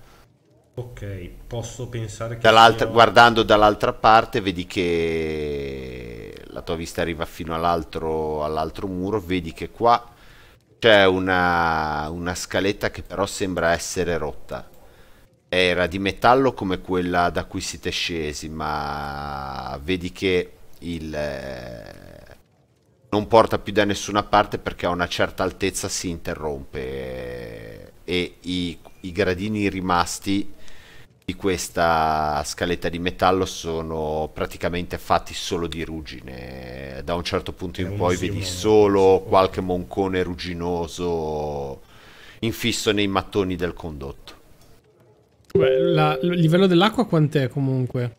Ok, posso pensare che... Dall'altra, io... Guardando dall'altra parte vedi che la tua vista arriva fino all'altro, all'altro muro, vedi che qua c'è una, una scaletta che però sembra essere rotta. Era di metallo come quella da cui siete scesi, ma vedi che il... Eh, non porta più da nessuna parte perché a una certa altezza si interrompe e i, i gradini rimasti di questa scaletta di metallo sono praticamente fatti solo di ruggine. Da un certo punto in poi vedi solo qualche moncone rugginoso infisso nei mattoni del condotto. Beh, la, il livello dell'acqua quant'è comunque?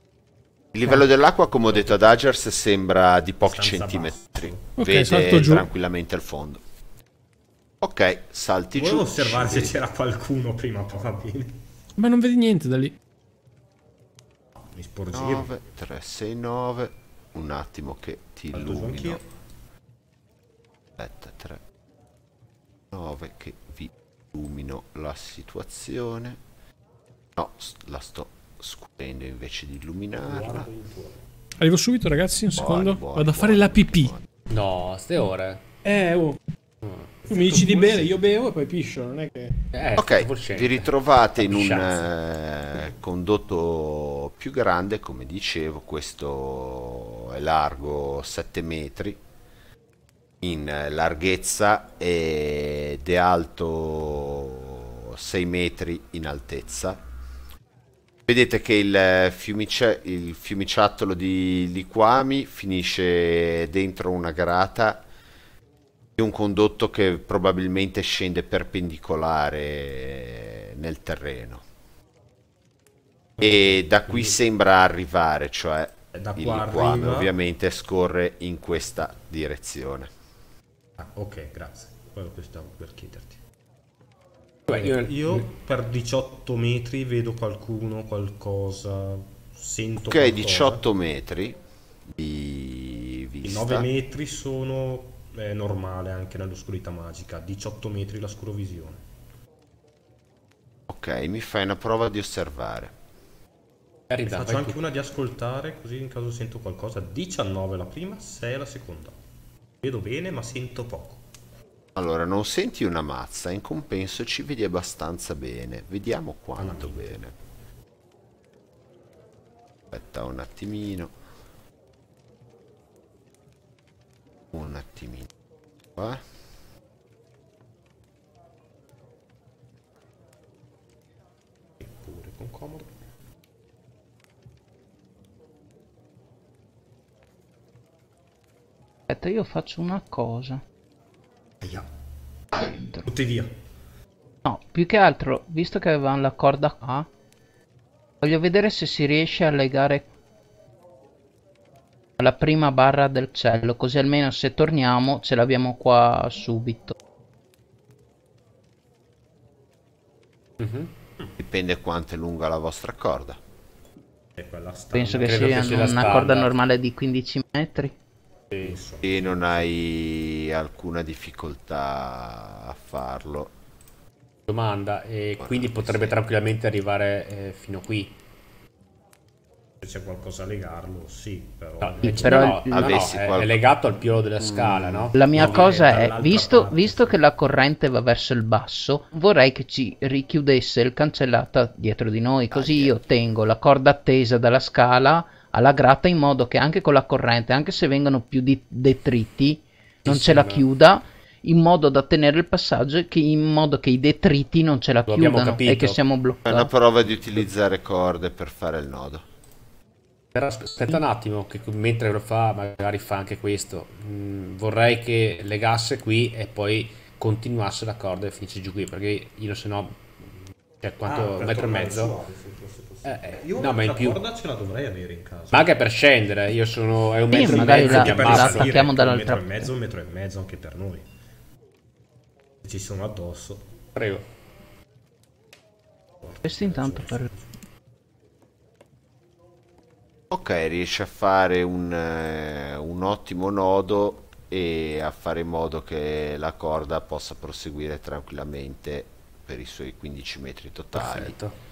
Il livello eh. dell'acqua, come ho detto ad Agers, sembra di pochi Stanza centimetri. Okay, Vede tranquillamente il fondo. Ok, salti Volevo giù. Volevo osservare se c'era qualcuno prima, va bene. Ma non vedi niente da lì. Mi sporgevo. 9, 3, 6, 9. Un attimo che ti Vado illumino. Aspetta, 3, 9 che vi illumino la situazione. No, la sto scuotendo invece di illuminarla. Arrivo subito ragazzi, un secondo. Buone, Vado buone, a fare la pipì. No, a ste ore. Eh, oh. Tu mi dici di bere, io bevo e poi piscio, non è che... Eh, ok, vi ritrovate in un eh, condotto più grande, come dicevo, questo è largo 7 metri in larghezza ed è alto 6 metri in altezza. Vedete che il, fiumice, il fiumiciattolo di liquami finisce dentro una grata un condotto che probabilmente scende perpendicolare eh, nel terreno. E da qui sembra arrivare, cioè eh, da il qua liquame ovviamente scorre in questa direzione. Ah, ok, grazie. Quello che stavo per chiederti. Io per 18 metri vedo qualcuno, qualcosa, sento Ok, qualcosa. 18 metri di vista. I 9 metri sono eh, normale anche nell'oscurità magica, 18 metri la scurovisione. Ok, mi fai una prova di osservare. Carità, faccio anche tu. una di ascoltare, così in caso sento qualcosa. 19 la prima, 6 la seconda. Vedo bene, ma sento poco. Allora, non senti una mazza, in compenso ci vedi abbastanza bene. Vediamo quanto bene. Aspetta un attimino. un attimino qua eppure con comodo aspetta io faccio una cosa via tutti via no più che altro visto che avevamo la corda qua voglio vedere se si riesce a legare alla prima barra del cielo così almeno se torniamo ce l'abbiamo qua subito mhm. mm -hmm. dipende quanto è lunga la vostra corda penso che Credo sia, che sia una corda normale di 15 metri e non hai alcuna difficoltà a farlo domanda e quindi potrebbe tranquillamente arrivare eh, fino qui se c'è qualcosa a legarlo, sì, però, no, però no, il... no, è, è, legato al piolo della scala, mm. no? La mia cosa è, visto, visto, che la corrente va verso il basso, vorrei che ci richiudesse il cancellata dietro di noi, così ah, io tengo la corda attesa dalla scala alla gratta in modo che anche con la corrente, anche se vengono più detriti, non sì, ce sì, la va. chiuda in modo da tenere il passaggio che in modo che i detriti non ce la Lo chiudano e che siamo bloccati. È una prova di utilizzare corde per fare il nodo. Però aspetta un attimo, che mentre lo fa, magari fa anche questo. Mm, vorrei che legasse qui e poi continuasse la corda e finisse giù qui, perché io se no, cioè quanto ah, metro e mezzo. Eh, eh, io no, ma in più. corda ce la dovrei avere in casa. Ma anche per scendere, io sono. È un metro sì, magari mezzo, la, la attacchiamo dall'altra parte. Un metro e mezzo, un metro e mezzo anche per noi. Ci sono addosso. Prego. Questo intanto per Ok, riesce a fare un, eh, un ottimo nodo e a fare in modo che la corda possa proseguire tranquillamente per i suoi 15 metri totali. Perfetto.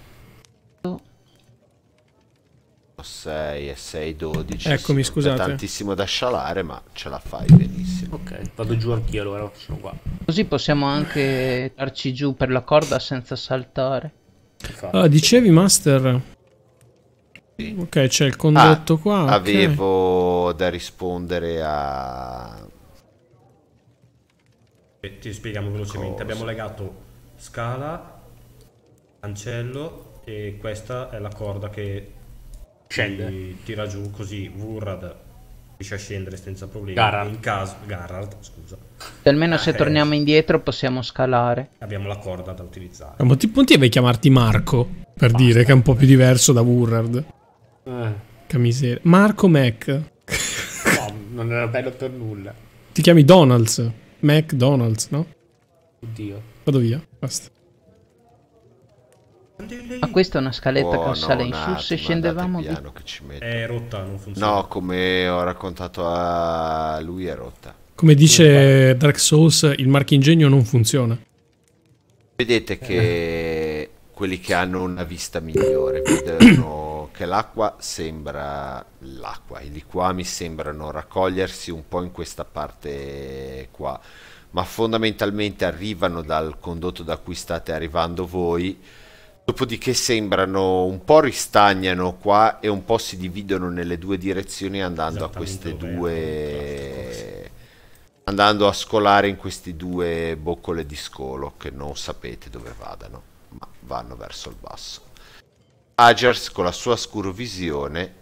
6 e 6 12 eccomi sì, scusate tantissimo da scialare ma ce la fai benissimo ok vado giù anch'io allora sono qua così possiamo anche darci giù per la corda senza saltare ah, dicevi master Ok, c'è il condotto ah, qua. Avevo da rispondere a... ti spieghiamo velocemente. Cosa? Abbiamo legato scala, cancello e questa è la corda che scende. tira giù così Vurrad riesce a scendere senza problemi. Garrard. In caso Garard scusa. Se almeno ah, se okay. Eh, torniamo indietro possiamo scalare. Abbiamo la corda da utilizzare. Ma ti, non ti chiamarti Marco per Basta. dire che è un po' più diverso da Vurrad. Eh. Camisera. Marco Mac. no, non era bello per nulla. Ti chiami Donalds. McDonald's, no? Oddio. Vado via, basta. Ma questa è una scaletta oh, che no, sale in su se scendevamo di... È rotta, non funziona. No, come ho raccontato a lui è rotta. Come dice Dark Souls, il marchingegno non funziona. Vedete che eh. quelli che hanno una vista migliore vedono che l'acqua sembra l'acqua, i liquami sembrano raccogliersi un po' in questa parte qua, ma fondamentalmente arrivano dal condotto da cui state arrivando voi, dopodiché sembrano un po' ristagnano qua e un po' si dividono nelle due direzioni andando a queste due andando a scolare in queste due boccole di scolo che non sapete dove vadano, ma vanno verso il basso. Agers con la sua scurovisione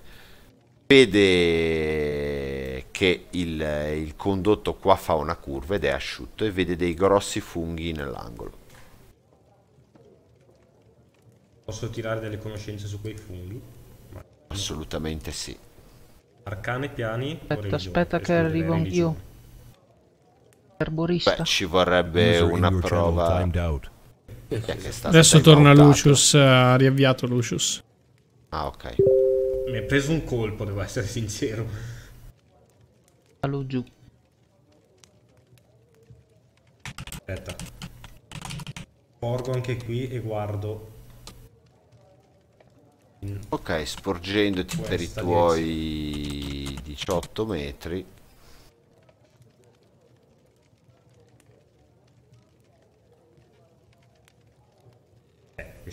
vede che il, il condotto qua fa una curva ed è asciutto e vede dei grossi funghi nell'angolo. Posso tirare delle conoscenze su quei funghi? Assolutamente sì. Arcane, piani. Aspetta, aspetta che arrivo anch'io. Erborista. Beh, ci vorrebbe una prova. Adesso torna valutato. Lucius, eh, ha riavviato Lucius. Ah, ok. Mi ha preso un colpo, devo essere sincero. Fallo giù. Aspetta. Porgo anche qui e guardo. Ok, sporgendoti Questa per i tuoi 10. 18 metri.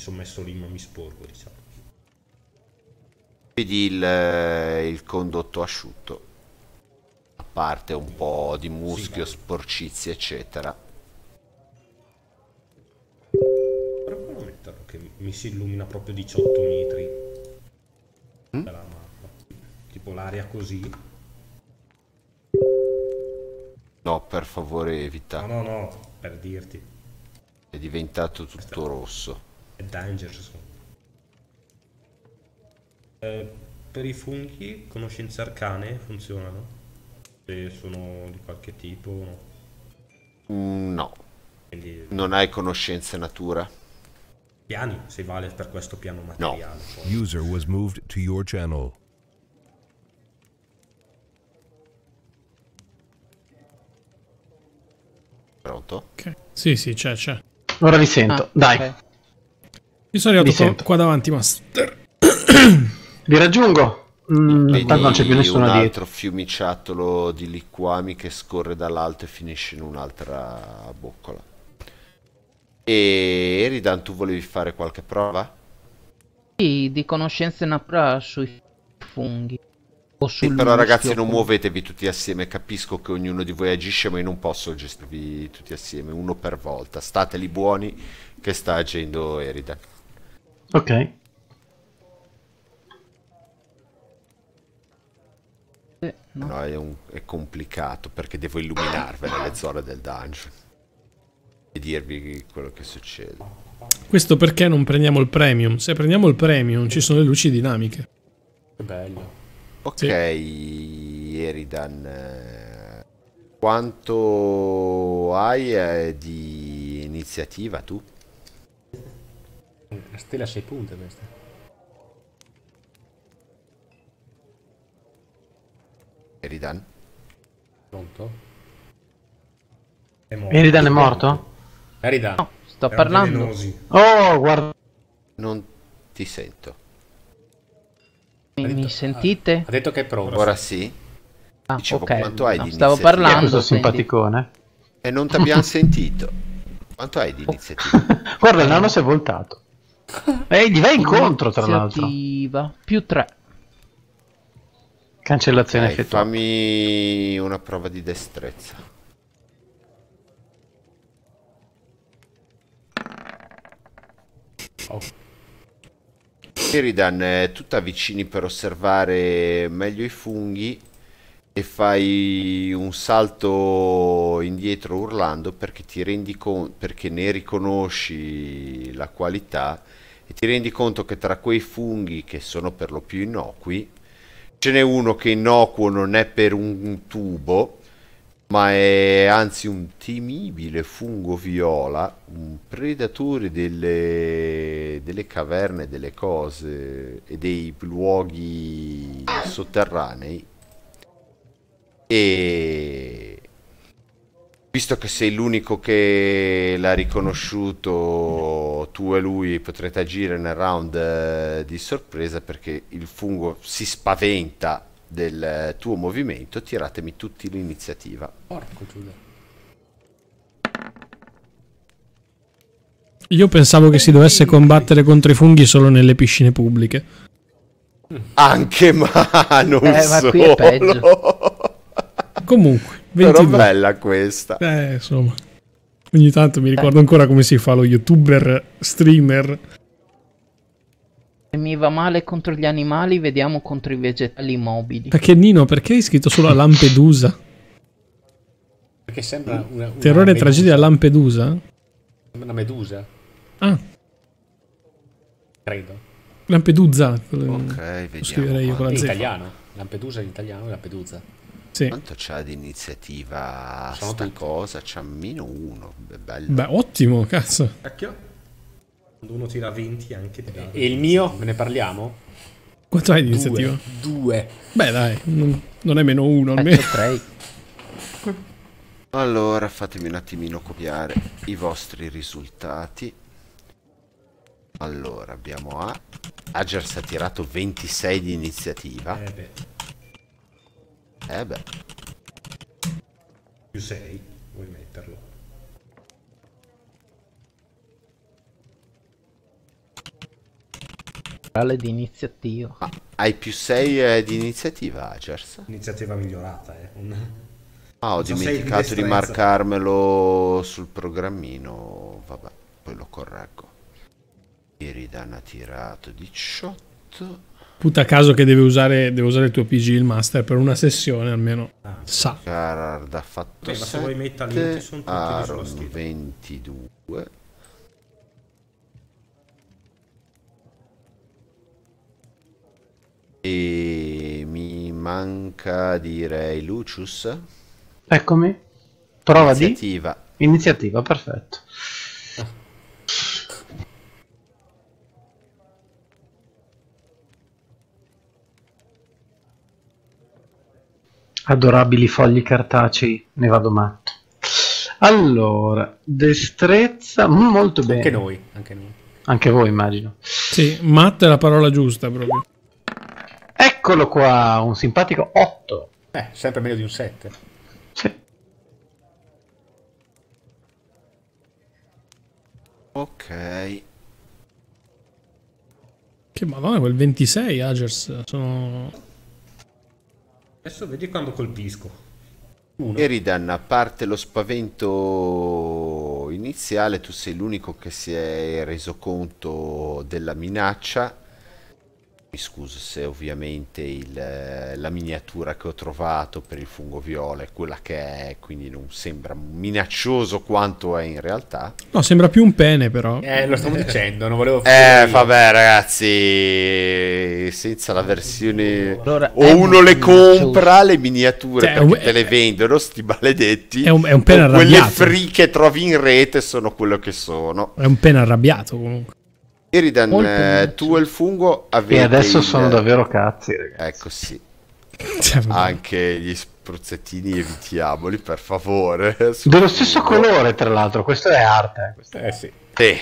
sono messo lì ma mi sporco diciamo vedi il, eh, il condotto asciutto a parte un po' di muschio, sì, sporcizie eccetera provo a metterlo che mi si illumina proprio 18 metri mm? dalla mappa tipo l'aria così No, per favore evita. No, no, no, per dirti. È diventato tutto Aspetta. rosso è dangerous. Eh, per i funghi, conoscenze arcane funzionano? Se sono di qualche tipo no? Mm, no. Quindi... Non hai conoscenze natura. Piani, se vale per questo piano materiale. No. User was moved to your channel. Pronto? Okay. Sì, sì, c'è, c'è. Ora li sento, ah, dai. Okay. Io sono arrivato qua, davanti, Master. *clears throat* Vi raggiungo. Mm, tanto non c'è più nessuno un dietro. altro fiumiciattolo di liquami che scorre dall'alto e finisce in un'altra boccola. E Eridan, tu volevi fare qualche prova? Sì, di conoscenze naturali sui funghi. Sì, però ragazzi non muovetevi tutti assieme, capisco che ognuno di voi agisce, ma io non posso gestirvi tutti assieme, uno per volta. State lì buoni che sta agendo Eridan. Ok. No. Però è, un, è, complicato perché devo illuminarvi nelle zone del dungeon e dirvi quello che succede. Questo perché non prendiamo il premium? Se prendiamo il premium ci sono le luci dinamiche. Che bello. Ok, sì. Eridan, eh, quanto hai eh, di iniziativa tu? La stella a 6 punte questa. Eridan. Pronto? È morto. Eridan è morto? Eridan. No, sto Erano parlando. Velenosi. Oh, guarda. Non ti sento. Mi, detto, mi sentite? Ha, detto che è pronto. Ora sì. Ah, Dicevo, okay. quanto hai no, di Stavo parlando. Questo simpaticone. E non ti abbiamo *laughs* sentito. Quanto hai di oh. iniziativa? *laughs* Guarda, il nano si è voltato. E eh, gli vai incontro, tra l'altro. Più 3. Cancellazione okay, effettuata. Fammi una prova di destrezza. Oh. Eh, tu ti avvicini per osservare meglio i funghi e fai un salto indietro urlando perché ti rendi conto perché ne riconosci la qualità e ti rendi conto che tra quei funghi che sono per lo più innocui, ce n'è uno che innocuo non è per un tubo, ma è anzi un temibile fungo viola, un predatore delle, delle caverne, delle cose e dei luoghi sotterranei. E Visto che sei l'unico che l'ha riconosciuto, tu e lui potrete agire nel round eh, di sorpresa perché il fungo si spaventa del eh, tuo movimento. Tiratemi tutti l'iniziativa. Porco Giulia. Io pensavo che si dovesse combattere contro i funghi solo nelle piscine pubbliche. Anche ma *laughs* non eh, ma solo. Comunque, 22. però bella questa. Eh, insomma. Ogni tanto mi ricordo eh. ancora come si fa lo youtuber streamer. Se mi va male contro gli animali, vediamo contro i vegetali mobili. Perché Nino, perché hai scritto solo a Lampedusa? Perché sembra una, una Terrore e tragedia a Lampedusa? Una medusa. Ah. Credo. Lampedusa. Ok, vediamo. scriverei io con la Z. italiano. Lampedusa in italiano Lampedusa. Sì. Quanto c'ha di iniziativa Sono sta cosa? C'ha meno uno. Bello. Beh, ottimo, cazzo. Cacchio. Quando uno tira 20 anche di dà. E il mio? Me ne parliamo? Quanto hai di iniziativa? Due. Beh, dai, non, è meno uno almeno. Ecco, tre. Allora, fatemi un attimino copiare i vostri risultati. Allora, abbiamo A. Agers ha tirato 26 di iniziativa. Eh beh. Eh beh. Più 6, vuoi metterlo. Vale di iniziativa. Ah, hai più 6 eh, di iniziativa, Agers? Iniziativa migliorata, eh. Ah, ho so dimenticato di, marcarmelo sul programmino. Vabbè, poi lo correggo. ha tirato 18. Puta caso che deve usare, deve usare il tuo PG, il master, per una sessione almeno. Sa. Carard ha fatto Beh, ma se vuoi metterli tutti sono tutti Aaron, sulla 22. E mi manca direi Lucius. Eccomi. Prova iniziativa. di iniziativa. Iniziativa, perfetto. adorabili fogli cartacei, ne vado matto. Allora, destrezza, mm, molto bene. Anche noi, anche noi. Anche voi immagino. Sì, matto è la parola giusta proprio. Eccolo qua, un simpatico 8. Eh, sempre meglio di un 7. Sì. Ok. Che madonna, quel 26 Agers sono Adesso vedi quando colpisco. Uno. Eridan, a parte lo spavento iniziale, tu sei l'unico che si è reso conto della minaccia mi scuso se ovviamente il, eh, la miniatura che ho trovato per il fungo viola è quella che è, quindi non sembra minaccioso quanto è in realtà. No, sembra più un pene però. Eh, lo stavo dicendo, non volevo... Eh, vabbè ragazzi, senza la versione... Allora, o uno le compra le miniature cioè, perché un... te le vendono, sti maledetti. È un, è un pene arrabbiato. Quelle free che trovi in rete sono quello che sono. È un pene arrabbiato comunque. Iriden, eh, tu e il fungo avete. E adesso il... sono eh, davvero cazzi, ragazzi. Ecco sì. Cioè, Anche gli spruzzettini evitiamoli, per favore. *laughs* Dello stesso colore, tra l'altro, questo è arte. Questo è... Eh, eh sì. Eh.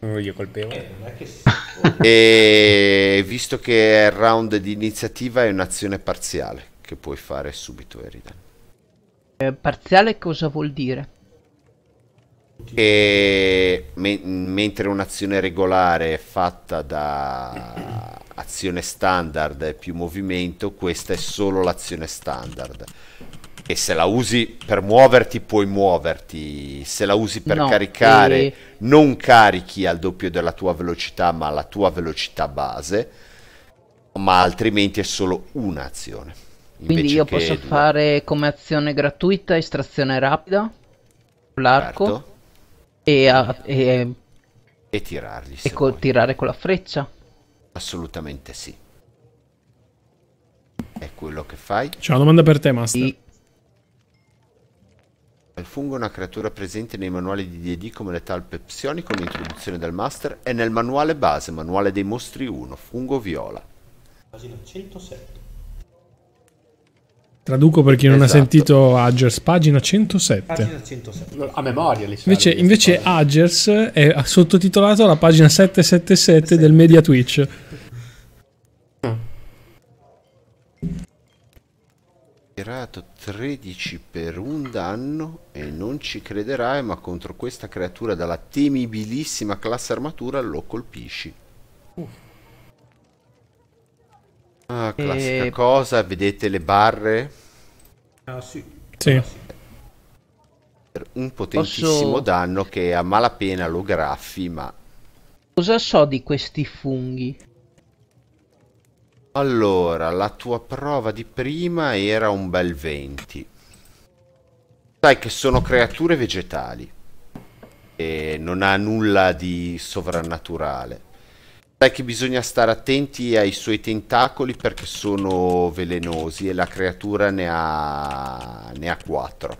Non io colpevo. Eh, *laughs* e visto che è round di iniziativa, è un'azione parziale che puoi fare subito, Eridan. Eh, parziale cosa vuol dire? E me- mentre un'azione regolare è fatta da azione standard più movimento, questa è solo l'azione standard. E se la usi per muoverti, puoi muoverti. Se la usi per no, caricare, e... non carichi al doppio della tua velocità, ma alla tua velocità base. Ma altrimenti è solo un'azione. Quindi io posso due. fare come azione gratuita estrazione rapida sull'arco. Certo e, a, e, e tirargli. E co tirare con la freccia? Assolutamente sì. È quello che fai. C'è una domanda per te, Master. Sì. Il fungo è una creatura presente nei manuali di D&D come le talpe psioni con l'introduzione del master È nel manuale base, manuale dei mostri 1, fungo viola. Pagina 107. Traduco per chi non esatto. ha sentito Agers, pagina 107. Pagina 107. A memoria. Invece, invece Agers è sottotitolato alla pagina 777 del Media Twitch. Tirato 13 per un danno e non ci crederai, ma contro questa creatura dalla temibilissima classe armatura lo colpisci. Uh. Ah, eh, classica e... cosa, vedete le barre? Ah, sì. Sì. Un potentissimo Posso... danno che a malapena lo graffi, ma... Cosa so di questi funghi? Allora, la tua prova di prima era un bel 20. Sai che sono creature vegetali. E non ha nulla di sovrannaturale. Sai che bisogna stare attenti ai suoi tentacoli perché sono velenosi e la creatura ne ha, ne ha quattro.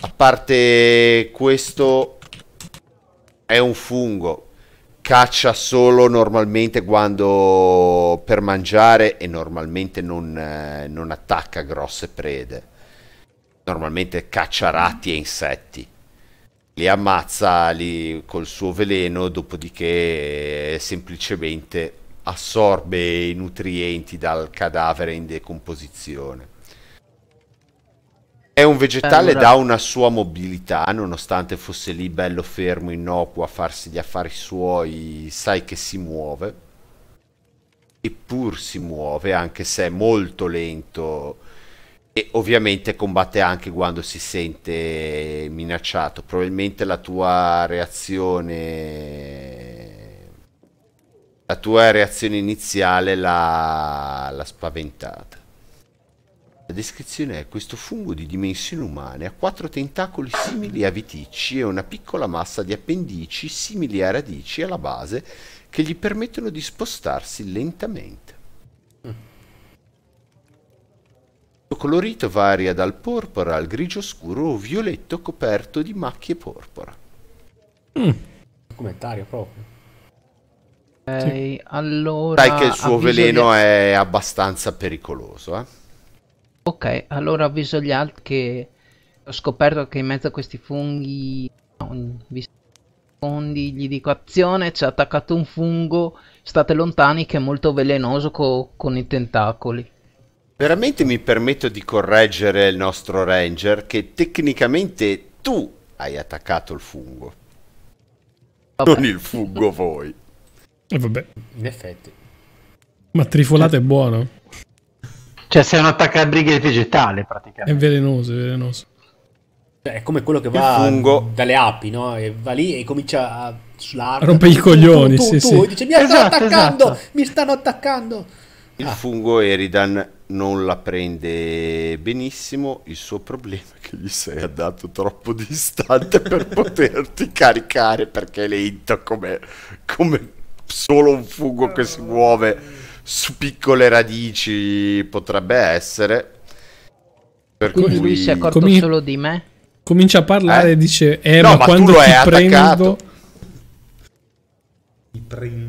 A parte questo è un fungo. Caccia solo normalmente quando per mangiare e normalmente non, eh, non attacca grosse prede. Normalmente caccia ratti e insetti li ammazza li, col suo veleno, dopodiché eh, semplicemente assorbe i nutrienti dal cadavere in decomposizione. È un vegetale allora... da una sua mobilità, nonostante fosse lì bello fermo, innocuo a farsi gli affari suoi, sai che si muove. Eppur si muove, anche se è molto lento e ovviamente combatte anche quando si sente minacciato. Probabilmente la tua reazione. La tua reazione iniziale l'ha, spaventata. La descrizione è questo fungo di dimensioni umane ha quattro tentacoli simili a viticci e una piccola massa di appendici simili a radici alla base che gli permettono di spostarsi lentamente. Il suo colorito varia dal porpora al grigio scuro o violetto coperto di macchie porpora. Mm. Documentario proprio. Ok, sì. allora... Sai che il suo veleno gli... è abbastanza pericoloso, eh? Ok, allora avviso gli altri che ho scoperto che in mezzo a questi funghi... No, fondi, gli dico azione, ci ha attaccato un fungo, state lontani che è molto velenoso co con i tentacoli. Veramente mi permetto di correggere il nostro ranger che tecnicamente tu hai attaccato il fungo. Vabbè. Non il fungo voi. E eh, vabbè. In effetti. Ma trifolato è buono. Cioè sei un attaccabrighe vegetale praticamente. È velenoso, è velenoso. Cioè, è come quello che va dalle api, no? E va lì e comincia a sull'arco. Rompe i coglioni, tu, tu, sì, tu, sì. Dice, mi esatto, stanno attaccando, esatto. mi stanno attaccando. Il ah. fungo Eridan non la prende benissimo, il suo problema è che gli sei andato troppo distante per *laughs* poterti caricare perché le inta come, come solo un fungo che si muove su piccole radici potrebbe essere. Per Quindi cui... lui si è accorto Comin... solo di me? Comincia a parlare eh? e dice, eh no, ma, ma quando tu lo ti hai prendo... attaccato... Ti prendo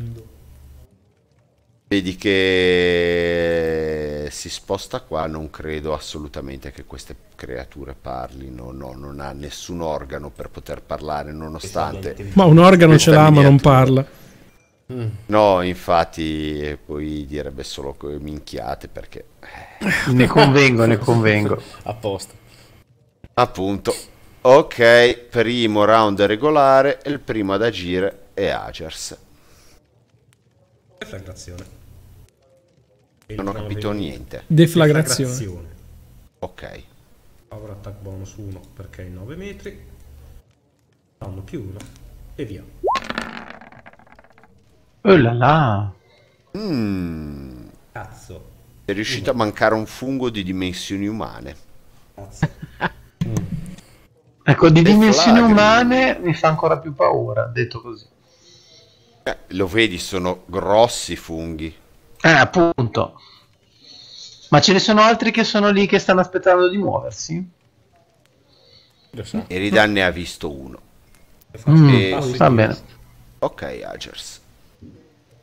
Vedi che si sposta qua, non credo assolutamente che queste creature parlino, no, non ha nessun organo per poter parlare, nonostante... Esatto. Ma un organo ce l'ha ma non parla. Mm. No, infatti eh, poi direbbe solo minchiate perché... Eh. ne convengo, ne convengo. Apposta. *laughs* Appunto. Ok, primo round regolare e il primo ad agire è Agers. Deflagrazione non ho capito niente. Deflagrazione. Deflagrazione. Ok. Power attack bonus 1 perché è 9 metri. Danno più 1 e via. Oh là là. Mm. Cazzo. È riuscito uno. a mancare un fungo di dimensioni umane. Cazzo. *laughs* Mm. Ecco, di dimensioni umane mi fa ancora più paura, detto così. Eh, lo vedi, sono grossi funghi. Eh, appunto. Ma ce ne sono altri che sono lì che stanno aspettando di muoversi? So. E Ridan ne ha visto uno. Mm, e... Va ah, bene. Ok, Agers.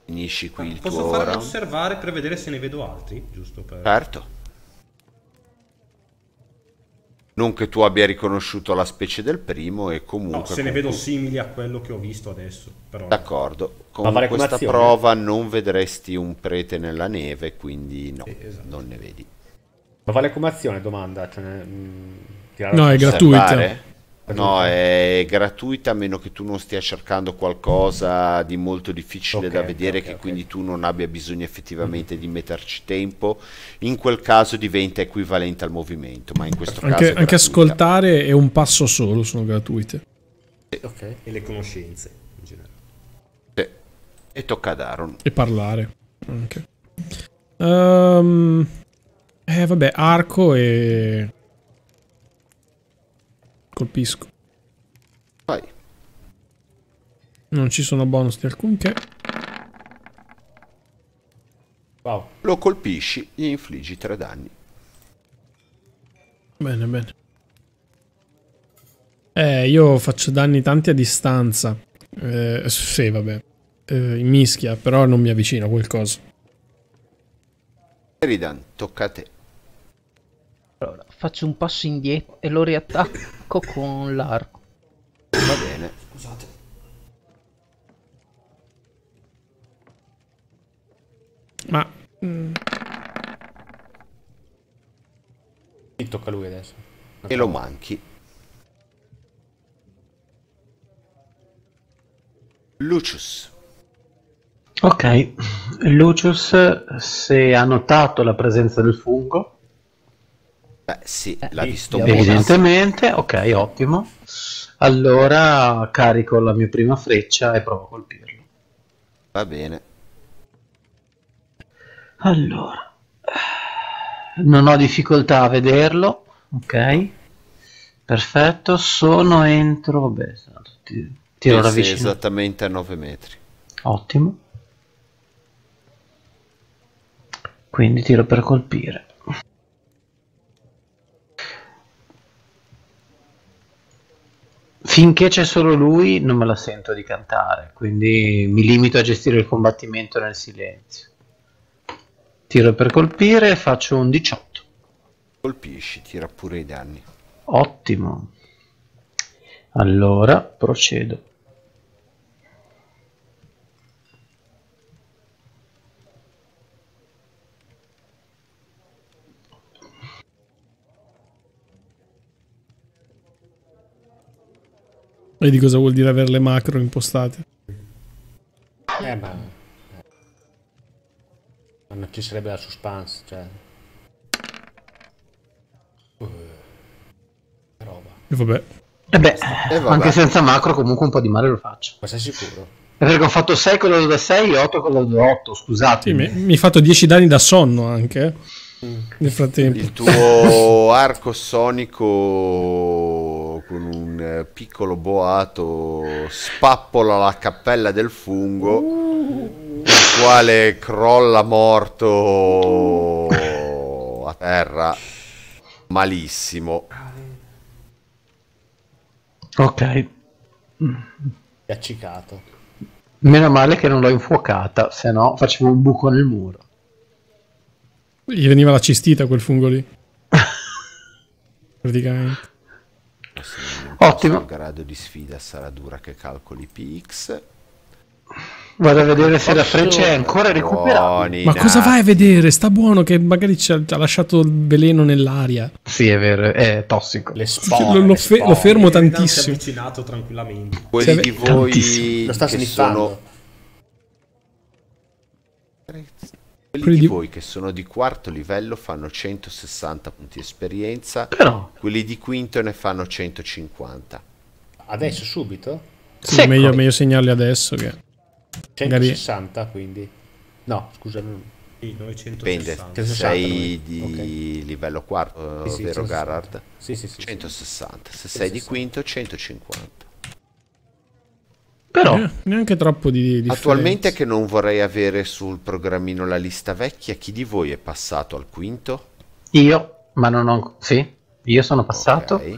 Finisci qui il Posso tuo farlo ora. osservare per vedere se ne vedo altri, giusto per... Certo. Non che tu abbia riconosciuto la specie del primo e comunque... No, se ne vedo simili a quello che ho visto adesso. Però... D'accordo. Con vale questa prova non vedresti un prete nella neve, quindi no, eh, esatto. non ne vedi. Ma vale come azione, domanda? Cioè, mh, mm, no, è gratuita. No, è gratuita a meno che tu non stia cercando qualcosa di molto difficile okay, da vedere, okay, che okay. quindi tu non abbia bisogno effettivamente mhm. di metterci tempo. In quel caso diventa equivalente al movimento, ma in questo anche, caso. anche ascoltare e un passo solo sono gratuite. E le conoscenze in generale. E tocca ad Aaron. E parlare anche. Um, eh, vabbè, arco e Colpisco. Vai. Non ci sono bonus di alcunché. Wow. Lo colpisci, gli infliggi tre danni. Bene, bene. Eh, io faccio danni tanti a distanza. Eh, sì, vabbè. Eh, in mischia, però non mi avvicino a qualcosa. Eridan, tocca a te. Allora, faccio un passo indietro e lo riattacco con l'arco. Va bene. Scusate. Ma... Mm. Mi tocca a lui adesso. E lo manchi. Lucius. Ok, Lucius, se ha notato la presenza del fungo, Beh, sì, eh, l'ha visto Mona. Evidentemente, ok, ottimo. Allora carico la mia prima freccia e provo a colpirlo. Va bene. Allora, non ho difficoltà a vederlo, ok? Perfetto, sono entro, vabbè, ti, tiro la vicina. esattamente a 9 metri. Ottimo. Quindi tiro per colpire. finché c'è solo lui non me la sento di cantare, quindi mi limito a gestire il combattimento nel silenzio. Tiro per colpire, e faccio un 18. Colpisci, tira pure i danni. Ottimo. Allora procedo. Vedi cosa vuol dire avere le macro impostate. Eh ma... Ma ci sarebbe la suspense, cioè... Uh, roba. E vabbè. E eh beh, e eh, vabbè. anche senza macro comunque un po' di male lo faccio. Ma sei sicuro? Perché ho fatto 6 con la da 6 e 8 con la da 8, scusate. Sì, mi, mi hai fatto 10 danni da sonno anche. Eh. Nel frattempo. Il tuo *laughs* arco sonico con un eh, piccolo boato spappola la cappella del fungo, uh. il quale crolla morto a terra malissimo. Ok. È accicato. Meno male che non l'ho infuocata, se no facevo un buco nel muro. Gli veniva la cistita quel fungo lì. *laughs* Praticamente. Ottimo. Il grado di sfida sarà dura che calcoli PX. Vado a vedere se la freccia è ancora recuperata. Ma cosa vai a vedere? Sta buono che magari ci ha lasciato il veleno nell'aria. Sì, è vero, è tossico. Spawn, lo, lo, fe lo, fermo tantissimo. Si è avvicinato tranquillamente. Quelli cioè, di voi lo sta sniffando. sono Quelli di voi che sono di quarto livello fanno 160 punti esperienza, Però... quelli di quinto ne fanno 150. Adesso subito? Sì, è meglio, meglio segnarli adesso che... 160 Magari... quindi? No, scusa, sì, 960. Dipende, sei di okay. livello quarto, sì, sì, vero 160. Garard? Sì, sì, sì. 160, se 160. sei di quinto 150. Però eh, neanche troppo di differenza. Attualmente che non vorrei avere sul programmino la lista vecchia, chi di voi è passato al quinto? Io, ma non ho... Sì, io sono passato. Okay.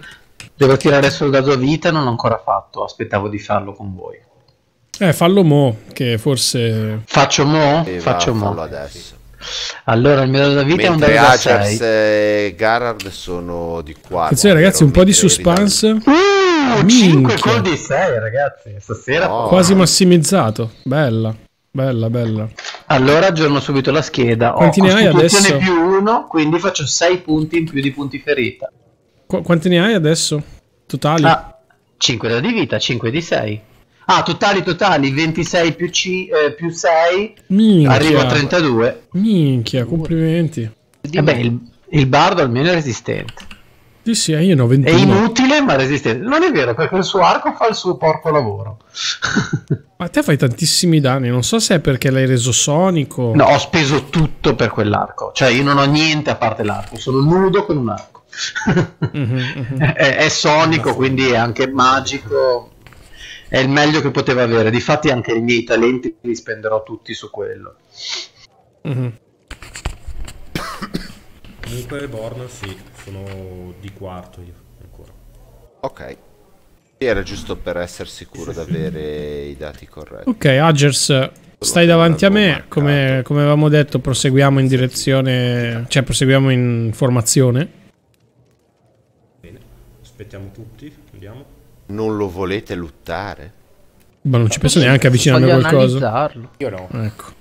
Devo tirare sul dado a vita, non ho ancora fatto, aspettavo di farlo con voi. Eh, fallo mo, che forse... Faccio mo? Eh, Faccio va, mo. adesso. Allora, il mio dado della vita mentre è un bel da 6. e Garard sono di qua. Attenzione ragazzi, un po' di suspense. Ridando. Mm, 5 gol di 6, ragazzi. Stasera oh. quasi massimizzato. Bella, bella, bella. Allora aggiorno subito la scheda. Quanti Ho ne hai adesso? più 1, quindi faccio 6 punti in più di punti ferita. Qu- quanti ne hai adesso? Totali? Ah, 5 da di vita, 5 di 6. Ah, totali totali 26 più, c- eh, più 6 Minchia. arriva a 32. Minchia, complimenti. Vabbè, eh il, il bardo almeno è resistente. Sì, sì, io ne ho 21. È inutile ma resistente. Non è vero, perché il suo arco fa il suo porco lavoro. *laughs* ma te fai tantissimi danni, non so se è perché l'hai reso sonico. No, ho speso tutto per quell'arco. Cioè, io non ho niente a parte l'arco, sono nudo con un arco. mm-hmm, mm-hmm. *laughs* È, è sonico, quindi è anche magico è il meglio che poteva avere. Difatti, anche i miei talenti li spenderò tutti su quello. Mm-hmm. Comunque Born sì, sono di quarto io ancora. Ok. Era giusto per essere sicuro di avere i dati corretti. Ok, Agers, stai davanti a me. Come, come, avevamo detto, proseguiamo in direzione. cioè, proseguiamo in formazione. Bene, aspettiamo tutti. Andiamo. Non lo volete luttare? Ma non ci penso neanche avvicinarmi a qualcosa. Analizzarlo. Io no. Ecco.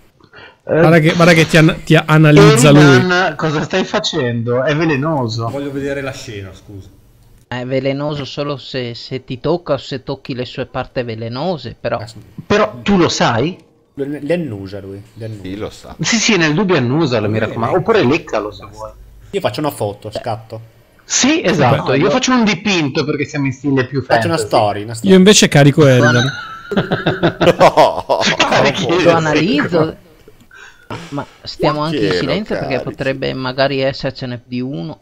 Eh, guarda che, guarda che ti, an- ti analizza Eridan, lui. Cosa stai facendo? È velenoso. Voglio vedere la scena, scusa. È velenoso solo se, se ti tocca o se tocchi le sue parti velenose, però... Eh, però tu lo sai? Le annusa lui. Le annusa. Sì, lo sa. Sì, sì, nel dubbio annusa, mi raccomando. Eh. Oppure leccalo se vuoi. Io faccio una foto, Beh. scatto. Sì, esatto. io faccio un dipinto perché siamo in stile più faccio fantasy. Faccio una story, una story. Io invece carico Eridan. no, no, lo analizzo. Ma stiamo anche in silenzio perché potrebbe magari essercene più uno.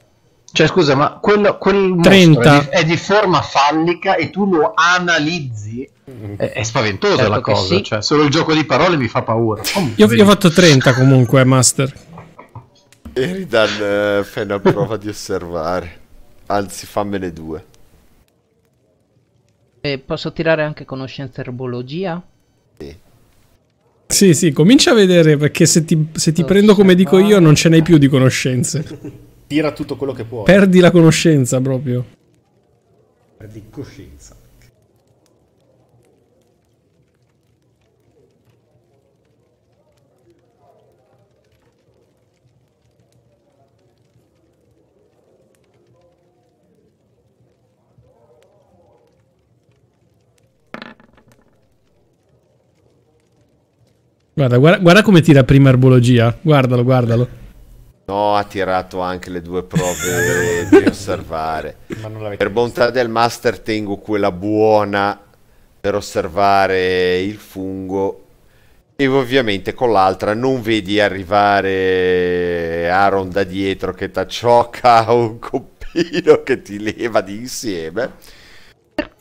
Cioè, scusa, ma quello, quel 30. È di, è di, forma fallica e tu lo analizzi. È, è spaventosa certo la cosa. Sì. Cioè, solo il gioco di parole mi fa paura. Comunque, io, io ho fatto 30 comunque, Master. Eridan eh, fai una prova di osservare. Anzi, fammene due. E eh, posso tirare anche conoscenza erbologia? Sì. Sì, sì, comincia a vedere perché se ti, se ti prendo come dico io non ce n'hai più di conoscenze. Tira tutto quello che puoi. Perdi la conoscenza proprio. Perdi coscienza. Guarda, guarda, guarda come tira prima erbologia. Guardalo, guardalo. No, ha tirato anche le due prove *laughs* di osservare. per bontà del Master tengo quella buona per osservare il fungo e ovviamente con l'altra non vedi arrivare Aaron da dietro che t'acciocca un *laughs* coppino che ti leva di insieme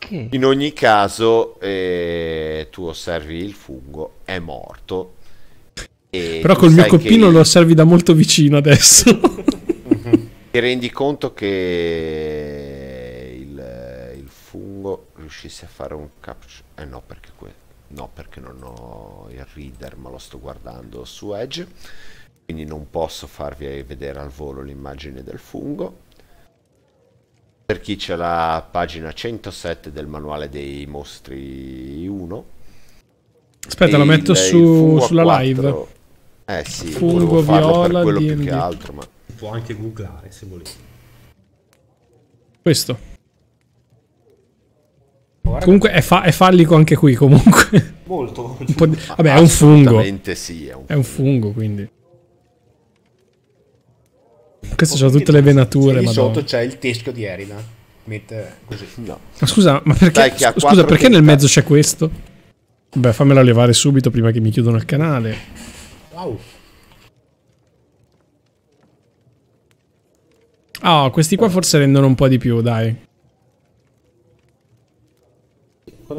perché? In ogni caso, eh, tu osservi il fungo, è morto. Però col mio coppino che... lo osservi da molto vicino adesso. *laughs* *laughs* Ti rendi conto che il, il fungo riuscisse a fare un capture? Eh no, perché que- no, perché non ho il reader, ma lo sto guardando su Edge, quindi non posso farvi vedere al volo l'immagine del fungo. Per chi c'è la pagina 107 del manuale dei mostri 1. Aspetta, lo metto su, sulla 4. live. Eh sì, fungo viola quello DMD. più che altro, ma può anche googlare se volete. Questo. Oh, guarda. Comunque è, fa è, fallico anche qui comunque. Molto. Vabbè, è un fungo. Sì, è un fungo. È un fungo quindi. Questo c'ha tutte le venature. Lì sotto c'è il teschio di Erina. Mette così. No. Ma scusa, ma perché, Dai, scusa, perché tenta. nel mezzo c'è questo? Beh, fammela levare subito prima che mi chiudono il canale. Wow. Ah, oh, questi qua forse rendono un po' di più, dai.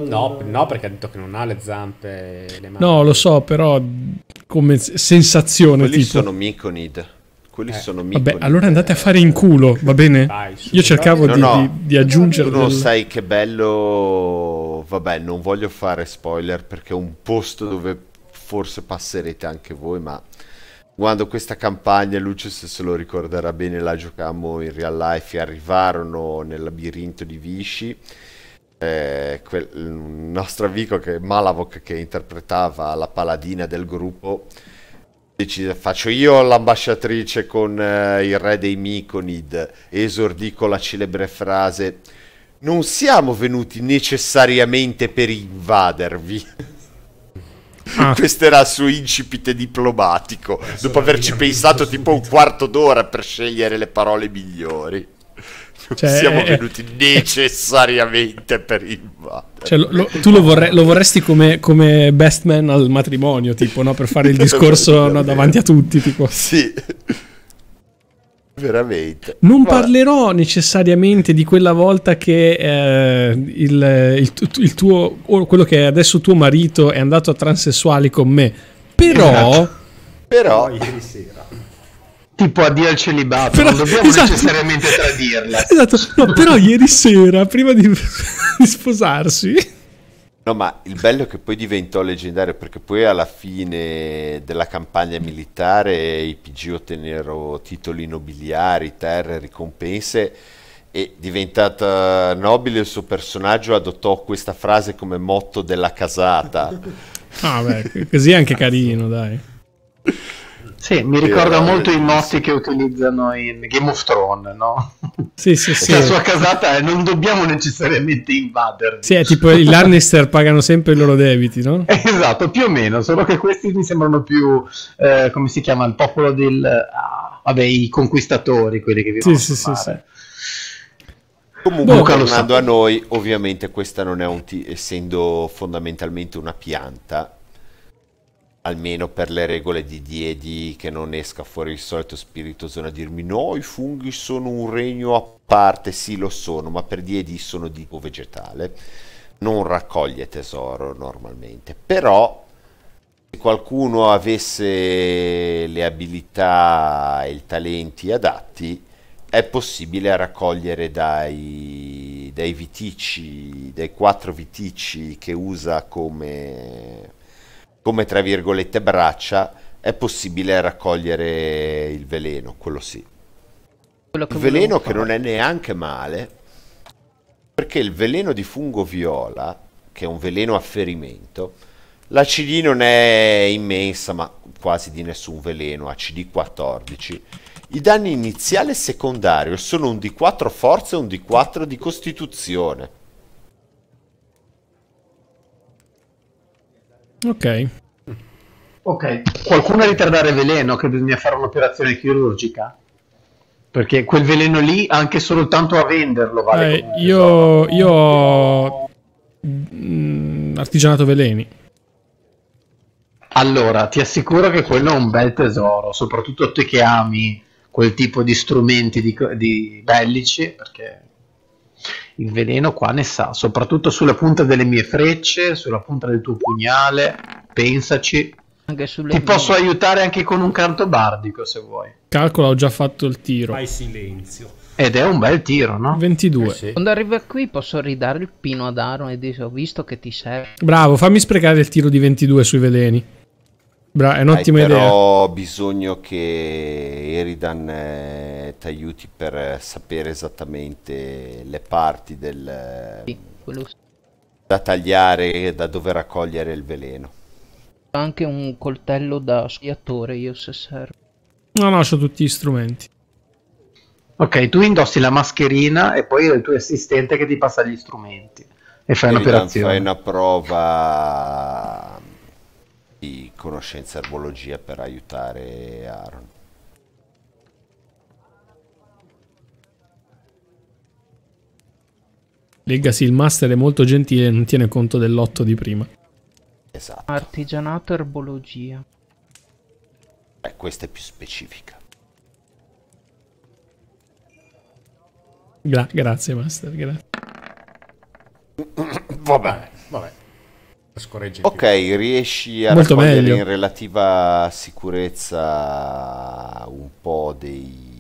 No, no, perché ha detto che non ha le zampe. Le mani. No, lo so, però come sensazione. Quelli tipo. sono Miconid. Quelli eh. sono micro. Vabbè, allora andate a fare in culo, va bene? Vai, Io cercavo no, di, no, di, di, aggiungere. Tu non del... sai che bello. Vabbè, non voglio fare spoiler perché è un posto dove forse passerete anche voi, ma quando questa campagna, Luce se se lo ricorderà bene, la giocammo in real life e arrivarono nel labirinto di Vichy. Eh, quel, il nostro amico che, Malavok che interpretava la paladina del gruppo Faccio io l'ambasciatrice con eh, il re dei Miconid e esordì la celebre frase Non siamo venuti necessariamente per invadervi. Ah. *laughs* Questo era il suo incipit diplomatico, eh, dopo averci pensato tipo un quarto d'ora per scegliere le parole migliori. *laughs* cioè, siamo eh, venuti eh, necessariamente eh, per invadere. Cioè, lo, tu lo, vorre, lo vorresti come, come, best man al matrimonio, tipo, no? per fare il *laughs* discorso no, davanti a tutti. Tipo. Sì. Veramente. Non Guarda. parlerò necessariamente di quella volta che eh, il, il, il, tuo, quello che è adesso tuo marito è andato a transessuali con me, però... Esatto. però... Poi, sì, tipo addio al celibato, però, non dobbiamo esatto, necessariamente tradirla. *laughs* Esatto, no, però ieri sera, prima di, *laughs* di sposarsi... No, ma il bello è che poi diventò leggendario perché poi alla fine della campagna militare i PG ottennero titoli nobiliari, terre, ricompense e diventata nobile il suo personaggio adottò questa frase come motto della casata. ah beh, così è anche carino, dai. *laughs* Sì, mi ricorda era... Eh, molto i mossi che utilizzano in Game of Thrones, no? Sì, sì, sì. La sua casata è eh, non dobbiamo necessariamente invaderli. Sì, è tipo i Lannister pagano sempre i loro debiti, no? *laughs* Esatto, più o meno, solo che questi mi sembrano più, eh, come si chiama, il popolo del... Ah, vabbè, i conquistatori, quelli che vivono sì, sì, sì, sì. Comunque, Dunque, tornando so. a noi, ovviamente questa non è un t- essendo fondamentalmente una pianta, almeno per le regole di Diedi che non esca fuori il solito spiritosone a dirmi no i funghi sono un regno a parte sì lo sono ma per Diedi sono di tipo vegetale non raccoglie tesoro normalmente però se qualcuno avesse le abilità e i talenti adatti è possibile raccogliere dai, dai viticci, dai quattro vitici che usa come come tra virgolette braccia, è possibile raccogliere il veleno, quello sì. Quello il veleno che non è neanche male, perché il veleno di fungo viola, che è un veleno a ferimento, la CD non è immensa, ma quasi di nessun veleno, a CD 14. I danni iniziale e secondario sono un D4 forza e un D4 di costituzione. Ok. Ok, qualcuno ritardare veleno che bisogna fare un'operazione chirurgica? Perché quel veleno lì, anche soltanto a venderlo, vale. Eh, io, io ho mm, artigianato veleni. Allora, ti assicuro che quello è un bel tesoro, soprattutto te che ami quel tipo di strumenti di, di bellici, perché il veleno qua ne sa, soprattutto sulla punta delle mie frecce, sulla punta del tuo pugnale, pensaci. Anche sulle Ti mie. posso aiutare anche con un canto bardico se vuoi. Calcola, ho già fatto il tiro. Fai silenzio. Ed è un bel tiro, no? 22. Eh sì. Quando arriva qui posso ridare il pino ad Aaron e dice ho visto che ti serve. Bravo, fammi sprecare il tiro di 22 sui veleni. Bra- è un'ottima Hai idea. Però ho bisogno che Eridan eh, ti aiuti per sapere esattamente le parti del... Sì, quello... da tagliare e da dove raccogliere il veleno. Anche un coltello da schiattore io se serve. No, no, ho tutti gli strumenti. Ok, tu indossi la mascherina e poi il tuo assistente che ti passa gli strumenti e fai un'operazione. Fai una prova di conoscenza erbologia per aiutare Aaron. Legacy il master è molto gentile e non tiene conto dell'otto di prima. Esatto. Artigianato erbologia. Beh, questa è più specifica. Gra grazie master, grazie. *coughs* vabbè, vabbè. Ok, riesci a Molto raccogliere meglio. in relativa sicurezza un po' dei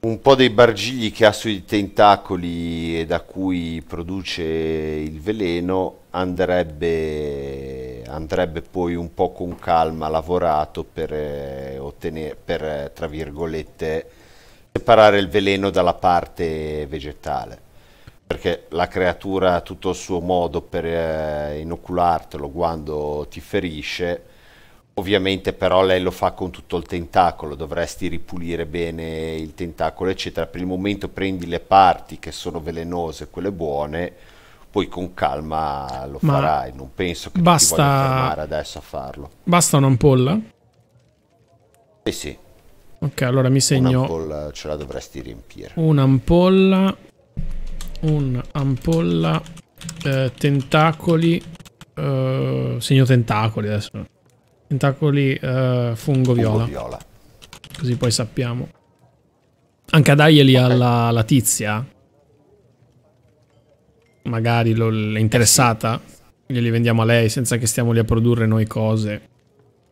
un po' dei bargigli che ha sui tentacoli e da cui produce il veleno andrebbe, andrebbe poi un po' con calma lavorato per eh, ottenere, per, eh, tra virgolette, separare il veleno dalla parte vegetale perché la creatura ha tutto il suo modo per eh, inoculartelo quando ti ferisce, ovviamente però lei lo fa con tutto il tentacolo, dovresti ripulire bene il tentacolo eccetera, per il momento prendi le parti che sono velenose, quelle buone, poi con calma lo Ma farai, non penso che basta... ti voglia fermare adesso a farlo. Basta un'ampolla? Eh sì. Ok, allora mi segno... Un'ampolla ce la dovresti riempire. Un'ampolla un'ampolla eh, tentacoli eh, segno tentacoli adesso tentacoli eh, fungo, viola. fungo viola così poi sappiamo anche a Aieli okay. alla la tizia magari l'è interessata glieli vendiamo a lei senza che stiamo lì a produrre noi cose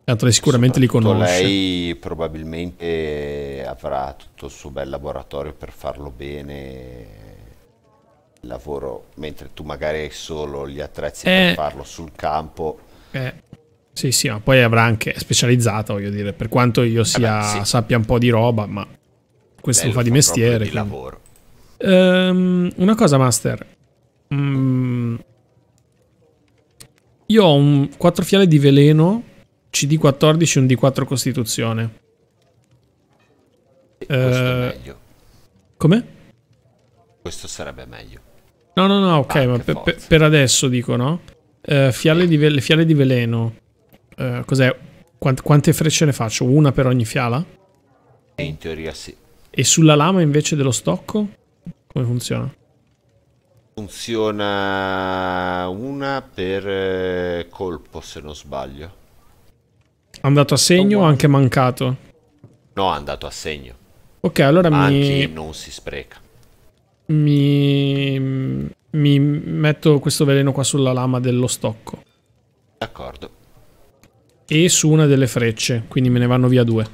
tanto lei sicuramente li conosce lei probabilmente avrà tutto il suo bel laboratorio per farlo bene lavoro mentre tu magari hai solo gli attrezzi eh. per farlo sul campo. Eh. Sì, sì, ma poi avrà anche specializzato, voglio dire, per quanto io sia, eh beh, sì. sappia un po' di roba, ma questo Bello, lo fa di mestiere. Di lavoro. Um, una cosa, Master. Um, io ho un 4 fiale di veleno, CD14 e un D4 Costituzione. Questo uh, è eh, meglio. Come? Questo sarebbe meglio. No, no, no, ok, ah, ma per, per, adesso dico, no? Uh, eh, fiale, di ve- fiale di veleno. Uh, cos'è? Quant quante frecce ne faccio? Una per ogni fiala? Eh, in teoria sì. E sulla lama invece dello stocco? Come funziona? Funziona una per colpo, se non sbaglio. Andato a segno o anche mancato? No, andato a segno. Ok, allora Manchi mi... non si spreca mi, mi metto questo veleno qua sulla lama dello stocco. D'accordo. E su una delle frecce, quindi me ne vanno via due.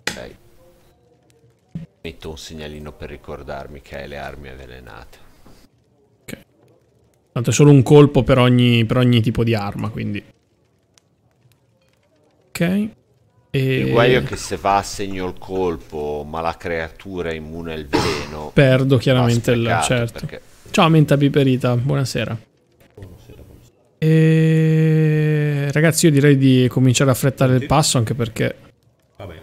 Ok. Metto un segnalino per ricordarmi che hai le armi avvelenate. Ok. Tanto è solo un colpo per ogni, per ogni tipo di arma, quindi. Ok. E... Il guaio è che se va a segno il colpo, ma la creatura è immune al veleno, perdo chiaramente il certo. Perché... Ciao Menta Piperita, buonasera. E... Ragazzi, io direi di cominciare a frettare il passo anche perché Va bene.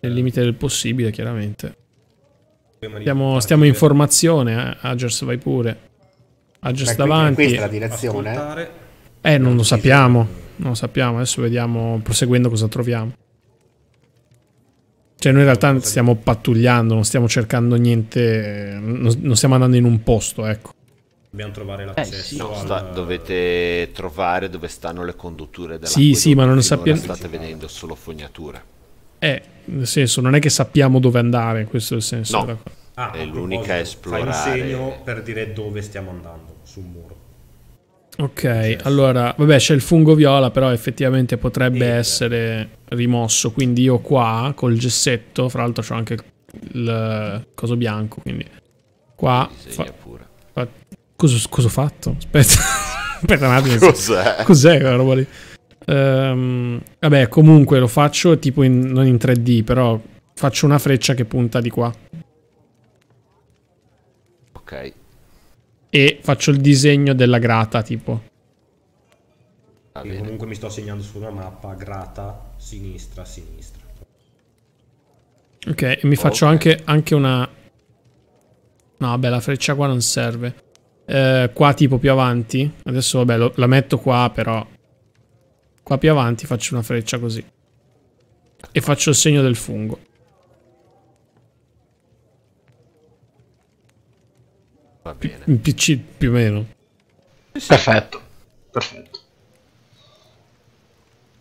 Nel limite del possibile, chiaramente. Stiamo, stiamo in formazione, eh? Agers vai pure. Agers davanti. Questa è la direzione. Eh, non lo esatto. sappiamo. Non lo sappiamo, adesso vediamo proseguendo cosa troviamo. Cioè noi in realtà stiamo pattugliando, non stiamo cercando niente, non, stiamo andando in un posto, ecco. Dobbiamo trovare eh, l'accesso. Eh sì. no, dovete trovare dove stanno le condutture della Sì, sì, ma non sappiamo. State vedendo solo fognature. Eh, nel senso, non è che sappiamo dove andare, questo è il senso. No. Ah, è l'unica esplorare. Fai un segno per dire dove stiamo andando, sul muro. Ok, allora, vabbè c'è il fungo viola, però effettivamente potrebbe sì, essere rimosso, quindi io qua col gessetto, fra l'altro c'ho anche il coso bianco, quindi qua... Fa, fa, cosa, cosa, ho fatto? Aspetta, *laughs* aspetta un attimo. Cos'è? Cos'è quella roba lì? Um, vabbè, comunque lo faccio tipo in, non in 3D, però faccio una freccia che punta di qua. Ok e faccio il disegno della grata, tipo. Ah, comunque mi sto segnando sulla mappa grata, sinistra, sinistra. Ok, e mi oh, faccio okay. Anche, anche, una... No, vabbè, la freccia qua non serve. Eh, qua tipo più avanti. Adesso, vabbè, lo, la metto qua, però... Qua più avanti faccio una freccia così. E faccio il segno del fungo. Va bene. In PC più o meno. Perfetto, perfetto.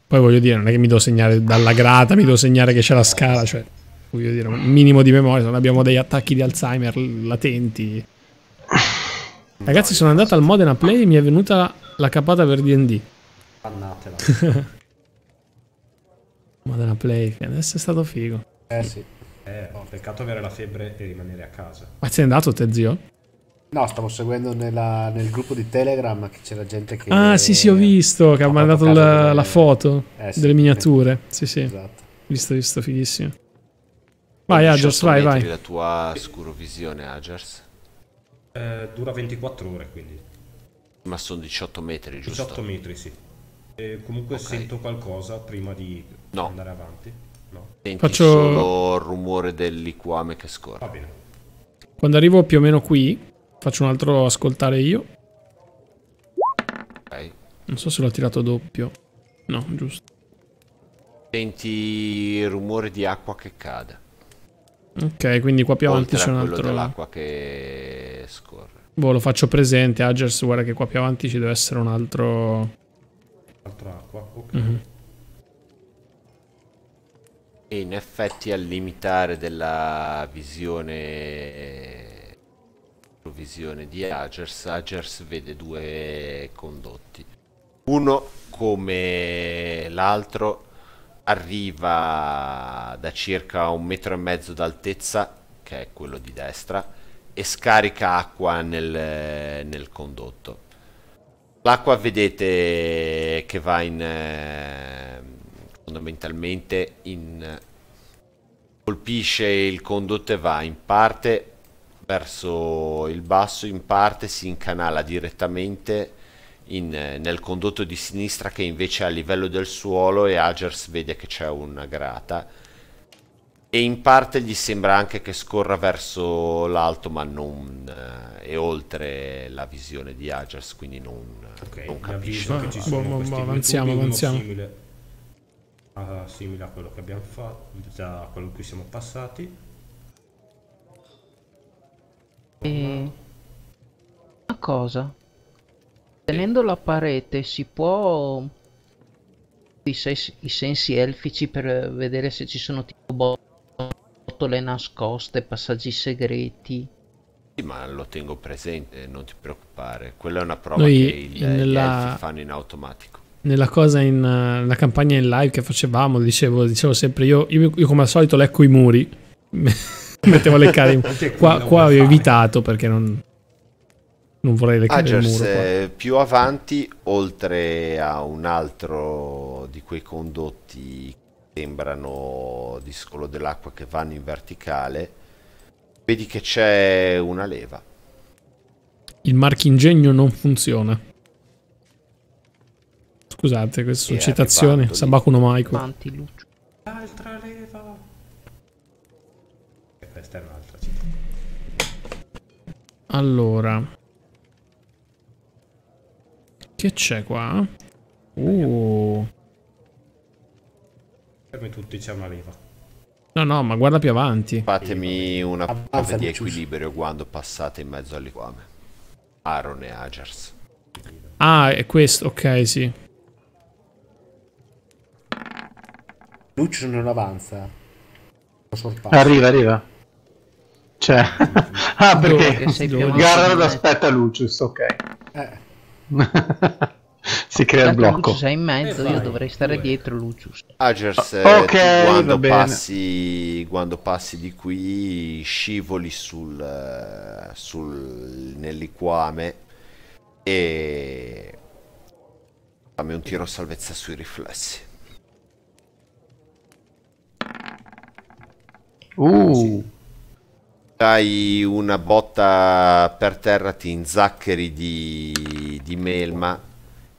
Poi voglio dire, non è che mi devo segnare dalla grata, mi devo segnare che c'è la scala, cioè, voglio dire, un minimo di memoria, se non abbiamo degli attacchi di Alzheimer latenti. Ragazzi, sono andato al Modena Play e mi è venuta la capata per D&D. Pannatela. *laughs* Modena Play, adesso è stato figo. Eh sì. Eh, oh, peccato avere la febbre e rimanere a casa. Ma sei andato te, zio? No, stavo seguendo nella, nel gruppo di Telegram che c'era gente che... Ah, sì, sì, ho visto, che ha mandato la, delle... la, foto eh, sì, delle miniature. Sì, sì. Esatto. Visto, visto, fighissimo. Vai, Agers, vai, vai. la tua scurovisione, Agers? Eh, dura 24 ore, quindi. Ma sono 18 metri, giusto? 18 metri, sì. E comunque okay. sento qualcosa prima di no. andare avanti. No. Senti Faccio... solo il rumore del liquame che scorre. Va bene. Quando arrivo più o meno qui, Faccio un altro ascoltare io. Okay. Non so se l'ho tirato doppio. No, giusto. Senti il rumore di acqua che cade. Ok, quindi qua più avanti c'è un altro... dell'acqua che scorre. Boh, lo faccio presente, Agers, guarda che qua più avanti ci deve essere un altro... Altra acqua, ok. Mm -hmm. E in effetti al limitare della visione provvisione di Agers, Agers vede due condotti. Uno come l'altro arriva da circa un metro e mezzo d'altezza, che è quello di destra, e scarica acqua nel, nel condotto. L'acqua vedete che va in eh, fondamentalmente in colpisce il condotto e va in parte verso il basso in parte si incanala direttamente in, nel condotto di sinistra che invece è a livello del suolo e Agers vede che c'è una grata e in parte gli sembra anche che scorra verso l'alto ma non eh, è oltre la visione di Agers quindi non, okay, non capisce ma, ci boh, sono ma, boh, ma, boh, avanziamo avanziamo simile a, simile a quello che abbiamo fatto da quello in cui siamo passati e... Una cosa. Tenendo la parete si può... I, ses... I sensi elfici per vedere se ci sono tipo bottole nascoste, passaggi segreti. Sì, ma lo tengo presente, non ti preoccupare. Quella è una prova Noi, che il, nella... fanno in automatico nella cosa in una campagna in live che facevamo, dicevo, dicevo sempre io, io, io come al solito lecco i muri. *laughs* *laughs* mettevo le cari qua, qua ho evitato perché non, non vorrei le cari Agers, eh, più avanti oltre a un altro di quei condotti che sembrano di scolo dell'acqua che vanno in verticale vedi che c'è una leva il marchingegno non funziona scusate questa citazione Sabakuno Maiko Mantiluccio Allora. Che c'è qua? Uh. Come tutti c'è una leva. No, no, ma guarda più avanti. Fatemi una prova di equilibrio quando passate in mezzo alle quame. Aaron e Agers. Ah, è questo, ok, sì. Lucio non avanza. Arriva, arriva. Cioè, *laughs* ah, perché Garrard aspetta Lucius, ok. Eh. *laughs* si crea il blocco. Lucius è in mezzo, eh, io dovrei stare due. dietro Lucius. Agers, ah, okay, quando, passi, quando, passi, di qui scivoli sul, eh, sul nel liquame e fammi un tiro a salvezza sui riflessi. Uh. Anzi, hai una botta per terra, ti inzaccheri di, di melma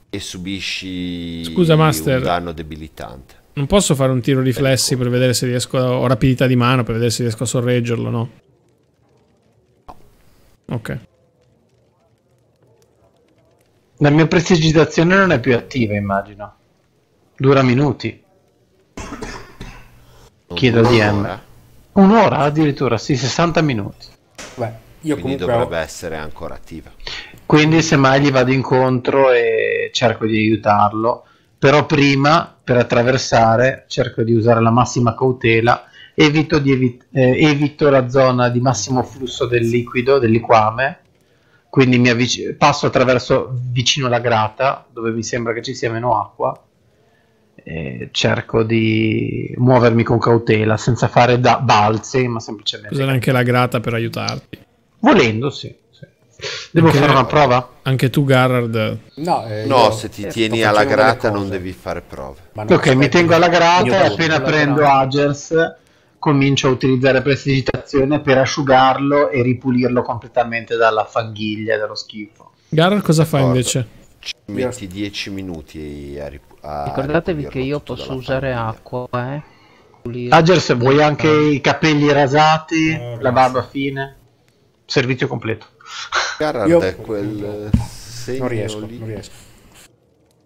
e subisci Scusa, master, un danno debilitante. Non posso fare un tiro riflessi ecco. per vedere se riesco a, ho rapidità di mano per vedere se riesco a sorreggerlo, no? No. Ok. La mia prestigitazione non è più attiva, immagino. Dura minuti. Chiedo al DM. Ora. Un'ora addirittura, sì, 60 minuti. Beh, io Quindi comunque dovrebbe ho... essere ancora attiva. Quindi semmai gli vado incontro e cerco di aiutarlo, però prima per attraversare cerco di usare la massima cautela, evito, evit- eh, evito la zona di massimo flusso del liquido, del liquame, quindi avvic- passo attraverso vicino alla grata dove mi sembra che ci sia meno acqua eh, cerco di muovermi con cautela, senza fare da- balzi, ma semplicemente... Usare anche la grata per aiutarti. Volendo, sì. Devo anche fare una prova? Anche tu, Garrard? No, eh, no se ti eh, tieni alla grata non devi fare prove. Ok, mi tengo alla grata e appena prendo Agers comincio a utilizzare prestigitazione per asciugarlo e ripulirlo completamente dalla fanghiglia e dallo schifo. Garrard cosa fai invece? Ci metti 10 minuti a ripulire. Ricordatevi che io posso usare famiglia. acqua, eh. se vuoi anche i capelli rasati, eh, la barba fine? Servizio completo. Garant io... è quel non riesco, lì. non riesco.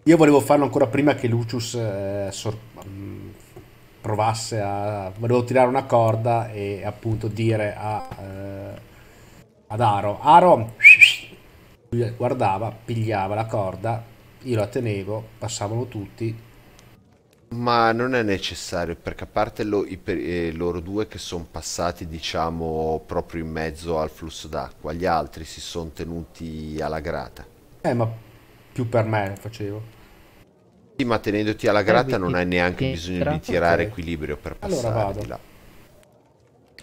Io volevo farlo ancora prima che Lucius eh, mm, provasse a... Volevo tirare una corda e appunto dire a, eh, ad Aro, Aro, *sniffs* guardava, pigliava la corda, io la tenevo, passavano tutti. Ma non è necessario, perché a parte lo, i, eh, loro due che sono passati, diciamo, proprio in mezzo al flusso d'acqua, gli altri si sono tenuti alla grata. Eh, ma più per me lo facevo. Sì, ma tenendoti alla grata eh, non hai neanche che... bisogno di tirare okay. equilibrio per passare allora vado. di là.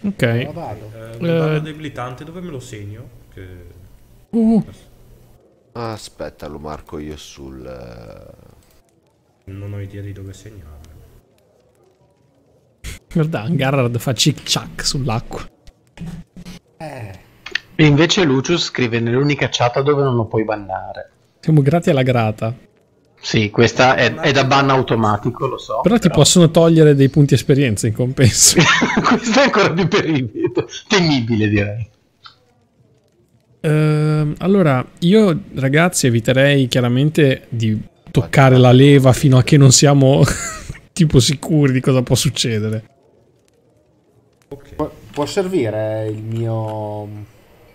Ok. Allora vado. Eh, eh. debilitante, dove me lo segno? Che... Uh. uh. Aspetta, lo marco io sul... Eh, non ho idea di dove segnare. Guarda, Garrard fa cic-ciac sull'acqua. Eh. Invece Lucius scrive nell'unica chat dove non lo puoi bannare. Siamo grati alla grata. Sì, questa è, è da ban automatico, lo so. Però, però, ti possono togliere dei punti esperienza in compenso. *laughs* questo è ancora più peribile, temibile direi. Uh, allora, io ragazzi eviterei chiaramente di toccare la leva fino a che non siamo *laughs* tipo sicuri di cosa può succedere. Okay. Pu può servire il mio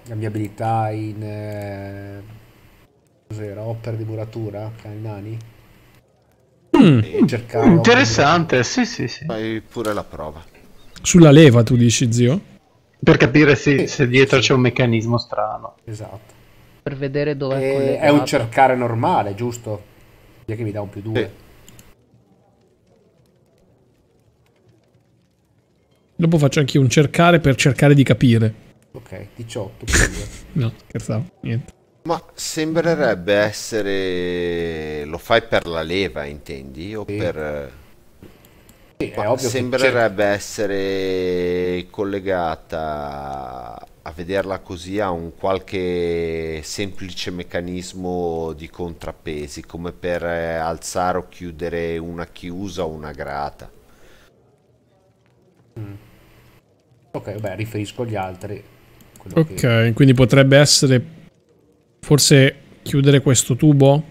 la mia abilità in eh, cos'era? Opera di muratura ai nani? Mm. Interessante, sì, sì, sì. Fai pure la prova. Sulla leva tu dici, zio? Per capire se, se dietro c'è un meccanismo strano. Esatto. Per vedere dove è eh, È un cercare normale, giusto? Via che mi dà un più due. Sì. Dopo faccio anche un cercare per cercare di capire. Ok, 18. *laughs* no, scherzavo, niente. Ma sembrerebbe essere... lo fai per la leva, intendi? O sì. per... Eh, sì, sembrerebbe essere collegata a vederla così a un qualche semplice meccanismo di contrappesi come per eh, alzare o chiudere una chiusa o una grata. Mm. Ok, beh, riferisco agli altri. Ok, che... quindi potrebbe essere forse chiudere questo tubo?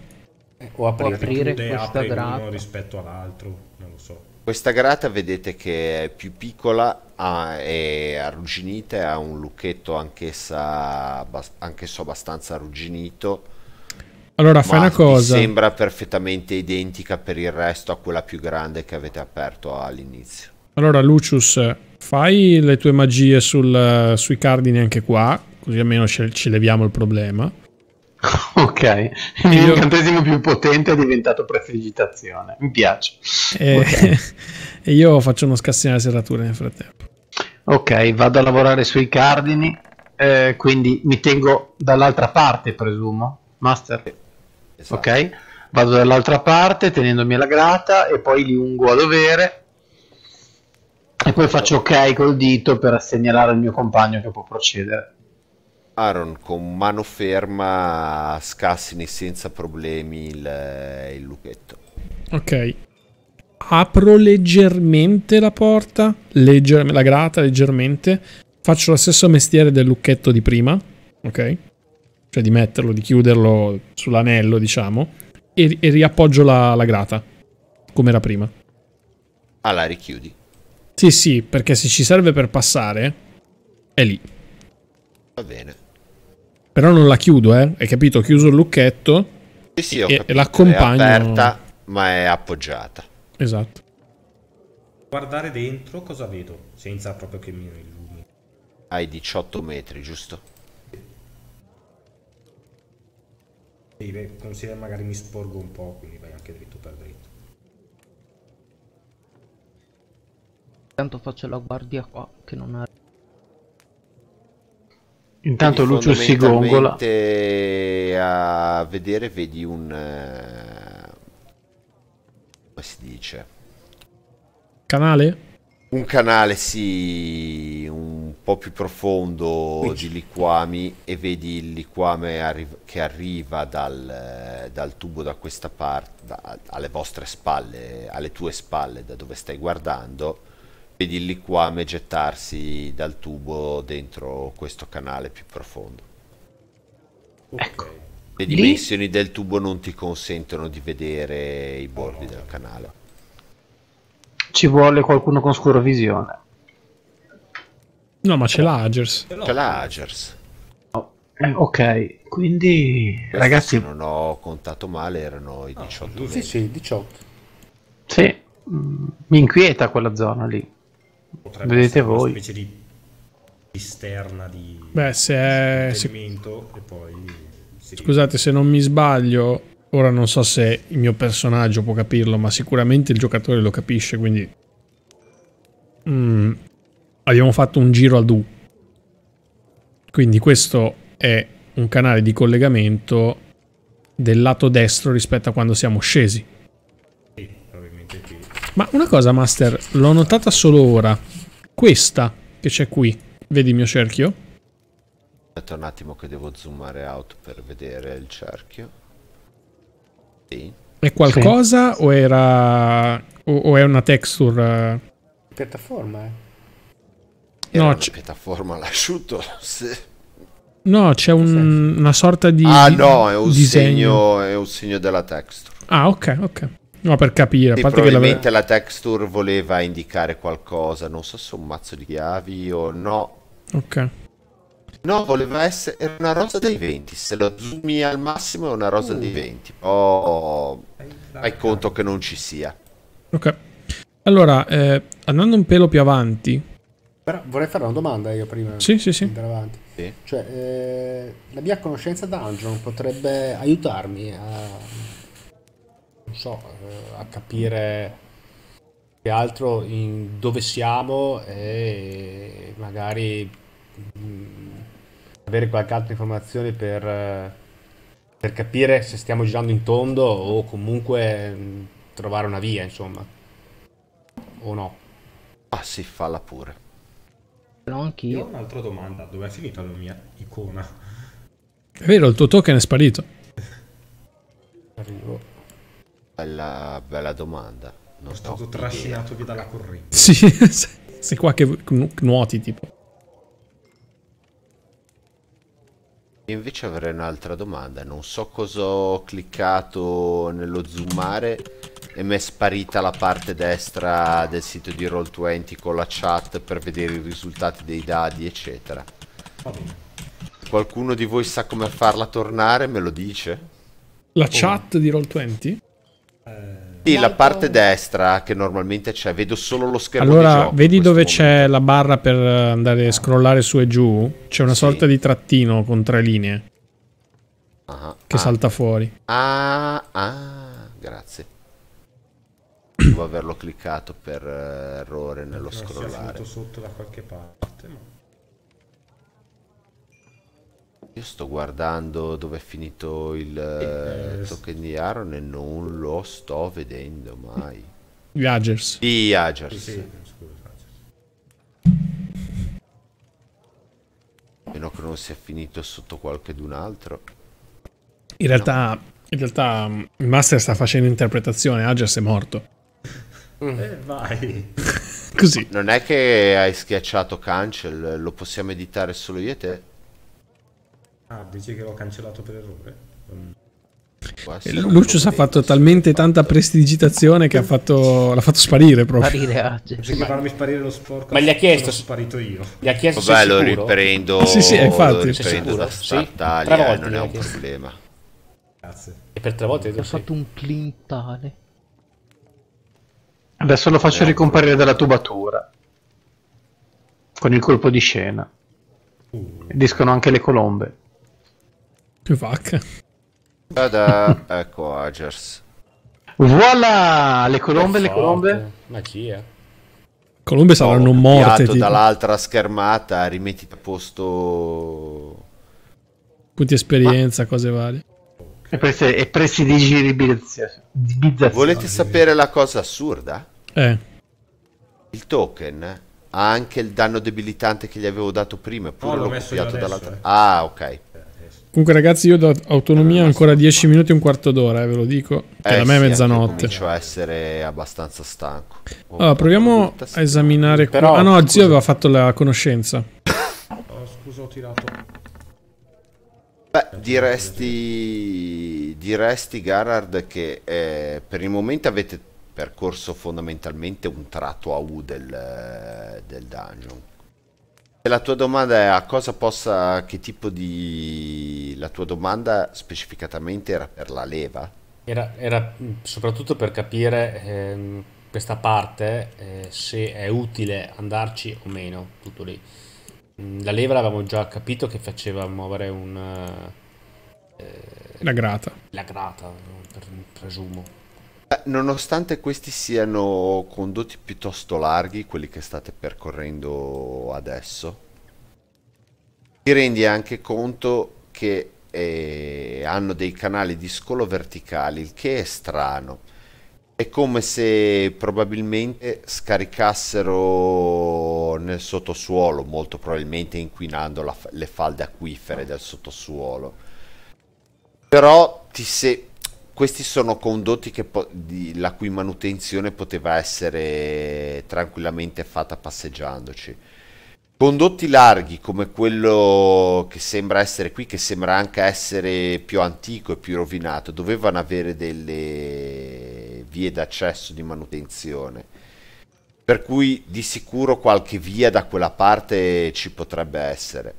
Eh, o aprire, o aprire chiude, questa grata. rispetto all'altro, non lo so. Questa grata vedete che è più piccola, è arrugginita e ha un lucchetto anch'essa, anch'esso abbastanza arrugginito. Allora fai una cosa. Sembra perfettamente identica per il resto a quella più grande che avete aperto all'inizio. Allora Lucius, fai le tue magie sul, sui cardini anche qua, così almeno ci leviamo il problema. *laughs* Ok, il mio incantesimo più potente è diventato prefigitazione, mi piace. E, eh, *laughs* e io faccio uno scassino alle serratura nel frattempo. Ok, vado a lavorare sui cardini, eh, quindi mi tengo dall'altra parte, presumo, master. Esatto. Ok, vado dall'altra parte tenendomi la grata e poi li ungo a dovere e poi faccio ok col dito per segnalare al mio compagno che può procedere. Aaron con mano ferma scassini senza problemi il, il lucchetto. Ok. Apro leggermente la porta, legger- la grata leggermente. Faccio lo stesso mestiere del lucchetto di prima, ok? Cioè di metterlo, di chiuderlo sull'anello, diciamo. E, e riappoggio la, la grata, come era prima. Ah, la richiudi. Sì, sì, perché se ci serve per passare, è lì. Va bene. Però non la chiudo, eh. Hai capito? Ho chiuso il lucchetto. Sì, sì, ho e, capito. l'accompagno. È aperta, ma è appoggiata. Esatto. Guardare dentro cosa vedo, senza proprio che mi illumini. Hai 18 metri, giusto? Sì, beh, considera magari mi sporgo un po', quindi vai anche dritto per dritto. Intanto faccio la guardia qua, che non arriva. Intanto Lucio si gongola. A vedere vedi un... Eh, come si dice? Canale? Un canale, sì, un po' più profondo Quindi. di liquami e vedi il liquame arri che arriva dal, dal, tubo da questa parte, da, alle vostre spalle, alle tue spalle, da dove stai guardando vedi lì qua me gettarsi dal tubo dentro questo canale più profondo. Ecco. Le dimensioni lì... del tubo non ti consentono di vedere i bordi oh. del canale. Ci vuole qualcuno con scurovisione. No, ma c'è l'Agers. C'è l'Agers. Oh, eh, ok, quindi Questi ragazzi... non ho contato male, erano i 18. Oh, ah, sì, sì, 18. Sì, mm, mi inquieta quella zona lì. Potrebbe Vedete voi. Una specie di cisterna di Beh, se è... Se... e poi... Scusate se non mi sbaglio, ora non so se il mio personaggio può capirlo, ma sicuramente il giocatore lo capisce, quindi... Mm. Abbiamo fatto un giro a Du. Quindi questo è un canale di collegamento del lato destro rispetto a quando siamo scesi. Ma una cosa, Master, l'ho notata solo ora. Questa che c'è qui. Vedi il mio cerchio? Aspetta un attimo che devo zoomare out per vedere il cerchio. Sì. È qualcosa sì. o era... O, o, è una texture... Eh? Piattaforma, eh? Era no, una piattaforma all'asciutto, *laughs* No, c'è un, una sorta di. Ah, no, è un, disegno. segno, è un segno della texture. Ah, ok, ok. No, per capire. Sì, probabilmente la, la texture voleva indicare qualcosa, non so se un mazzo di chiavi o no. Ok. No, voleva essere una rosa dei venti. Se lo zoomi al massimo è una rosa uh. dei venti. Oh, hai conto che non ci sia. Ok. Allora, eh, andando un pelo più avanti. Però vorrei fare una domanda io prima. Sì, sì, sì. sì. Cioè, eh, la mia conoscenza dungeon potrebbe aiutarmi a non so, eh, a capire che altro dove siamo e magari mm, avere qualche altra informazione per, eh, per capire se stiamo girando in tondo o comunque mm, trovare una via, insomma. O no? Ah sì, falla pure. No, anch'io. Ho un'altra domanda, dove è finita la mia icona? È vero, il tuo token è sparito. Arrivo. Bella, bella domanda. Non è stato trascinato via dalla corrente. Sì, sei qua che nuoti tipo. Invece avrei un'altra domanda, non so cosa ho cliccato nello zoomare e mi è sparita la parte destra del sito di Roll20 con la chat per vedere i risultati dei dadi eccetera. Qualcuno di voi sa come farla tornare, me lo dice? La oh. chat di Roll20? Sì, la parte destra che normalmente c'è, vedo solo lo schermo. Allora, vedi dove momento. c'è la barra per andare a scrollare su e giù? C'è una sì. sorta di trattino con tre linee ah, che ah, salta fuori. Ah, ah, grazie. Devo averlo cliccato per eh, errore nello scrollare. È sotto da qualche parte. No? Io sto guardando dove è finito il eh, eh, eh token di Aaron e non lo sto vedendo mai. Viagers. Viagers. Sì, sì, scusa. Meno che non sia finito sotto qualche d'un altro. In realtà, no. in realtà il master sta facendo interpretazione, Agers è morto. Mm. Eh, vai. *laughs* Così. Non è che hai schiacciato cancel, lo possiamo editare solo io e te. Ah, dici che l'ho cancellato per errore? Mm. Um. Lucius ha fatto talmente tanta prestigitazione che l'ha fatto sparire proprio. Sparire *laughs* oggi. Invece farmi sparire lo sporco, ma gli ha chiesto. Sono sparito io. Gli ha chiesto Vabbè, lo sicuro? riprendo. Ah, sì, sì, infatti. Lo riprendo da Startalia, sì? volte non è un chiesto. problema. Grazie. E per tre volte ho fatto un clintale. Adesso lo faccio ricomparire dalla tubatura. Con il colpo di scena. Uh. Discono anche le colombe. Più vacche. Da ecco Agers. Voilà! Le colombe, le colombe. Magia. Colombe saranno oh, morte. Tipo. dall'altra schermata, rimetti a posto... Punti esperienza, Ma... cose varie. E, prese, e prestidigibizzazione. Volete ah, sapere la cosa assurda? Eh. Il token ha anche il danno debilitante che gli avevo dato prima, eppure no, l'ho copiato dall'altra. Eh. Ah, ok. Comunque, ragazzi, io do autonomia ancora 10 minuti e un quarto d'ora, eh, ve lo dico. Che eh, da me è sì, mezzanotte. Comincio a essere abbastanza stanco. Oh, allora, proviamo a esaminare. Però, ah, no, scusa. zio aveva fatto la conoscenza. Oh, scusa, ho tirato. Beh, diresti, diresti Garard che eh, per il momento avete percorso fondamentalmente un tratto a U del, eh, del dungeon la tua domanda è a cosa possa, che tipo di... La tua domanda specificatamente era per la leva? Era, era soprattutto per capire ehm, questa parte, eh, se è utile andarci o meno, tutto lì. Mm, la leva l'avevamo già capito che faceva muovere un... Eh, la grata. La grata, presumo. Eh, nonostante questi siano condotti piuttosto larghi, quelli che state percorrendo adesso, ti rendi anche conto che eh, hanno dei canali di scolo verticali, il che è strano. È come se probabilmente scaricassero nel sottosuolo, molto probabilmente inquinando la, le falde acquifere del sottosuolo. Però ti, se, questi sono condotti di, la cui manutenzione poteva essere tranquillamente fatta passeggiandoci. Condotti larghi come quello che sembra essere qui, che sembra anche essere più antico e più rovinato, dovevano avere delle vie d'accesso di manutenzione. Per cui di sicuro qualche via da quella parte ci potrebbe essere.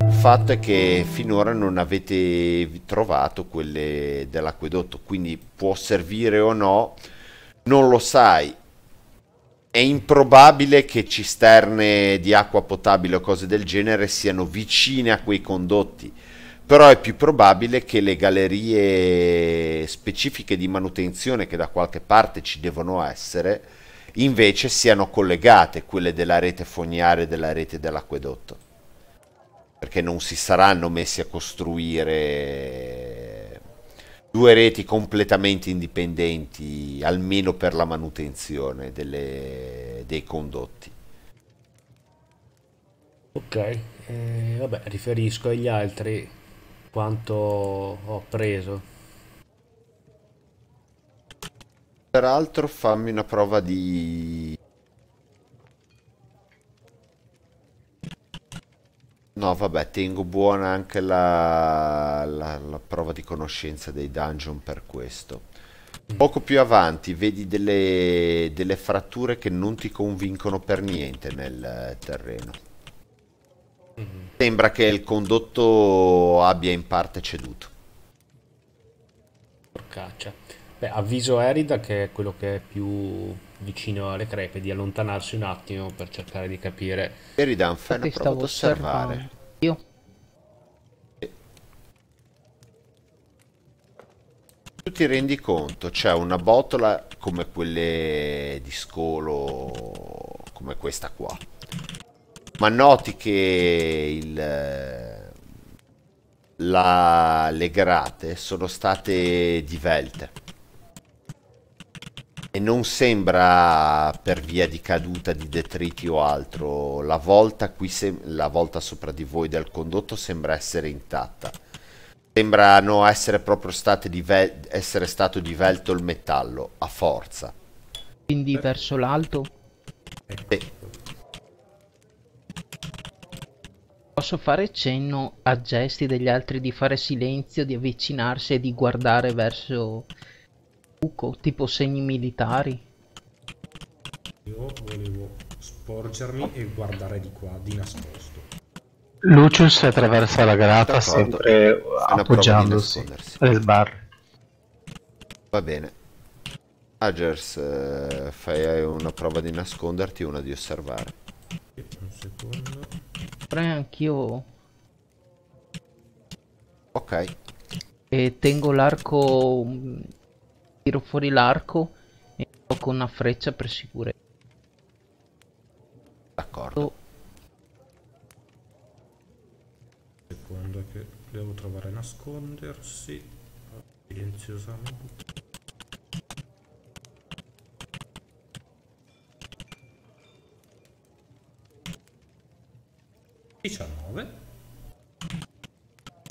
Il fatto è che finora non avete trovato quelle dell'acquedotto, quindi può servire o no, non lo sai. È improbabile che cisterne di acqua potabile o cose del genere siano vicine a quei condotti però è più probabile che le gallerie specifiche di manutenzione che da qualche parte ci devono essere invece siano collegate quelle della rete fognaria e della rete dell'acquedotto perché non si saranno messi a costruire due reti completamente indipendenti, almeno per la manutenzione delle, dei condotti. Ok, eh, vabbè, riferisco agli altri quanto ho preso. Peraltro fammi una prova di No, vabbè, tengo buona anche la, la, la, prova di conoscenza dei dungeon per questo. Poco più avanti vedi delle, delle fratture che non ti convincono per niente nel eh, terreno. Mm -hmm. Sembra che il condotto abbia in parte ceduto. Porcaccia. Beh, avviso Erida che è quello che è più vicino alle crepe di allontanarsi un attimo per cercare di capire. Eridan, fai una prova ad osservare. Io? Tu ti rendi conto, c'è una botola come quelle di scolo, come questa qua. Ma noti che il, la, le grate sono state divelte e non sembra per via di caduta di detriti o altro. La volta, qui la volta sopra di voi del condotto sembra essere intatta. Sembrano essere proprio state divel essere stato divelto il metallo, a forza. Quindi verso l'alto? Sì. Posso fare cenno a gesti degli altri di fare silenzio, di avvicinarsi e di guardare verso buco, tipo segni militari. Io volevo sporgermi e guardare di qua, di nascosto. Lucius attraversa la grata sempre appoggiandosi alle sbarre. Va bene. Agers, eh, fai una prova di nasconderti e una di osservare. Un secondo. Pre anch'io. Ok. E eh, tengo l'arco mm, tiro fuori l'arco e tocco una freccia per sicurezza. D'accordo. Secondo che devo trovare nascondersi silenziosamente. Diciannove.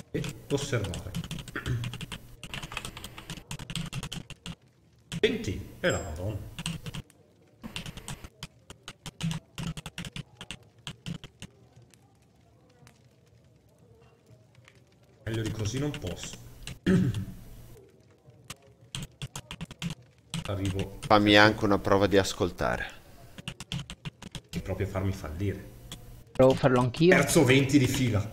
E osservare. 20 e la madonna. Meglio di così non posso. *clears throat* Arrivo. Fammi anche una prova di ascoltare. E proprio farmi fallire. Provo a farlo anch'io. Terzo 20 di fila.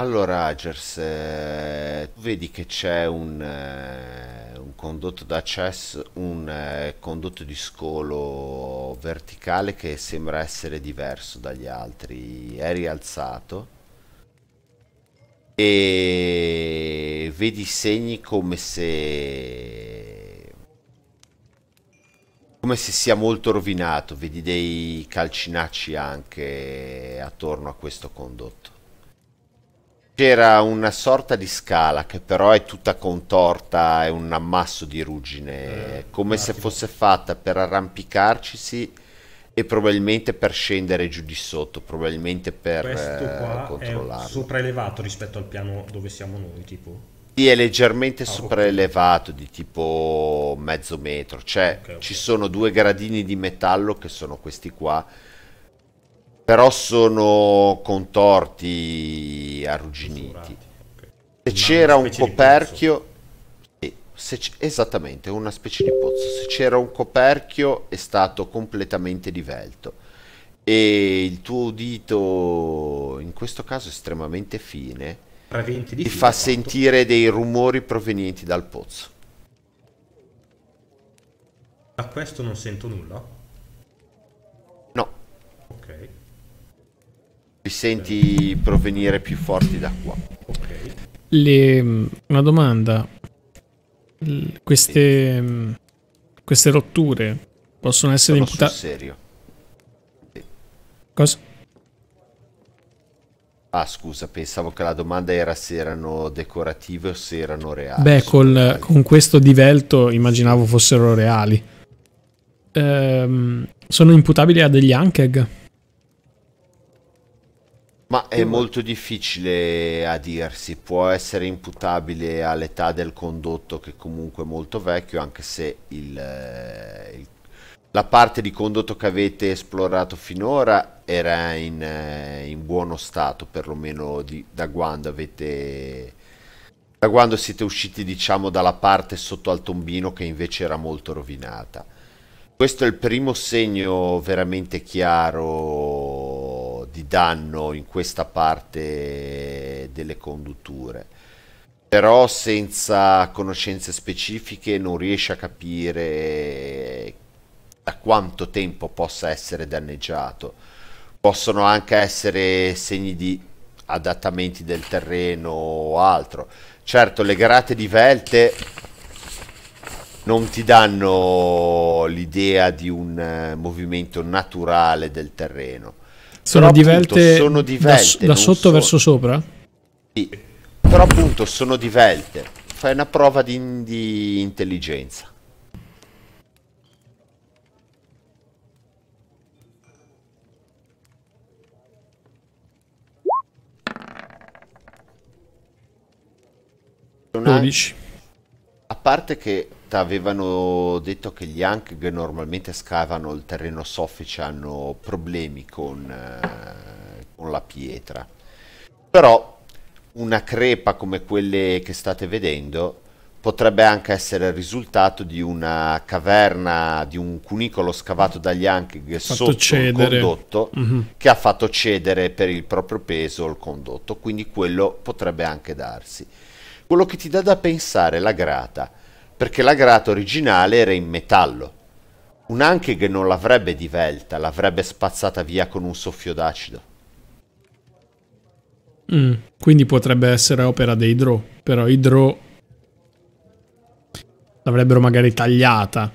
Allora Agers, eh, vedi che c'è un, eh, un, condotto d'accesso, un eh, condotto di scolo verticale che sembra essere diverso dagli altri, è rialzato e vedi segni come se come se sia molto rovinato, vedi dei calcinacci anche attorno a questo condotto. C'era una sorta di scala che però è tutta contorta, è un ammasso di ruggine, eh, come se fosse fatta per arrampicarcisi e probabilmente per scendere giù di sotto, probabilmente per Questo eh, qua eh, sopraelevato rispetto al piano dove siamo noi, tipo. Sì, è leggermente ah, sopraelevato okay. di tipo mezzo metro, cioè okay, okay. ci sono due gradini di metallo che sono questi qua però sono contorti, arrugginiti. Se c'era un coperchio, esattamente, una specie di pozzo. Se c'era un coperchio è stato completamente divelto e il tuo dito, in questo caso estremamente fine, ti fine, fa fatto. sentire dei rumori provenienti dal pozzo. A questo non sento nulla? vi senti provenire più forti da qua. Okay. Le, mm, una domanda. Queste, mm, queste rotture possono essere imputate... serio. Cosa? Ah, scusa, pensavo che la domanda era se erano decorative o se erano reali. Beh, col, con questo divelto immaginavo fossero reali. Ehm, sono imputabili a degli Ankeg? Ma è molto difficile a dirsi, può essere imputabile all'età del condotto che comunque è molto vecchio, anche se il, eh, il, la parte di condotto che avete esplorato finora era in, eh, in buono stato, perlomeno di, da quando avete... Da quando siete usciti diciamo dalla parte sotto al tombino che invece era molto rovinata. Questo è il primo segno veramente chiaro di danno in questa parte delle condutture però senza conoscenze specifiche non riesce a capire da quanto tempo possa essere danneggiato possono anche essere segni di adattamenti del terreno o altro certo le grate di velte non ti danno l'idea di un eh, movimento naturale del terreno sono, divelte, appunto, sono divelte, da, da sotto so. verso sopra? Sì, però appunto sono divelte. Fai una prova di, di intelligenza. Una... 12. A parte che volta avevano detto che gli Ankh normalmente scavano il terreno soffice, hanno problemi con, eh, con la pietra. Però una crepa come quelle che state vedendo potrebbe anche essere il risultato di una caverna, di un cunicolo scavato dagli Hank sotto cedere. il condotto mm -hmm. che ha fatto cedere per il proprio peso il condotto, quindi quello potrebbe anche darsi. Quello che ti dà da pensare la grata perché la grata originale era in metallo. Un Anche non l'avrebbe divelta, l'avrebbe spazzata via con un soffio d'acido. Mm, quindi potrebbe essere opera dei Draw, però i Draw l'avrebbero magari tagliata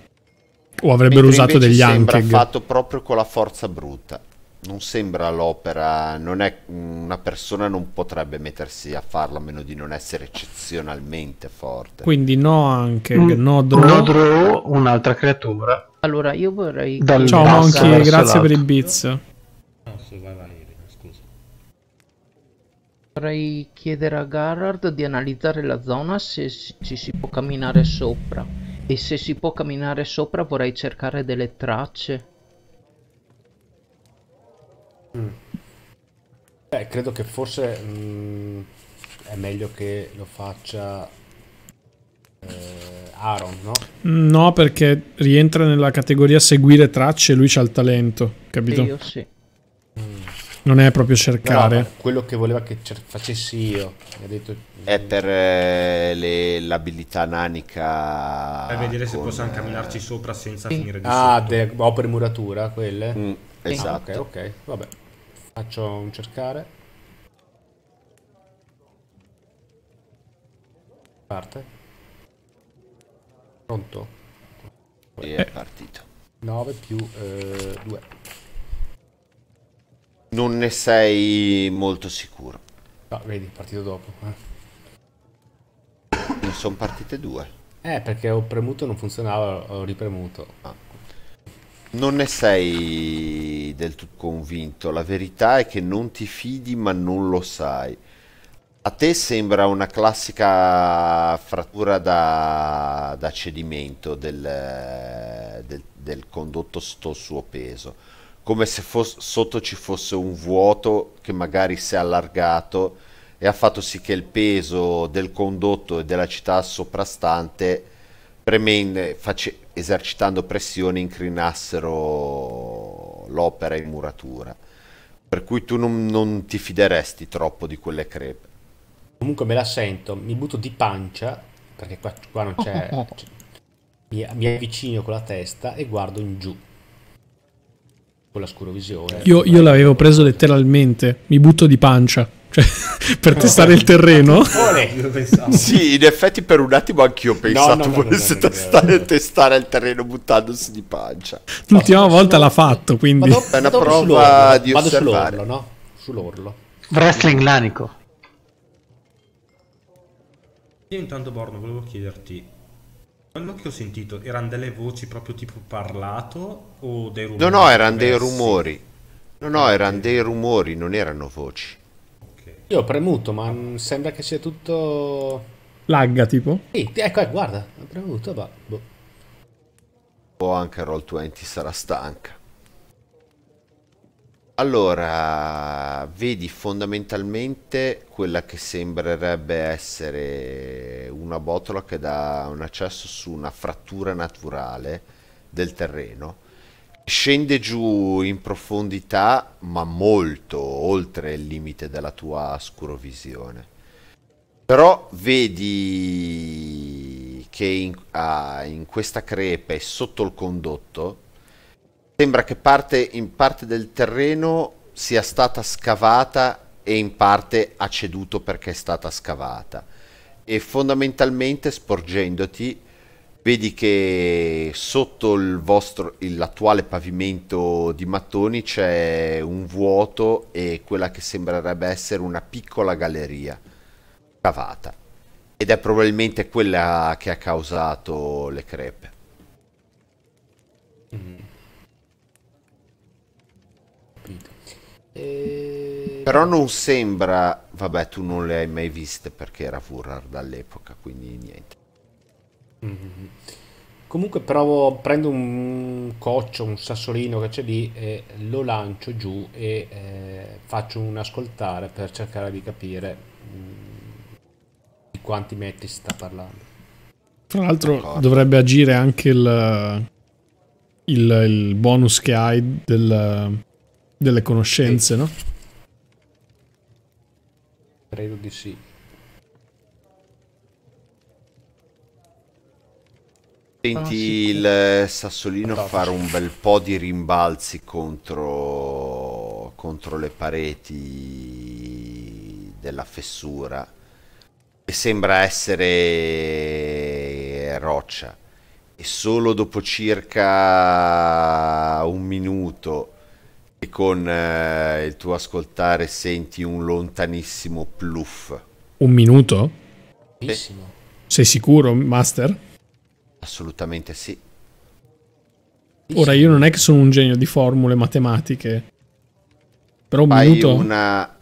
o avrebbero Mentre usato degli Ankeg. sembra fatto proprio con la forza brutta non sembra l'opera, non è, mm, una persona non potrebbe mettersi a farla a meno di non essere eccezionalmente forte. Quindi no anche, mm. no draw. No draw, un'altra creatura. Allora io vorrei... Dal Ciao Monkey, grazie per il bits. No, sì, vai, vai, scusa. Vorrei chiedere a Garrard di analizzare la zona se ci si può camminare sopra. E se si può camminare sopra vorrei cercare delle tracce Mm. Beh, credo che forse mm, è meglio che lo faccia eh, Aaron, no? No, perché rientra nella categoria seguire tracce e lui c'ha il talento, capito? io sì. Mm. Non è proprio cercare. No, quello che voleva che facessi io. Detto... Mm. È per eh, l'abilità nanica. Per vedere se possa anche camminarci eh, sopra senza sì. finire di ah, sotto. Ah, opere muratura, quelle? Mm, esatto. Ah, ok, esatto. ok, vabbè. Faccio un cercare. Parte. Pronto. E è eh. partito. 9 più eh, 2. Non ne sei molto sicuro. No, vedi, partito dopo. Eh. Ne sono partite due. Eh, perché ho premuto e non funzionava, ho ripremuto. Ah. Non ne sei del tutto convinto, la verità è che non ti fidi ma non lo sai. A te sembra una classica frattura da, da cedimento del, del, del condotto sotto il suo peso, come se fosse, sotto ci fosse un vuoto che magari si è allargato e ha fatto sì che il peso del condotto e della città soprastante premende, face, esercitando pressione, incrinassero l'opera in muratura. Per cui tu non, non ti fideresti troppo di quelle crepe. Comunque me la sento, mi butto di pancia, perché qua, qua non c'è... *laughs* Cioè, mi avvicino con la testa e guardo in giù con la scurovisione. Io, io l'avevo preso letteralmente, mi butto di pancia. Cioè, *laughs* per testare il terreno. *laughs* sì, in effetti per un attimo anch'io ho pensato no, volesse testare, il terreno buttandosi di pancia. L'ultima volta l'ha fatto, quindi... Vado, è una vado prova di vado osservare. Sull'orlo, no? Sull'orlo. Wrestling lanico. Io intanto Borno volevo chiederti quello che ho sentito erano delle voci proprio tipo parlato o dei rumori? No, no, erano dei rumori. No, no, erano dei rumori, non erano voci. Okay. Io ho premuto, ma sembra che sia tutto... Lagga tipo? Sì, ecco, eh, guarda, ho premuto, va. Boh. O anche Roll20 sarà stanca. Allora, vedi fondamentalmente quella che sembrerebbe essere una botola che dà un accesso su una frattura naturale del terreno. Scende giù in profondità, ma molto oltre il limite della tua scurovisione. Però vedi che in, ah, in questa crepa e sotto il condotto Sembra che parte, in parte del terreno sia stata scavata e in parte ha ceduto perché è stata scavata. E fondamentalmente sporgendoti vedi che sotto l'attuale pavimento di mattoni c'è un vuoto e quella che sembrerebbe essere una piccola galleria cavata. Ed è probabilmente quella che ha causato le crepe. Mm. E... Eh, Però non sembra, vabbè tu non le hai mai viste perché era Furrar dall'epoca, quindi niente. Mm-hmm. Comunque provo, prendo un coccio, un sassolino che c'è lì e lo lancio giù e eh, faccio un ascoltare per cercare di capire mh, mm, di quanti metri si sta parlando. Tra l'altro dovrebbe agire anche il, il, il bonus che hai del delle conoscenze, sì. no? Credo di sì. Senti ah, il eh, sassolino fare un bel po' di rimbalzi contro, contro le pareti della fessura e sembra essere roccia e solo dopo circa un minuto e con eh, il tuo ascoltare senti un lontanissimo pluff. Un minuto? Benissimo. Sei sicuro, Master? Assolutamente sì. Ora io non è che sono un genio di formule matematiche. Però un Fai minuto... Una...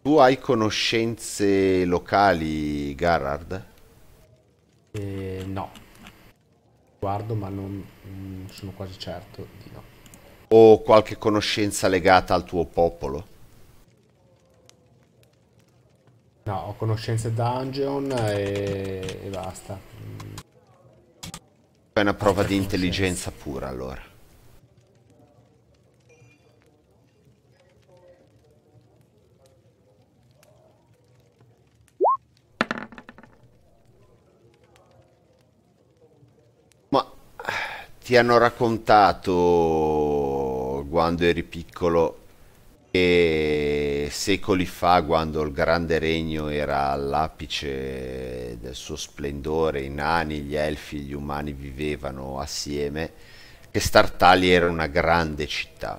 Tu hai conoscenze locali, Garrard? Eh, no. Guardo, ma non mm, sono quasi certo di no o qualche conoscenza legata al tuo popolo? No, ho conoscenze dungeon e, e basta. È una prova di intelligenza pura allora. Ma ti hanno raccontato quando eri piccolo e secoli fa quando il grande regno era all'apice del suo splendore, i nani, gli elfi, gli umani vivevano assieme, che Startali era una grande città.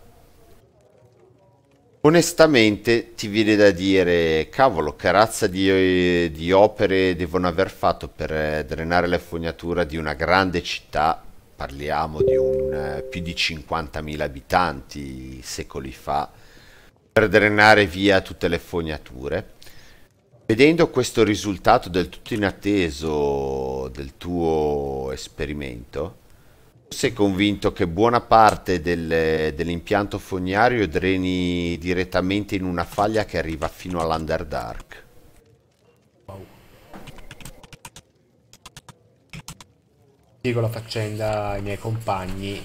Onestamente ti viene da dire, cavolo, che razza di, di opere devono aver fatto per drenare la fognatura di una grande città parliamo di un, eh, più di 50.000 abitanti secoli fa, per drenare via tutte le fognature. Vedendo questo risultato del tutto inatteso del tuo esperimento, sei convinto che buona parte del, dell'impianto fognario dreni direttamente in una faglia che arriva fino all'Underdark? spiego la faccenda ai miei compagni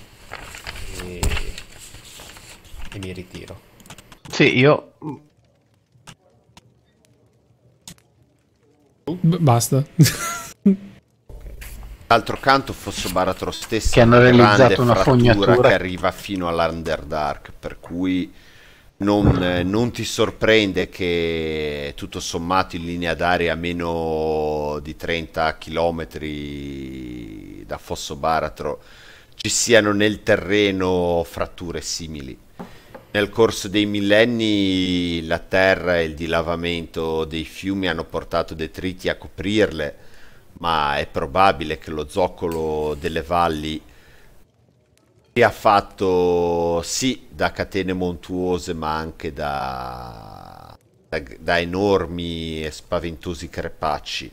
e, e mi ritiro. Sì, io... B basta. *laughs* D'altro canto fosse Baratro stesso che hanno realizzato una fognatura che arriva fino all'Underdark, per cui non, non, ti sorprende che tutto sommato in linea d'aria a meno di 30 km da Fosso Baratro ci siano nel terreno fratture simili. Nel corso dei millenni la terra e il dilavamento dei fiumi hanno portato detriti a coprirle, ma è probabile che lo zoccolo delle valli ha fatto sì da catene montuose ma anche da, da, da enormi e spaventosi crepacci.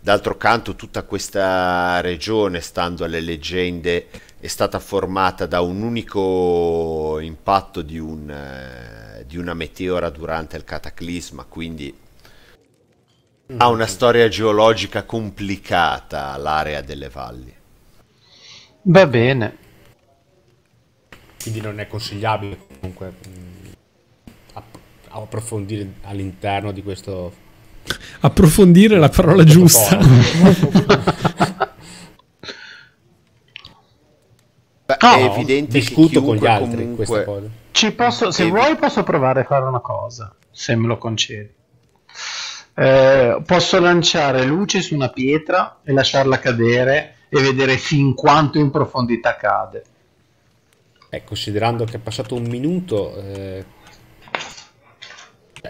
D'altro canto tutta questa regione, stando alle leggende, è stata formata da un unico impatto di, un, eh, di una meteora durante il cataclisma, quindi ha una storia geologica complicata l'area delle valli. Va bene, quindi non è consigliabile comunque mm, app approfondire all'interno di questo approfondire la parola giusta *laughs* Beh, no, è evidente discuto con gli altri comunque... posso, se Devi. vuoi posso provare a fare una cosa se me lo concedi eh, posso lanciare luce su una pietra e lasciarla cadere e vedere fin quanto in profondità cade Beh, considerando che è passato un minuto, eh,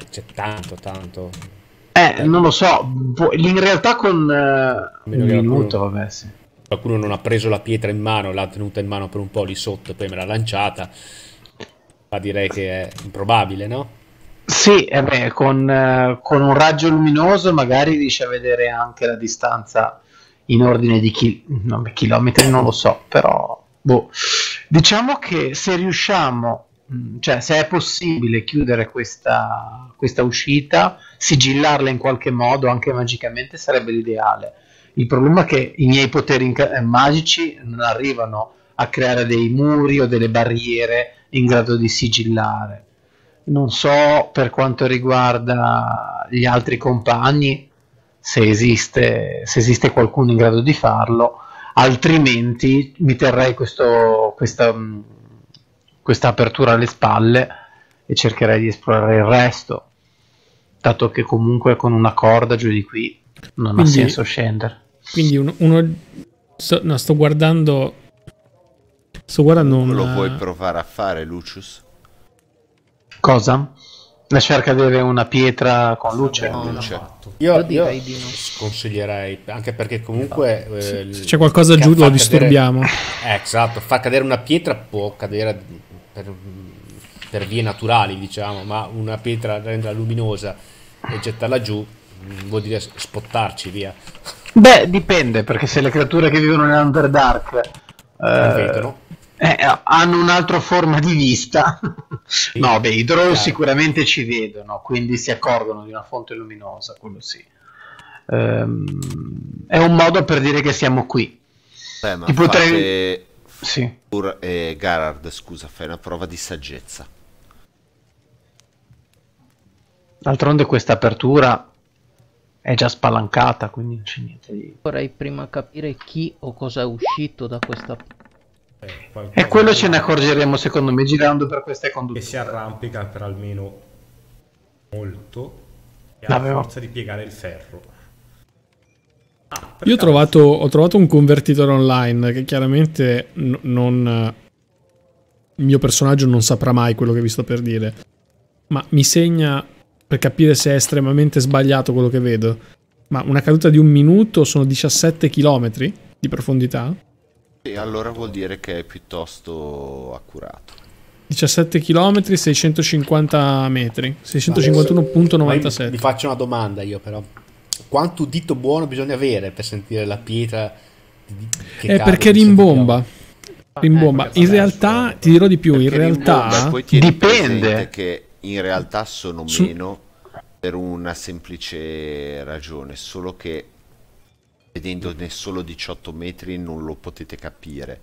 c'è tanto, tanto. Eh, eh, non lo so, in realtà con eh, un minuto, qualcuno, vabbè, sì. Qualcuno non ha preso la pietra in mano, l'ha tenuta in mano per un po' lì sotto, poi me l'ha lanciata. Ma direi che è improbabile, no? Sì, eh beh, con, eh, con, un raggio luminoso magari riesce a vedere anche la distanza in ordine di chi- no, chilometri, non lo so, però... Boh. Diciamo che se riusciamo, mm, cioè se è possibile chiudere questa, questa uscita, sigillarla in qualche modo, anche magicamente, sarebbe l'ideale. Il problema è che i miei poteri eh, magici non arrivano a creare dei muri o delle barriere in grado di sigillare. Non so per quanto riguarda gli altri compagni se esiste, se esiste qualcuno in grado di farlo, altrimenti mi terrei questo, questa, mm, questa apertura alle spalle e cercherei di esplorare il resto, dato che comunque con una corda giù di qui non quindi, ha senso scendere. Quindi uno... uno so, no, sto guardando... Sto guardando una... Lo vuoi provare a fare, Lucius? Cosa? La cerca avere una pietra con luce. No, luce. Io, io, sconsiglierei, anche perché comunque... Eh, se, c'è qualcosa giù lo disturbiamo. Cadere, *laughs* eh, esatto, fa cadere una pietra può cadere per, per, vie naturali, diciamo, ma una pietra renderla luminosa e gettarla giù mm, vuol dire spottarci via. Beh, dipende, perché se le creature che vivono nell'Underdark... Eh, eh, hanno un'altra forma di vista. Sì, no, beh, i drone sicuramente ci vedono, quindi si accorgono di una fonte luminosa, quello sì. Ehm, è un modo per dire che siamo qui. Beh, ma Ti potrei... fate... sì. Pur, eh, Garard, scusa, fai una prova di saggezza. D'altronde questa apertura è già spalancata, quindi non c'è niente di... Vorrei prima capire chi o cosa è uscito da questa apertura e quello ce ne accorgeremo secondo me girando per queste condotte. Che si arrampica per almeno molto e ha la forza di piegare il ferro. Ah, Io ho trovato, ho trovato, un convertitore online che chiaramente non... Il mio personaggio non saprà mai quello che vi sto per dire. Ma mi segna per capire se è estremamente sbagliato quello che vedo. Ma una caduta di un minuto sono 17 km di profondità e allora vuol dire che è piuttosto accurato. 17 km, 650 metri, 651.97. Vi faccio una domanda io però. Quanto dito buono bisogna avere per sentire la pietra? Che è eh, cade, perché rimbomba. Rimbomba. Eh, in realtà, ti dirò di più, in realtà... Dipende. Che in realtà sono meno per una semplice ragione, solo che vedendone solo 18 metri non lo potete capire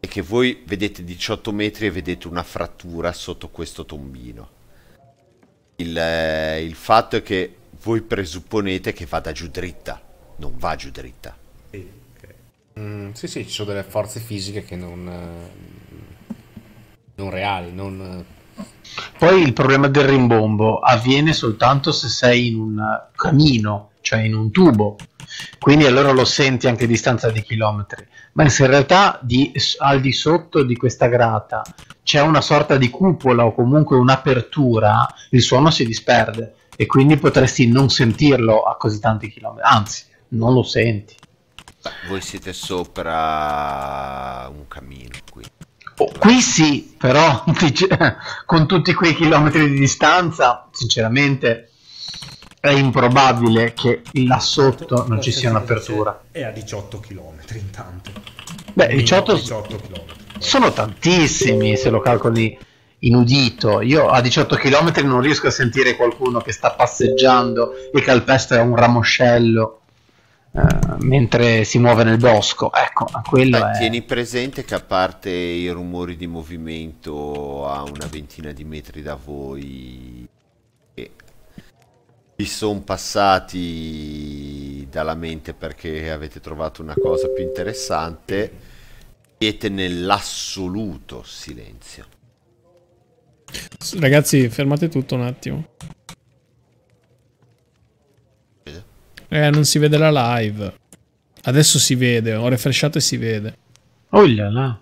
è che voi vedete 18 metri e vedete una frattura sotto questo tombino il, eh, il fatto è che voi presupponete che vada giù dritta non va giù dritta sì, okay. mm, sì, sì ci sono delle forze fisiche che non eh, non reali non eh. poi il problema del rimbombo avviene soltanto se sei in un camino, cioè in un tubo quindi allora lo senti anche a distanza di chilometri. Ma se in realtà di, al di sotto di questa grata c'è una sorta di cupola o comunque un'apertura, il suono si disperde e quindi potresti non sentirlo a così tanti chilometri, anzi, non lo senti. voi siete sopra un cammino qui. Oh, qui sì, però *laughs* con tutti quei chilometri di distanza, sinceramente, è improbabile che là sotto non ci sia un'apertura. È a 18 km intanto. Beh, 18, 18 km. Sono tantissimi se lo calcoli in udito. Io a 18 km non riesco a sentire qualcuno che sta passeggiando e calpesta un ramoscello. Uh, mentre si muove nel bosco. Ecco, quello eh, è... Tieni presente che a parte i rumori di movimento a una ventina di metri da voi, eh, vi sono passati dalla mente perché avete trovato una cosa più interessante, siete nell'assoluto silenzio. Ragazzi, fermate tutto un attimo. Eh, non si vede la live. Adesso si vede, ho refreshato e si vede. Oh là là.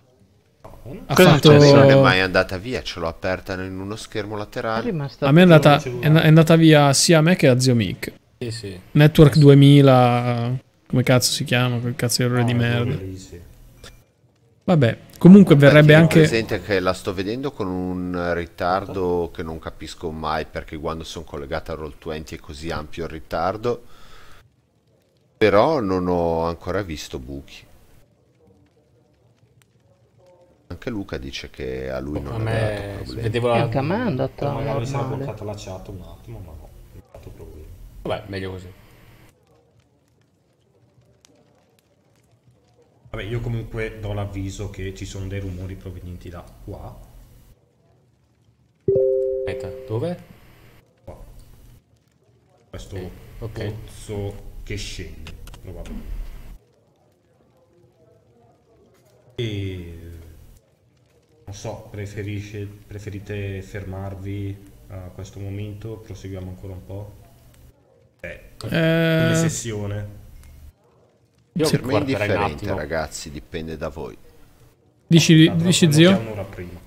Ha Cosa fatto... non è mai andata via, ce l'ho aperta in uno schermo laterale. a me è andata, è, andata, via sia a me che a Zio Mick. Sì, sì. Network sì. 2000, come cazzo si chiama, quel cazzo di errore no, di merda. Lì, Vabbè, comunque Vabbè, verrebbe anche... presente che la sto vedendo con un ritardo che non capisco mai, perché quando sono collegata a Roll20 è così ampio il ritardo, però non ho ancora visto buchi. Anche Luca dice che a lui boh, non è ha problemi. Anche a me è andata Magari normale. si è bloccata la chat un attimo, ma no, non ha dato problemi. Vabbè, meglio così. Vabbè, io comunque do l'avviso che ci sono dei rumori provenienti da qua. Aspetta, dove? Qua. Questo okay. Eh, okay. pozzo che scende, probabilmente. E non so, preferite fermarvi a questo momento? Proseguiamo ancora un po'? Beh, come eh... sessione. Io sì, per indifferente, ragazzi, dipende da voi. Dici, no, dici zio? Un'ora prima.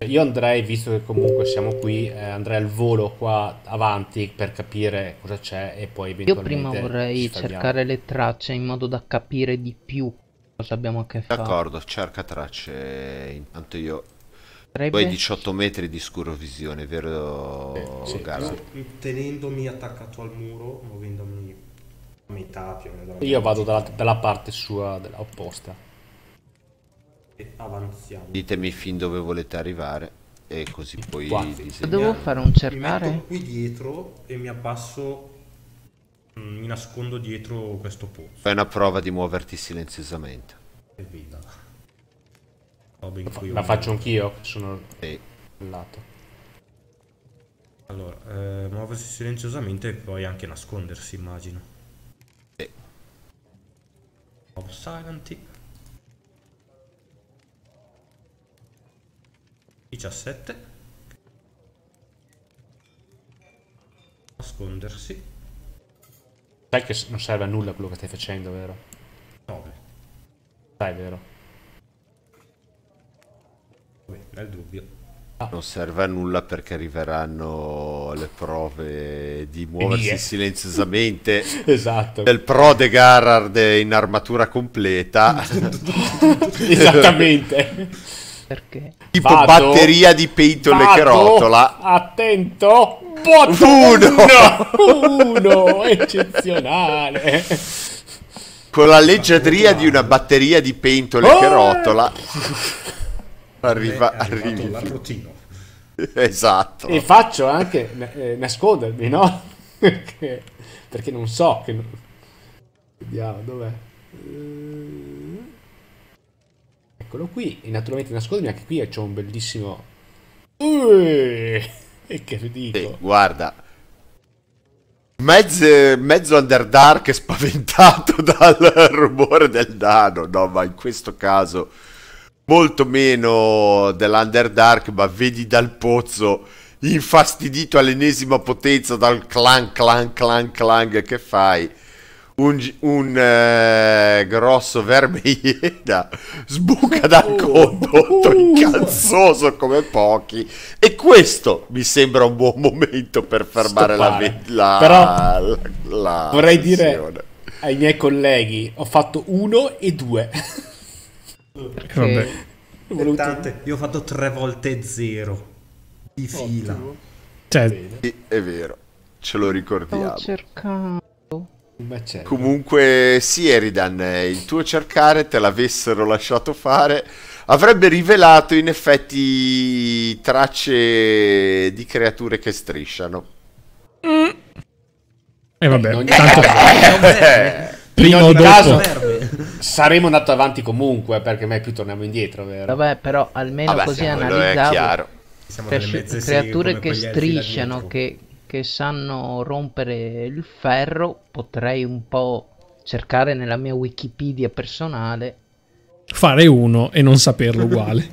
Io andrei, visto che comunque siamo qui, eh, andrei al volo qua avanti per capire cosa c'è e poi eventualmente... Io prima vorrei cercare le tracce in modo da capire di più cosa abbiamo a che fare. D'accordo, cerca tracce. Intanto io. Sarebbe... Poi 18 metri di scurovisione, vero? Eh, sì. tenendomi attaccato al muro, muovendomi a metà più o meno. Io vado dalla, dalla parte sua della, opposta. E avanziamo. Ditemi fin dove volete arrivare. E così poi. Devo fare un cercare. Mi metto qui dietro e mi abbasso Mm, mi nascondo dietro questo pozzo. Fai una prova di muoverti silenziosamente. Evviva. veda. La, fa la faccio anch'io, sono sì. lato. Allora, eh, muoversi silenziosamente e poi anche nascondersi, immagino. Sì. Mob silently. 17. Nascondersi. Sai che non serve a nulla quello che stai facendo, vero? Ovvio. Sai, vero? Vabbè, nel dubbio. Ah. Non serve a nulla perché arriveranno le prove di muoversi silenziosamente *laughs* esatto. del prode Garrard in armatura completa. *laughs* Esattamente. perché? Tipo Vado. batteria di pentole Vado. che rotola. Attento! Bottuno! Uno, eccezionale. Con la leggiadria di una batteria di pentole oh! che rotola. Arriva, eh, arriva l'arrotino. Esatto. E faccio anche eh, nascondermi, no? *laughs* perché, non so che... Vediamo, dov'è? Eccolo qui. E naturalmente nascondermi anche qui e c'ho un bellissimo... Ui! E che ti Sì, guarda. Mezzo, mezzo Underdark spaventato *laughs* dal rumore del dano, no, ma in questo caso molto meno dell'Underdark, ma vedi dal pozzo infastidito all'ennesima potenza dal clan clan clan clang che fai un, un eh, grosso verme *laughs* ieda sbuca dal uh. condotto uh. incazzoso come pochi. E questo mi sembra un buon momento per fermare la, la, Però, la, la Vorrei versione. dire ai miei colleghi, ho fatto uno e due. Perché Vabbè. Tante, io ho fatto tre volte zero di fila. Ottimo. Cioè, è vero, ce lo ricordiamo. Sto cercando macello. Comunque, sì, Eridan, eh, il tuo cercare te l'avessero lasciato fare avrebbe rivelato in effetti tracce di creature che strisciano. Mm. E eh, vabbè, *laughs* eh, tanto... Eh, prima o dopo caso, saremo andati avanti comunque perché mai più torniamo indietro, vero? Vabbè, però almeno vabbè, così analizzavo. È chiaro. Siamo delle creature che strisciano che che sanno rompere il ferro, potrei un po' cercare nella mia Wikipedia personale. Fare uno e non saperlo uguale.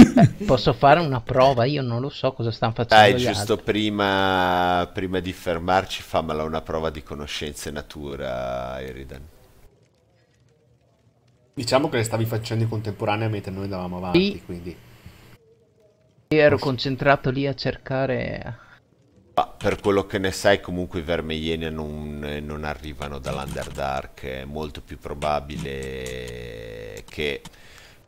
*laughs* posso fare una prova, io non lo so cosa stanno facendo. Dai, giusto prima, prima, di fermarci, fammela una prova di conoscenze natura, Eridan. Diciamo che le stavi facendo in contemporanea mentre noi andavamo avanti, sì. quindi. Io ero concentrato lì a cercare ma per quello che ne sai, comunque i Vermiglieni non, non arrivano dall'Underdark. È molto più probabile che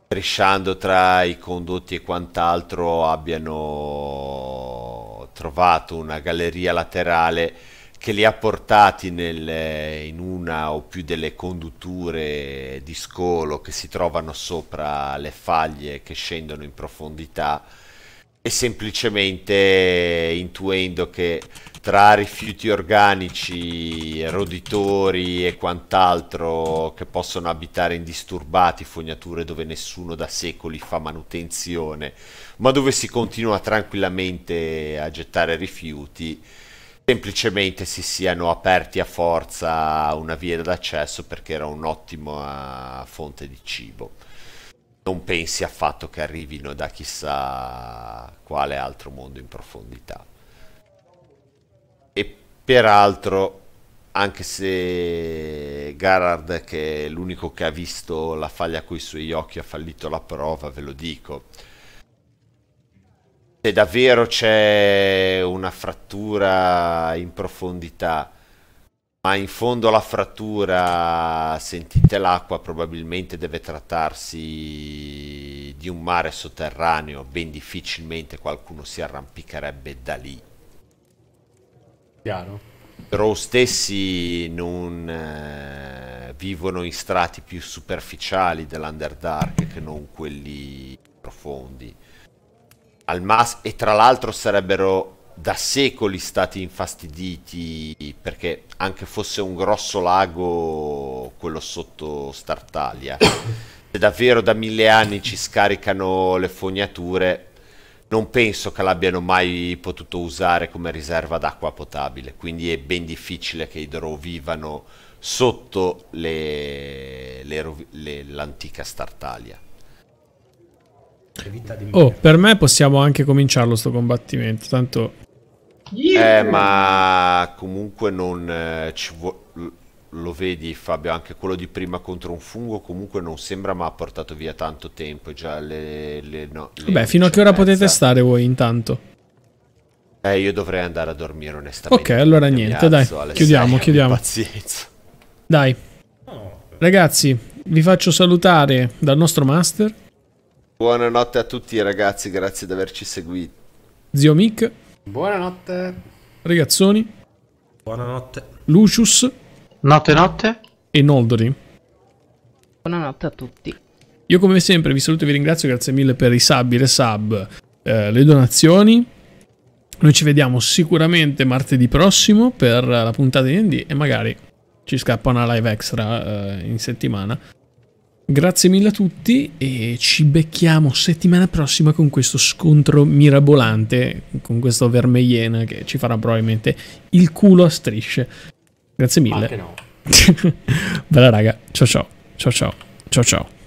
strisciando tra i condotti e quant'altro abbiano trovato una galleria laterale che li ha portati nel, in una o più delle condutture di scolo che si trovano sopra le faglie che scendono in profondità è semplicemente intuendo che tra rifiuti organici, roditori e quant'altro che possono abitare indisturbati, fognature dove nessuno da secoli fa manutenzione, ma dove si continua tranquillamente a gettare rifiuti, semplicemente si siano aperti a forza una via d'accesso perché era un'ottima fonte di cibo non pensi affatto che arrivino da chissà quale altro mondo in profondità. E peraltro, anche se Garard, che è l'unico che ha visto la faglia coi suoi occhi, ha fallito la prova, ve lo dico. Se davvero c'è una frattura in profondità ma in fondo alla frattura, sentite l'acqua, probabilmente deve trattarsi di un mare sotterraneo, ben difficilmente qualcuno si arrampicherebbe da lì. Chiaro. Però stessi non eh, vivono in strati più superficiali dell'Underdark che non quelli profondi. Al mas- e tra l'altro sarebbero da secoli stati infastiditi perché anche fosse un grosso lago quello sotto Startalia se davvero da mille anni ci scaricano le fognature non penso che l'abbiano mai potuto usare come riserva d'acqua potabile quindi è ben difficile che idrovivano sotto le, le, le, l'antica Startalia Oh, per me possiamo anche cominciarlo sto combattimento, tanto eh, ma comunque non eh, ci vuole lo vedi Fabio, anche quello di prima contro un fungo comunque non sembra ma ha portato via tanto tempo, già le... le, no, le Beh, fino a che ora potete stare voi intanto? Eh, io dovrei andare a dormire onestamente. Ok, allora niente, dai, chiudiamo, chiudiamo. Pazienza. Dai. Ragazzi, vi faccio salutare dal nostro master. Buonanotte a tutti ragazzi, grazie di averci seguito. Zio Mick. Buonanotte. Ragazzoni. Buonanotte. Lucius. Notte notte. E Noldori. Buonanotte a tutti. Io come sempre vi saluto e vi ringrazio, grazie mille per i sub, i resub, eh, le donazioni. Noi ci vediamo sicuramente martedì prossimo per la puntata di ND e magari ci scappa una live extra eh, in settimana. Grazie mille a tutti e ci becchiamo settimana prossima con questo scontro mirabolante, con questo Vermeiena che ci farà probabilmente il culo a strisce. Grazie mille. Anche no. *laughs* Bella raga, ciao ciao, ciao ciao, ciao ciao.